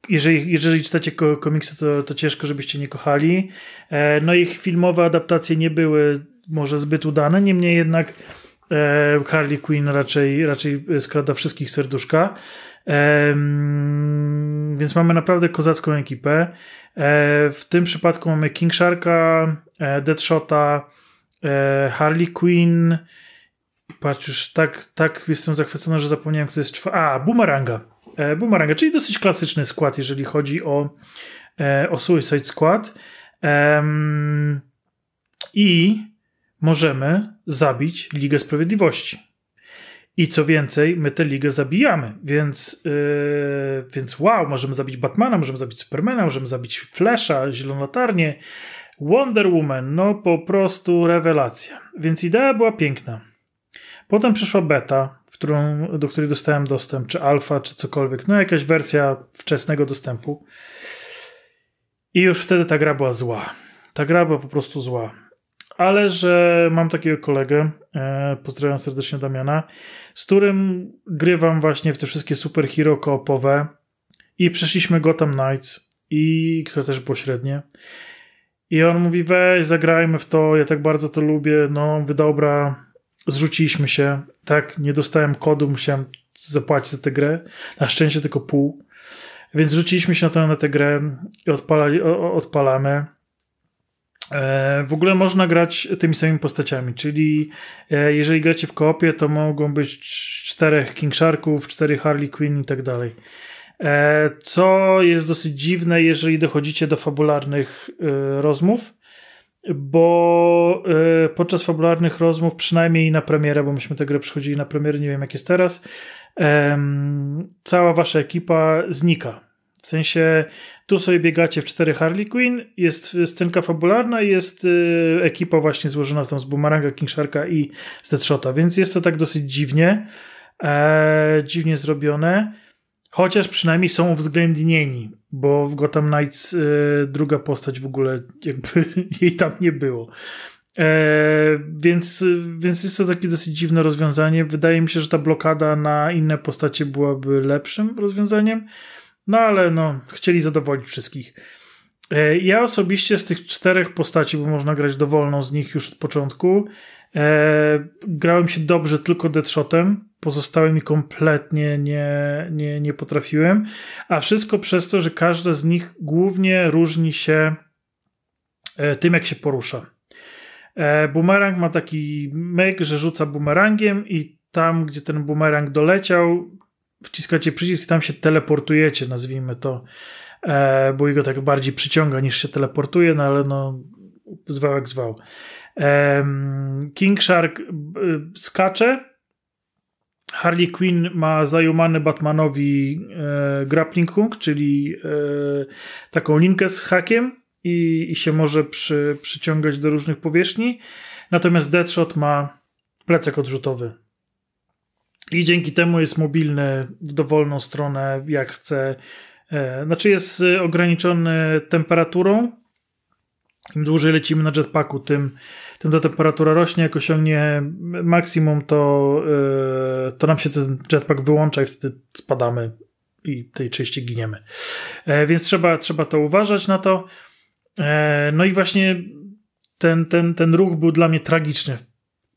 jeżeli, jeżeli czytacie komiksy, to, to ciężko, żebyście nie kochali. E, no ich filmowe adaptacje nie były może zbyt udane, niemniej jednak e, Harley Quinn raczej, raczej składa wszystkich serduszka. E, mm, więc mamy naprawdę kozacką ekipę. W tym przypadku mamy King Sharka, Deadshota, Harley Quinn. Patrz, już tak, tak jestem zachwycony, że zapomniałem, kto jest czwarty. A, Boomeranga. E, Boomeranga, czyli dosyć klasyczny skład, jeżeli chodzi o, e, o Suicide Squad. I możemy zabić Ligę Sprawiedliwości. I co więcej, my tę ligę zabijamy, więc, yy, więc wow, możemy zabić Batmana, możemy zabić Supermana, możemy zabić Flasha, Zielonotarnię, Wonder Woman, no po prostu rewelacja. Więc idea była piękna. Potem przyszła beta, którą, do której dostałem dostęp, czy alfa, czy cokolwiek, no jakaś wersja wczesnego dostępu. I już wtedy ta gra była zła. Ta gra była po prostu zła. Ale że mam takiego kolegę, e, pozdrawiam serdecznie Damiana, z którym grywam właśnie w te wszystkie hero koopowe i przeszliśmy Gotham Knights, i które też pośrednie. I on mówi, weź, zagrajmy w to, ja tak bardzo to lubię, no, wydobra. dobra, zrzuciliśmy się, tak, nie dostałem kodu, musiałem zapłacić za tę grę, na szczęście tylko pół, więc rzuciliśmy się na, to, na tę grę i odpalali, odpalamy. E, w ogóle można grać tymi samymi postaciami, czyli e, jeżeli gracie w koopie, to mogą być czterech King Sharków, cztery Harley Quinn i tak dalej. E, co jest dosyć dziwne, jeżeli dochodzicie do fabularnych rozmów, bo e, podczas fabularnych rozmów, przynajmniej na premierę, bo myśmy tę grę przychodzili na premierę, nie wiem jak jest teraz, cała wasza ekipa znika. W sensie, tu sobie biegacie w cztery Harley Quinn, jest scenka fabularna i jest e, ekipa właśnie złożona tam z Boomeranga, King Sharka i z Shota, więc jest to tak dosyć dziwnie, e, dziwnie zrobione. Chociaż przynajmniej są uwzględnieni, bo w Gotham Knights e, druga postać w ogóle jakby jej tam nie było. E, więc, więc jest to takie dosyć dziwne rozwiązanie. Wydaje mi się, że ta blokada na inne postacie byłaby lepszym rozwiązaniem, no ale no, chcieli zadowolić wszystkich. E, ja osobiście z tych czterech postaci, bo można grać dowolną z nich już od początku, E, grałem się dobrze tylko Deadshotem, pozostałe mi kompletnie nie, nie, nie potrafiłem, a wszystko przez to, że każda z nich głównie różni się e, tym, jak się porusza. E, bumerang ma taki myk, że rzuca bumerangiem i tam, gdzie ten bumerang doleciał, wciskacie przycisk, tam się teleportujecie, nazwijmy to, e, bo jego tak bardziej przyciąga niż się teleportuje, no ale no, zwał jak zwał. King Shark y, skacze. Harley Quinn ma zajumany Batmanowi e, grappling hook, czyli e, taką linkę z hakiem i, i się może przy, przyciągać do różnych powierzchni. Natomiast Deadshot ma plecak odrzutowy. I dzięki temu jest mobilny w dowolną stronę, jak chce. E, znaczy jest ograniczony temperaturą. Im dłużej lecimy na jetpacku, tym tym ta temperatura rośnie, jak osiągnie maksimum, to, yy, to nam się ten jetpack wyłącza i wtedy spadamy i tej części giniemy. E, więc trzeba, trzeba to uważać na to. E, no i właśnie ten, ten, ten ruch był dla mnie tragiczny w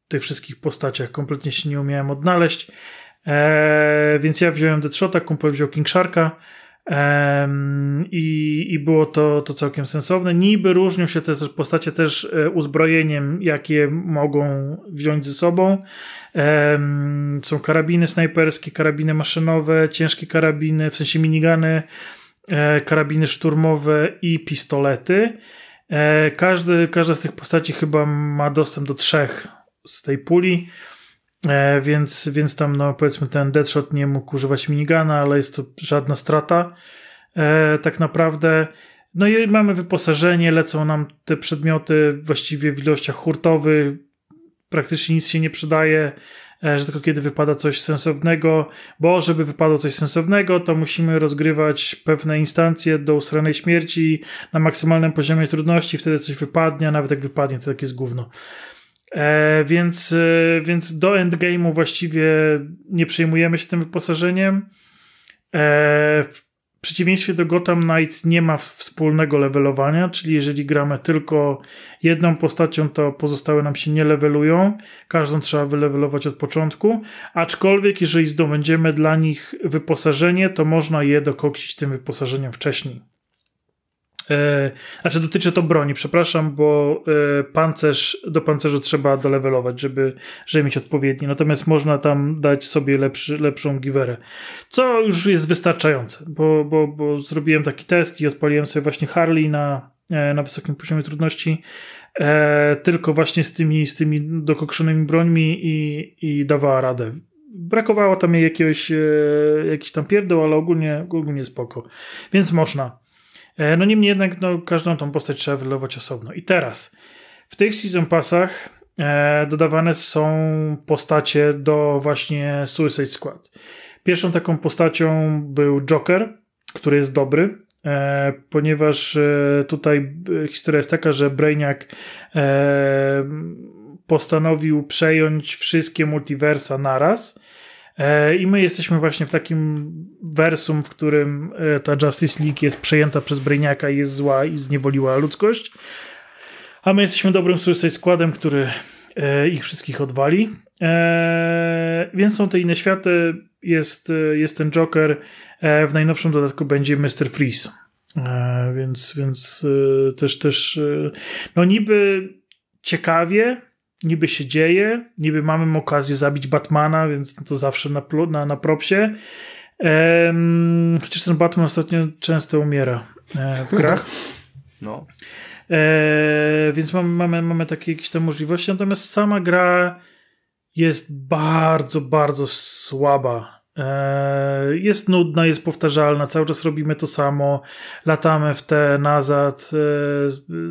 tych wszystkich postaciach. Kompletnie się nie umiałem odnaleźć. E, więc ja wziąłem Deadshota, kumpel wziął King Sharka. I, I było to, to całkiem sensowne. Niby różnią się te postacie też e, uzbrojeniem, jakie mogą wziąć ze sobą. Są karabiny snajperskie, karabiny maszynowe, ciężkie karabiny, w sensie minigany, e, karabiny szturmowe i pistolety. E, każdy, każda z tych postaci chyba ma dostęp do trzech z tej puli. E, więc, więc tam, no powiedzmy, ten Deadshot nie mógł używać minigana, ale jest to żadna strata. E, tak naprawdę. No i mamy wyposażenie, lecą nam te przedmioty właściwie w ilościach hurtowych, praktycznie nic się nie przydaje, e, że tylko kiedy wypada coś sensownego, bo żeby wypadło coś sensownego, to musimy rozgrywać pewne instancje do usranej śmierci na maksymalnym poziomie trudności, wtedy coś wypadnie, a nawet jak wypadnie, to tak jest gówno. E, więc, e, więc do endgame'u właściwie nie przejmujemy się tym wyposażeniem. E, w przeciwieństwie do Gotham Knights nie ma wspólnego levelowania, czyli jeżeli gramy tylko jedną postacią, to pozostałe nam się nie levelują. Każdą trzeba wylevelować od początku. Aczkolwiek, jeżeli zdobędziemy dla nich wyposażenie, to można je dokoksić tym wyposażeniem wcześniej. E, znaczy dotyczy to broni, przepraszam, bo e, pancerz, do pancerzu trzeba dolewelować, żeby, żeby mieć odpowiedni. Natomiast można tam dać sobie lepszy, lepszą giwerę. Co już jest wystarczające, bo, bo, bo zrobiłem taki test i odpaliłem sobie właśnie Harley na, e, na wysokim poziomie trudności. tylko właśnie z tymi, z tymi dokokszonymi brońmi i, i dawała radę brakowało tam jej jakiegoś, e, jakiś tam pierdeł, ale ogólnie, ogólnie spoko. Więc można. E, no niemniej jednak no, każdą tą postać trzeba wylować osobno. I teraz, w tych Season Passach e, dodawane są postacie do właśnie Suicide Squad. Pierwszą taką postacią był Joker, który jest dobry, e, ponieważ e, tutaj e, historia jest taka, że Brainiac e, postanowił przejąć wszystkie multiversa naraz E, I my jesteśmy właśnie w takim wersum, w którym e, ta Justice League jest przejęta przez Brainiaka i jest zła i zniewoliła ludzkość. A my jesteśmy dobrym Suicide Składem, który e, ich wszystkich odwali. Więc są te inne światy, jest, jest ten Joker. W najnowszym dodatku będzie Mr. Freeze. Więc, więc też, też no niby ciekawie, niby się dzieje, niby mamy okazję zabić Batmana, więc no to zawsze na, na, na propsie. Ehm, chociaż ten Batman ostatnio często umiera e, w grach. No. E, więc mamy, mamy, mamy takie jakieś tam możliwości, natomiast sama gra jest bardzo, bardzo słaba E, jest nudna, jest powtarzalna, cały czas robimy to samo, latamy w te nazad,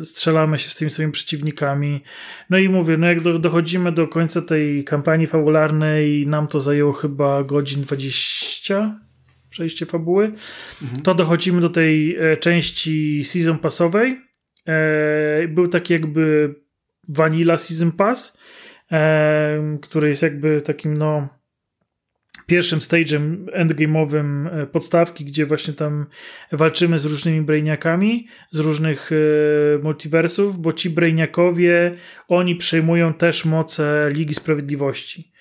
e, strzelamy się z tymi swoimi przeciwnikami. No i mówię, no jak dochodzimy do końca tej kampanii fabularnej, nam to zajęło chyba godzin 20 przejście fabuły, mhm. to dochodzimy do tej e, części season passowej. Był taki jakby Vanilla Season Pass, który jest jakby takim no pierwszym stage'em endgame'owym e, podstawki, gdzie właśnie tam walczymy z różnymi brainiakami, z różnych e, multiversów, bo ci brainiakowie, oni przejmują też moce Ligi Sprawiedliwości.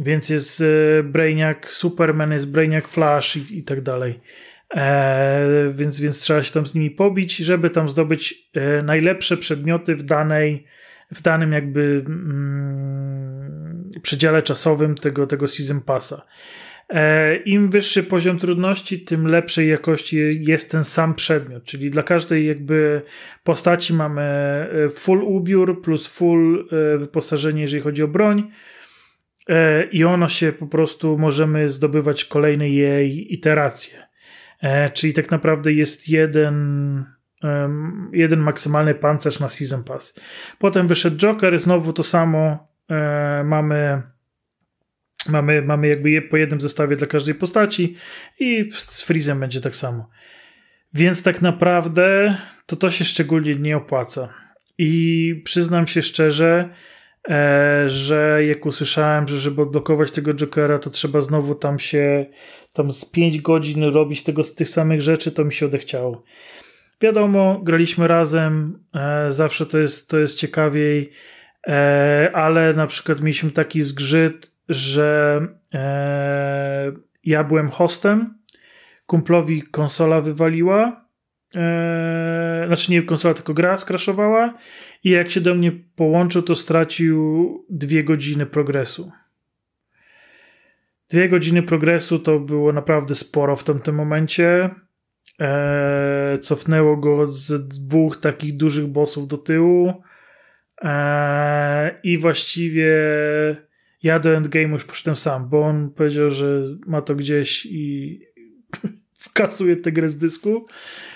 Więc jest e, brainiak Superman, jest brainiak Flash i, i tak dalej. więc, więc trzeba się tam z nimi pobić, żeby tam zdobyć e, najlepsze przedmioty w danej, w danym jakby mm, przedziale czasowym tego, tego Season Passa. E, Im wyższy poziom trudności, tym lepszej jakości jest ten sam przedmiot, czyli dla każdej jakby postaci mamy e, full ubiór plus full e, wyposażenie, jeżeli chodzi o broń. I ono się po prostu możemy zdobywać kolejne jej iteracje. Czyli tak naprawdę jest jeden, jeden maksymalny pancerz na Season Pass. Potem wyszedł Joker, znowu to samo E, mamy Mamy, mamy jakby je po jednym zestawie dla każdej postaci i z Freezem będzie tak samo. Więc tak naprawdę to to się szczególnie nie opłaca. I przyznam się szczerze, e, że jak usłyszałem, że żeby odblokować tego Jokera, to trzeba znowu tam się tam z 5 godzin robić tego z tych samych rzeczy, to mi się odechciało. Wiadomo, graliśmy razem, e, zawsze to jest, to jest ciekawiej. E, ale na przykład mieliśmy taki zgrzyt, że e, ja byłem hostem, kumplowi konsola wywaliła, e, znaczy nie konsola, tylko gra skraszowała i jak się do mnie połączył, to stracił dwie godziny progresu. Dwie godziny progresu to było naprawdę sporo w tamtym momencie. cofnęło go z dwóch takich dużych bossów do tyłu. Eee, I właściwie ja do endgame już poszedłem sam, bo on powiedział, że ma to gdzieś i wkasuje tę grę z dysku.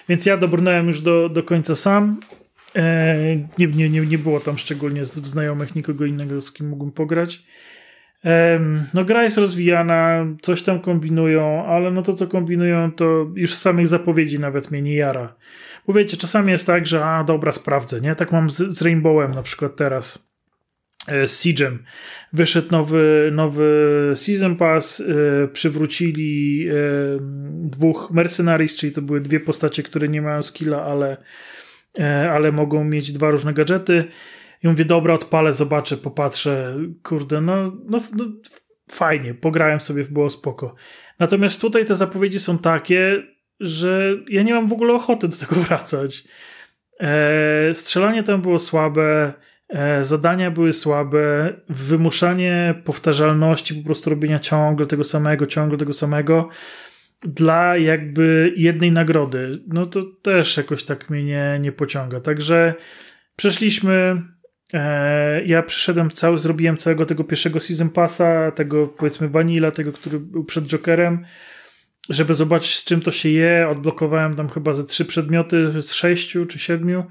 Więc ja dobrnąłem już do, do końca sam. Eee, nie, nie, nie, nie było tam szczególnie znajomych nikogo innego, z kim mógłbym pograć. Ehm, no gra jest rozwijana, coś tam kombinują, ale no to co kombinują to już z samych zapowiedzi nawet mnie nie jara. Bo wiecie, czasami jest tak, że a dobra, sprawdzę, nie? Tak mam z, z Rainbowem na przykład teraz. Z e, Siege'em. Wyszedł nowy, nowy Season Pass, yy, przywrócili yy, dwóch mercenaries, czyli to były dwie postacie, które nie mają skilla, ale, yy, ale mogą mieć dwa różne gadżety. I mówię, dobra, odpalę, zobaczę, popatrzę, kurde, no, no, no fajnie, pograłem sobie, było spoko. Natomiast tutaj te zapowiedzi są takie, że ja nie mam w ogóle ochoty do tego wracać. E, strzelanie tam było słabe, e, zadania były słabe, wymuszanie powtarzalności, po prostu robienia ciągle tego samego, ciągle tego samego dla jakby jednej nagrody. No to też jakoś tak mnie nie, nie pociąga. Także przeszliśmy. E, ja przyszedłem cały, zrobiłem całego tego pierwszego season passa, tego powiedzmy vanilla, tego, który był przed Jokerem żeby zobaczyć z czym to się je, odblokowałem tam chyba ze trzy przedmioty z sześciu czy siedmiu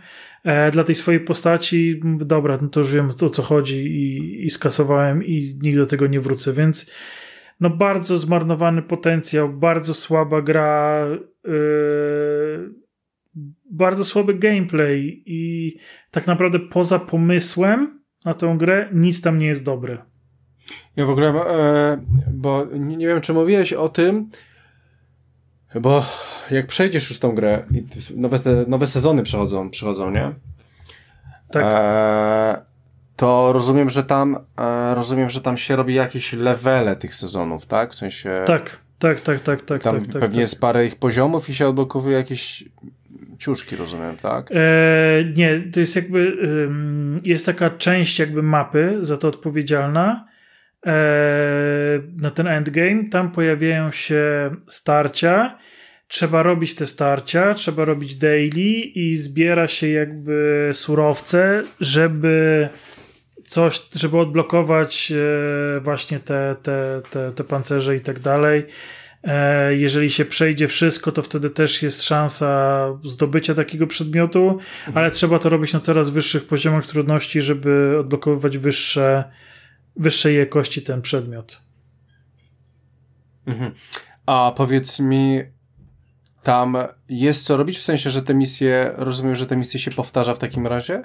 e, dla tej swojej postaci. Dobra, no to już wiem o co chodzi i, i skasowałem i nigdy do tego nie wrócę, więc no bardzo zmarnowany potencjał, bardzo słaba gra, yy, bardzo słaby gameplay i tak naprawdę poza pomysłem na tę grę nic tam nie jest dobre. Ja w ogóle, e, bo nie wiem, czy mówiłeś o tym, bo jak przejdziesz już tą grę, nowe, te, nowe sezony przychodzą, przychodzą, nie? Tak. E, to rozumiem, że tam e, rozumiem, że tam się robi jakieś levele tych sezonów, tak? W sensie. Tak, tak, tak, tak, tak. Tam tak, tak pewnie tak. jest parę ich poziomów i się odblokowuje jakieś ciuszki, rozumiem, tak? E, nie, to jest jakby. jest taka część jakby mapy za to odpowiedzialna E, na ten endgame. Tam pojawiają się starcia. Trzeba robić te starcia, trzeba robić daily i zbiera się jakby surowce, żeby coś, żeby odblokować e, właśnie te, te, te, te pancerze i tak dalej. E, jeżeli się przejdzie wszystko, to wtedy też jest szansa zdobycia takiego przedmiotu, ale mhm. trzeba to robić na coraz wyższych poziomach trudności, żeby odblokowywać wyższe, wyższej jakości ten przedmiot. Mhm. A powiedz mi, tam jest co robić? W sensie, że te misje, rozumiem, że te misje się powtarza w takim razie?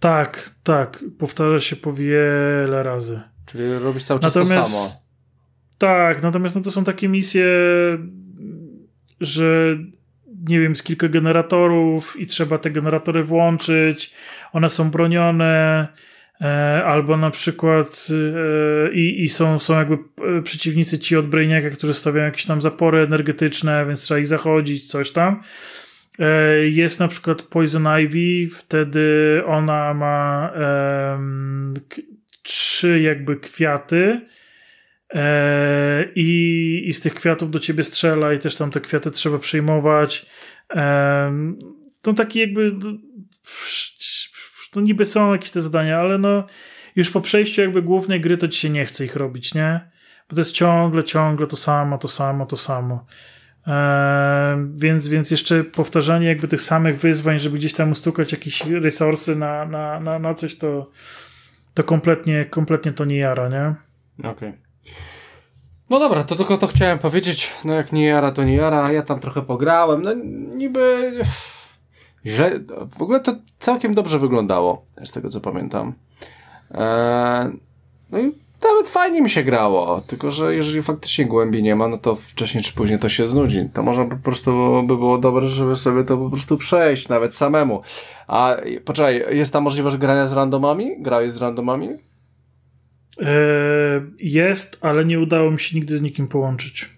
Tak, tak. Powtarza się po wiele razy. Czyli robisz cały czas natomiast, to samo. Tak, natomiast no to są takie misje, że nie wiem, z kilka generatorów i trzeba te generatory włączyć. One są bronione E, albo na przykład e, i, i są, są jakby e, przeciwnicy ci od Brainiaka, którzy stawiają jakieś tam zapory energetyczne, więc trzeba ich zachodzić, coś tam. Jest na przykład Poison Ivy, wtedy ona ma um, trzy jakby kwiaty e, i, i z tych kwiatów do ciebie strzela i też tam te kwiaty trzeba przyjmować. E, to taki jakby no niby są jakieś te zadania, ale no już po przejściu jakby głównej gry to ci się nie chce ich robić, nie? Bo to jest ciągle, ciągle to samo, to samo, to samo. Eee, więc, więc jeszcze powtarzanie jakby tych samych wyzwań, żeby gdzieś tam ustukać jakieś resursy na, na, na, na coś, to, to kompletnie, kompletnie to nie jara, nie? Okej. Okay. No dobra, to tylko to chciałem powiedzieć. No jak nie jara, to nie jara. Ja tam trochę pograłem. No niby że w ogóle to całkiem dobrze wyglądało, z tego co pamiętam. Eee, no i nawet fajnie mi się grało, tylko że jeżeli faktycznie głębi nie ma, no to wcześniej czy później to się znudzi. To może po prostu by było dobre, żeby sobie to po prostu przejść, nawet samemu. A poczekaj, jest tam możliwość grania z randomami? Grałeś z randomami? E, jest, ale nie udało mi się nigdy z nikim połączyć.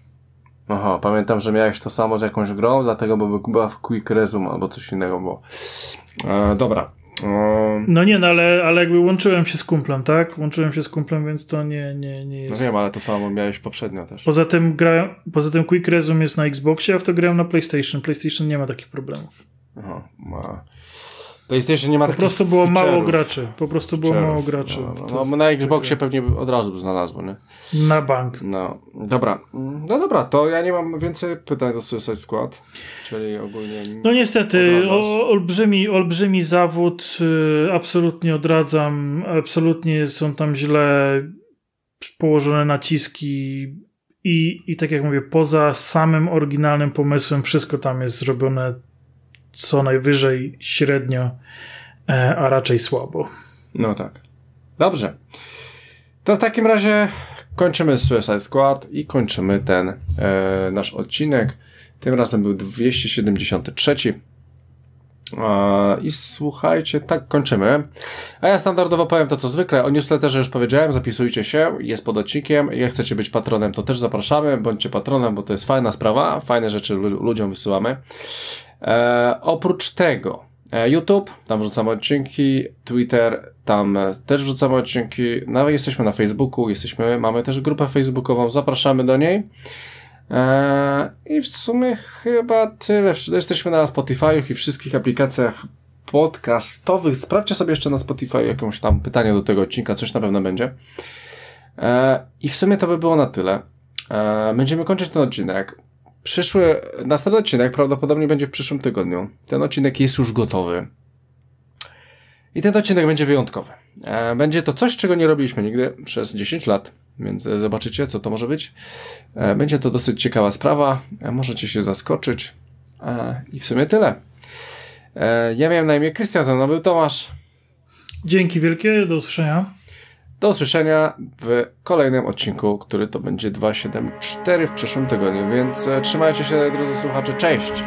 Aha, pamiętam, że miałeś to samo z jakąś grą, dlatego bo była w Quick Resume albo coś innego było. E, dobra. E... No nie, no ale, ale jakby łączyłem się z kumplem, tak? Łączyłem się z kumplem, więc to nie, nie, nie no jest... No wiem, ale to samo miałeś poprzednio też. Poza tym, gra... Poza tym Quick Resume jest na Xboxie, a w to grałem na PlayStation. PlayStation nie ma takich problemów. Aha, ma... PlayStation nie ma Po prostu było mało graczy. Po prostu było mało graczy. No, no, no na Xboxie pewnie od razu by znalazło, nie? Na bank. No, dobra. No dobra, to ja nie mam więcej pytań do Suicide Squad, czyli ogólnie... No niestety, olbrzymi, olbrzymi zawód, y, absolutnie odradzam, absolutnie są tam źle położone naciski i, i tak jak mówię, poza samym oryginalnym pomysłem wszystko tam jest zrobione co najwyżej średnio, e, a raczej słabo. No tak. Dobrze. To w takim razie kończymy Suicide Squad i kończymy ten e, nasz odcinek. Tym razem był 273. I słuchajcie, tak kończymy. A ja standardowo powiem to co zwykle. O newsletterze już powiedziałem, zapisujcie się, jest pod odcinkiem. Jak chcecie być patronem, to też zapraszamy. Bądźcie patronem, bo to jest fajna sprawa. Fajne rzeczy ludziom wysyłamy. E, oprócz tego, e, YouTube, tam wrzucamy odcinki, Twitter, tam e, też wrzucamy odcinki, nawet jesteśmy na Facebooku, jesteśmy, mamy też grupę facebookową, zapraszamy do niej. E, I w sumie chyba tyle. Jesteśmy na Spotify i wszystkich aplikacjach podcastowych. Sprawdźcie sobie jeszcze na Spotify jakieś tam pytanie do tego odcinka, coś na pewno będzie. I w sumie to by było na tyle. będziemy kończyć ten odcinek. Przyszły, następny odcinek prawdopodobnie będzie w przyszłym tygodniu. Ten odcinek jest już gotowy. I ten odcinek będzie wyjątkowy. E, będzie to coś, czego nie robiliśmy nigdy przez 10 lat, więc zobaczycie, co to może być. E, będzie to dosyć ciekawa sprawa, e, możecie się zaskoczyć. I w sumie tyle. Ja miałem na imię Krystian, ze mną był Tomasz. Dzięki wielkie, do usłyszenia. Do usłyszenia w kolejnym odcinku, który to będzie 274 w przyszłym tygodniu, więc e, trzymajcie się drodzy słuchacze, cześć!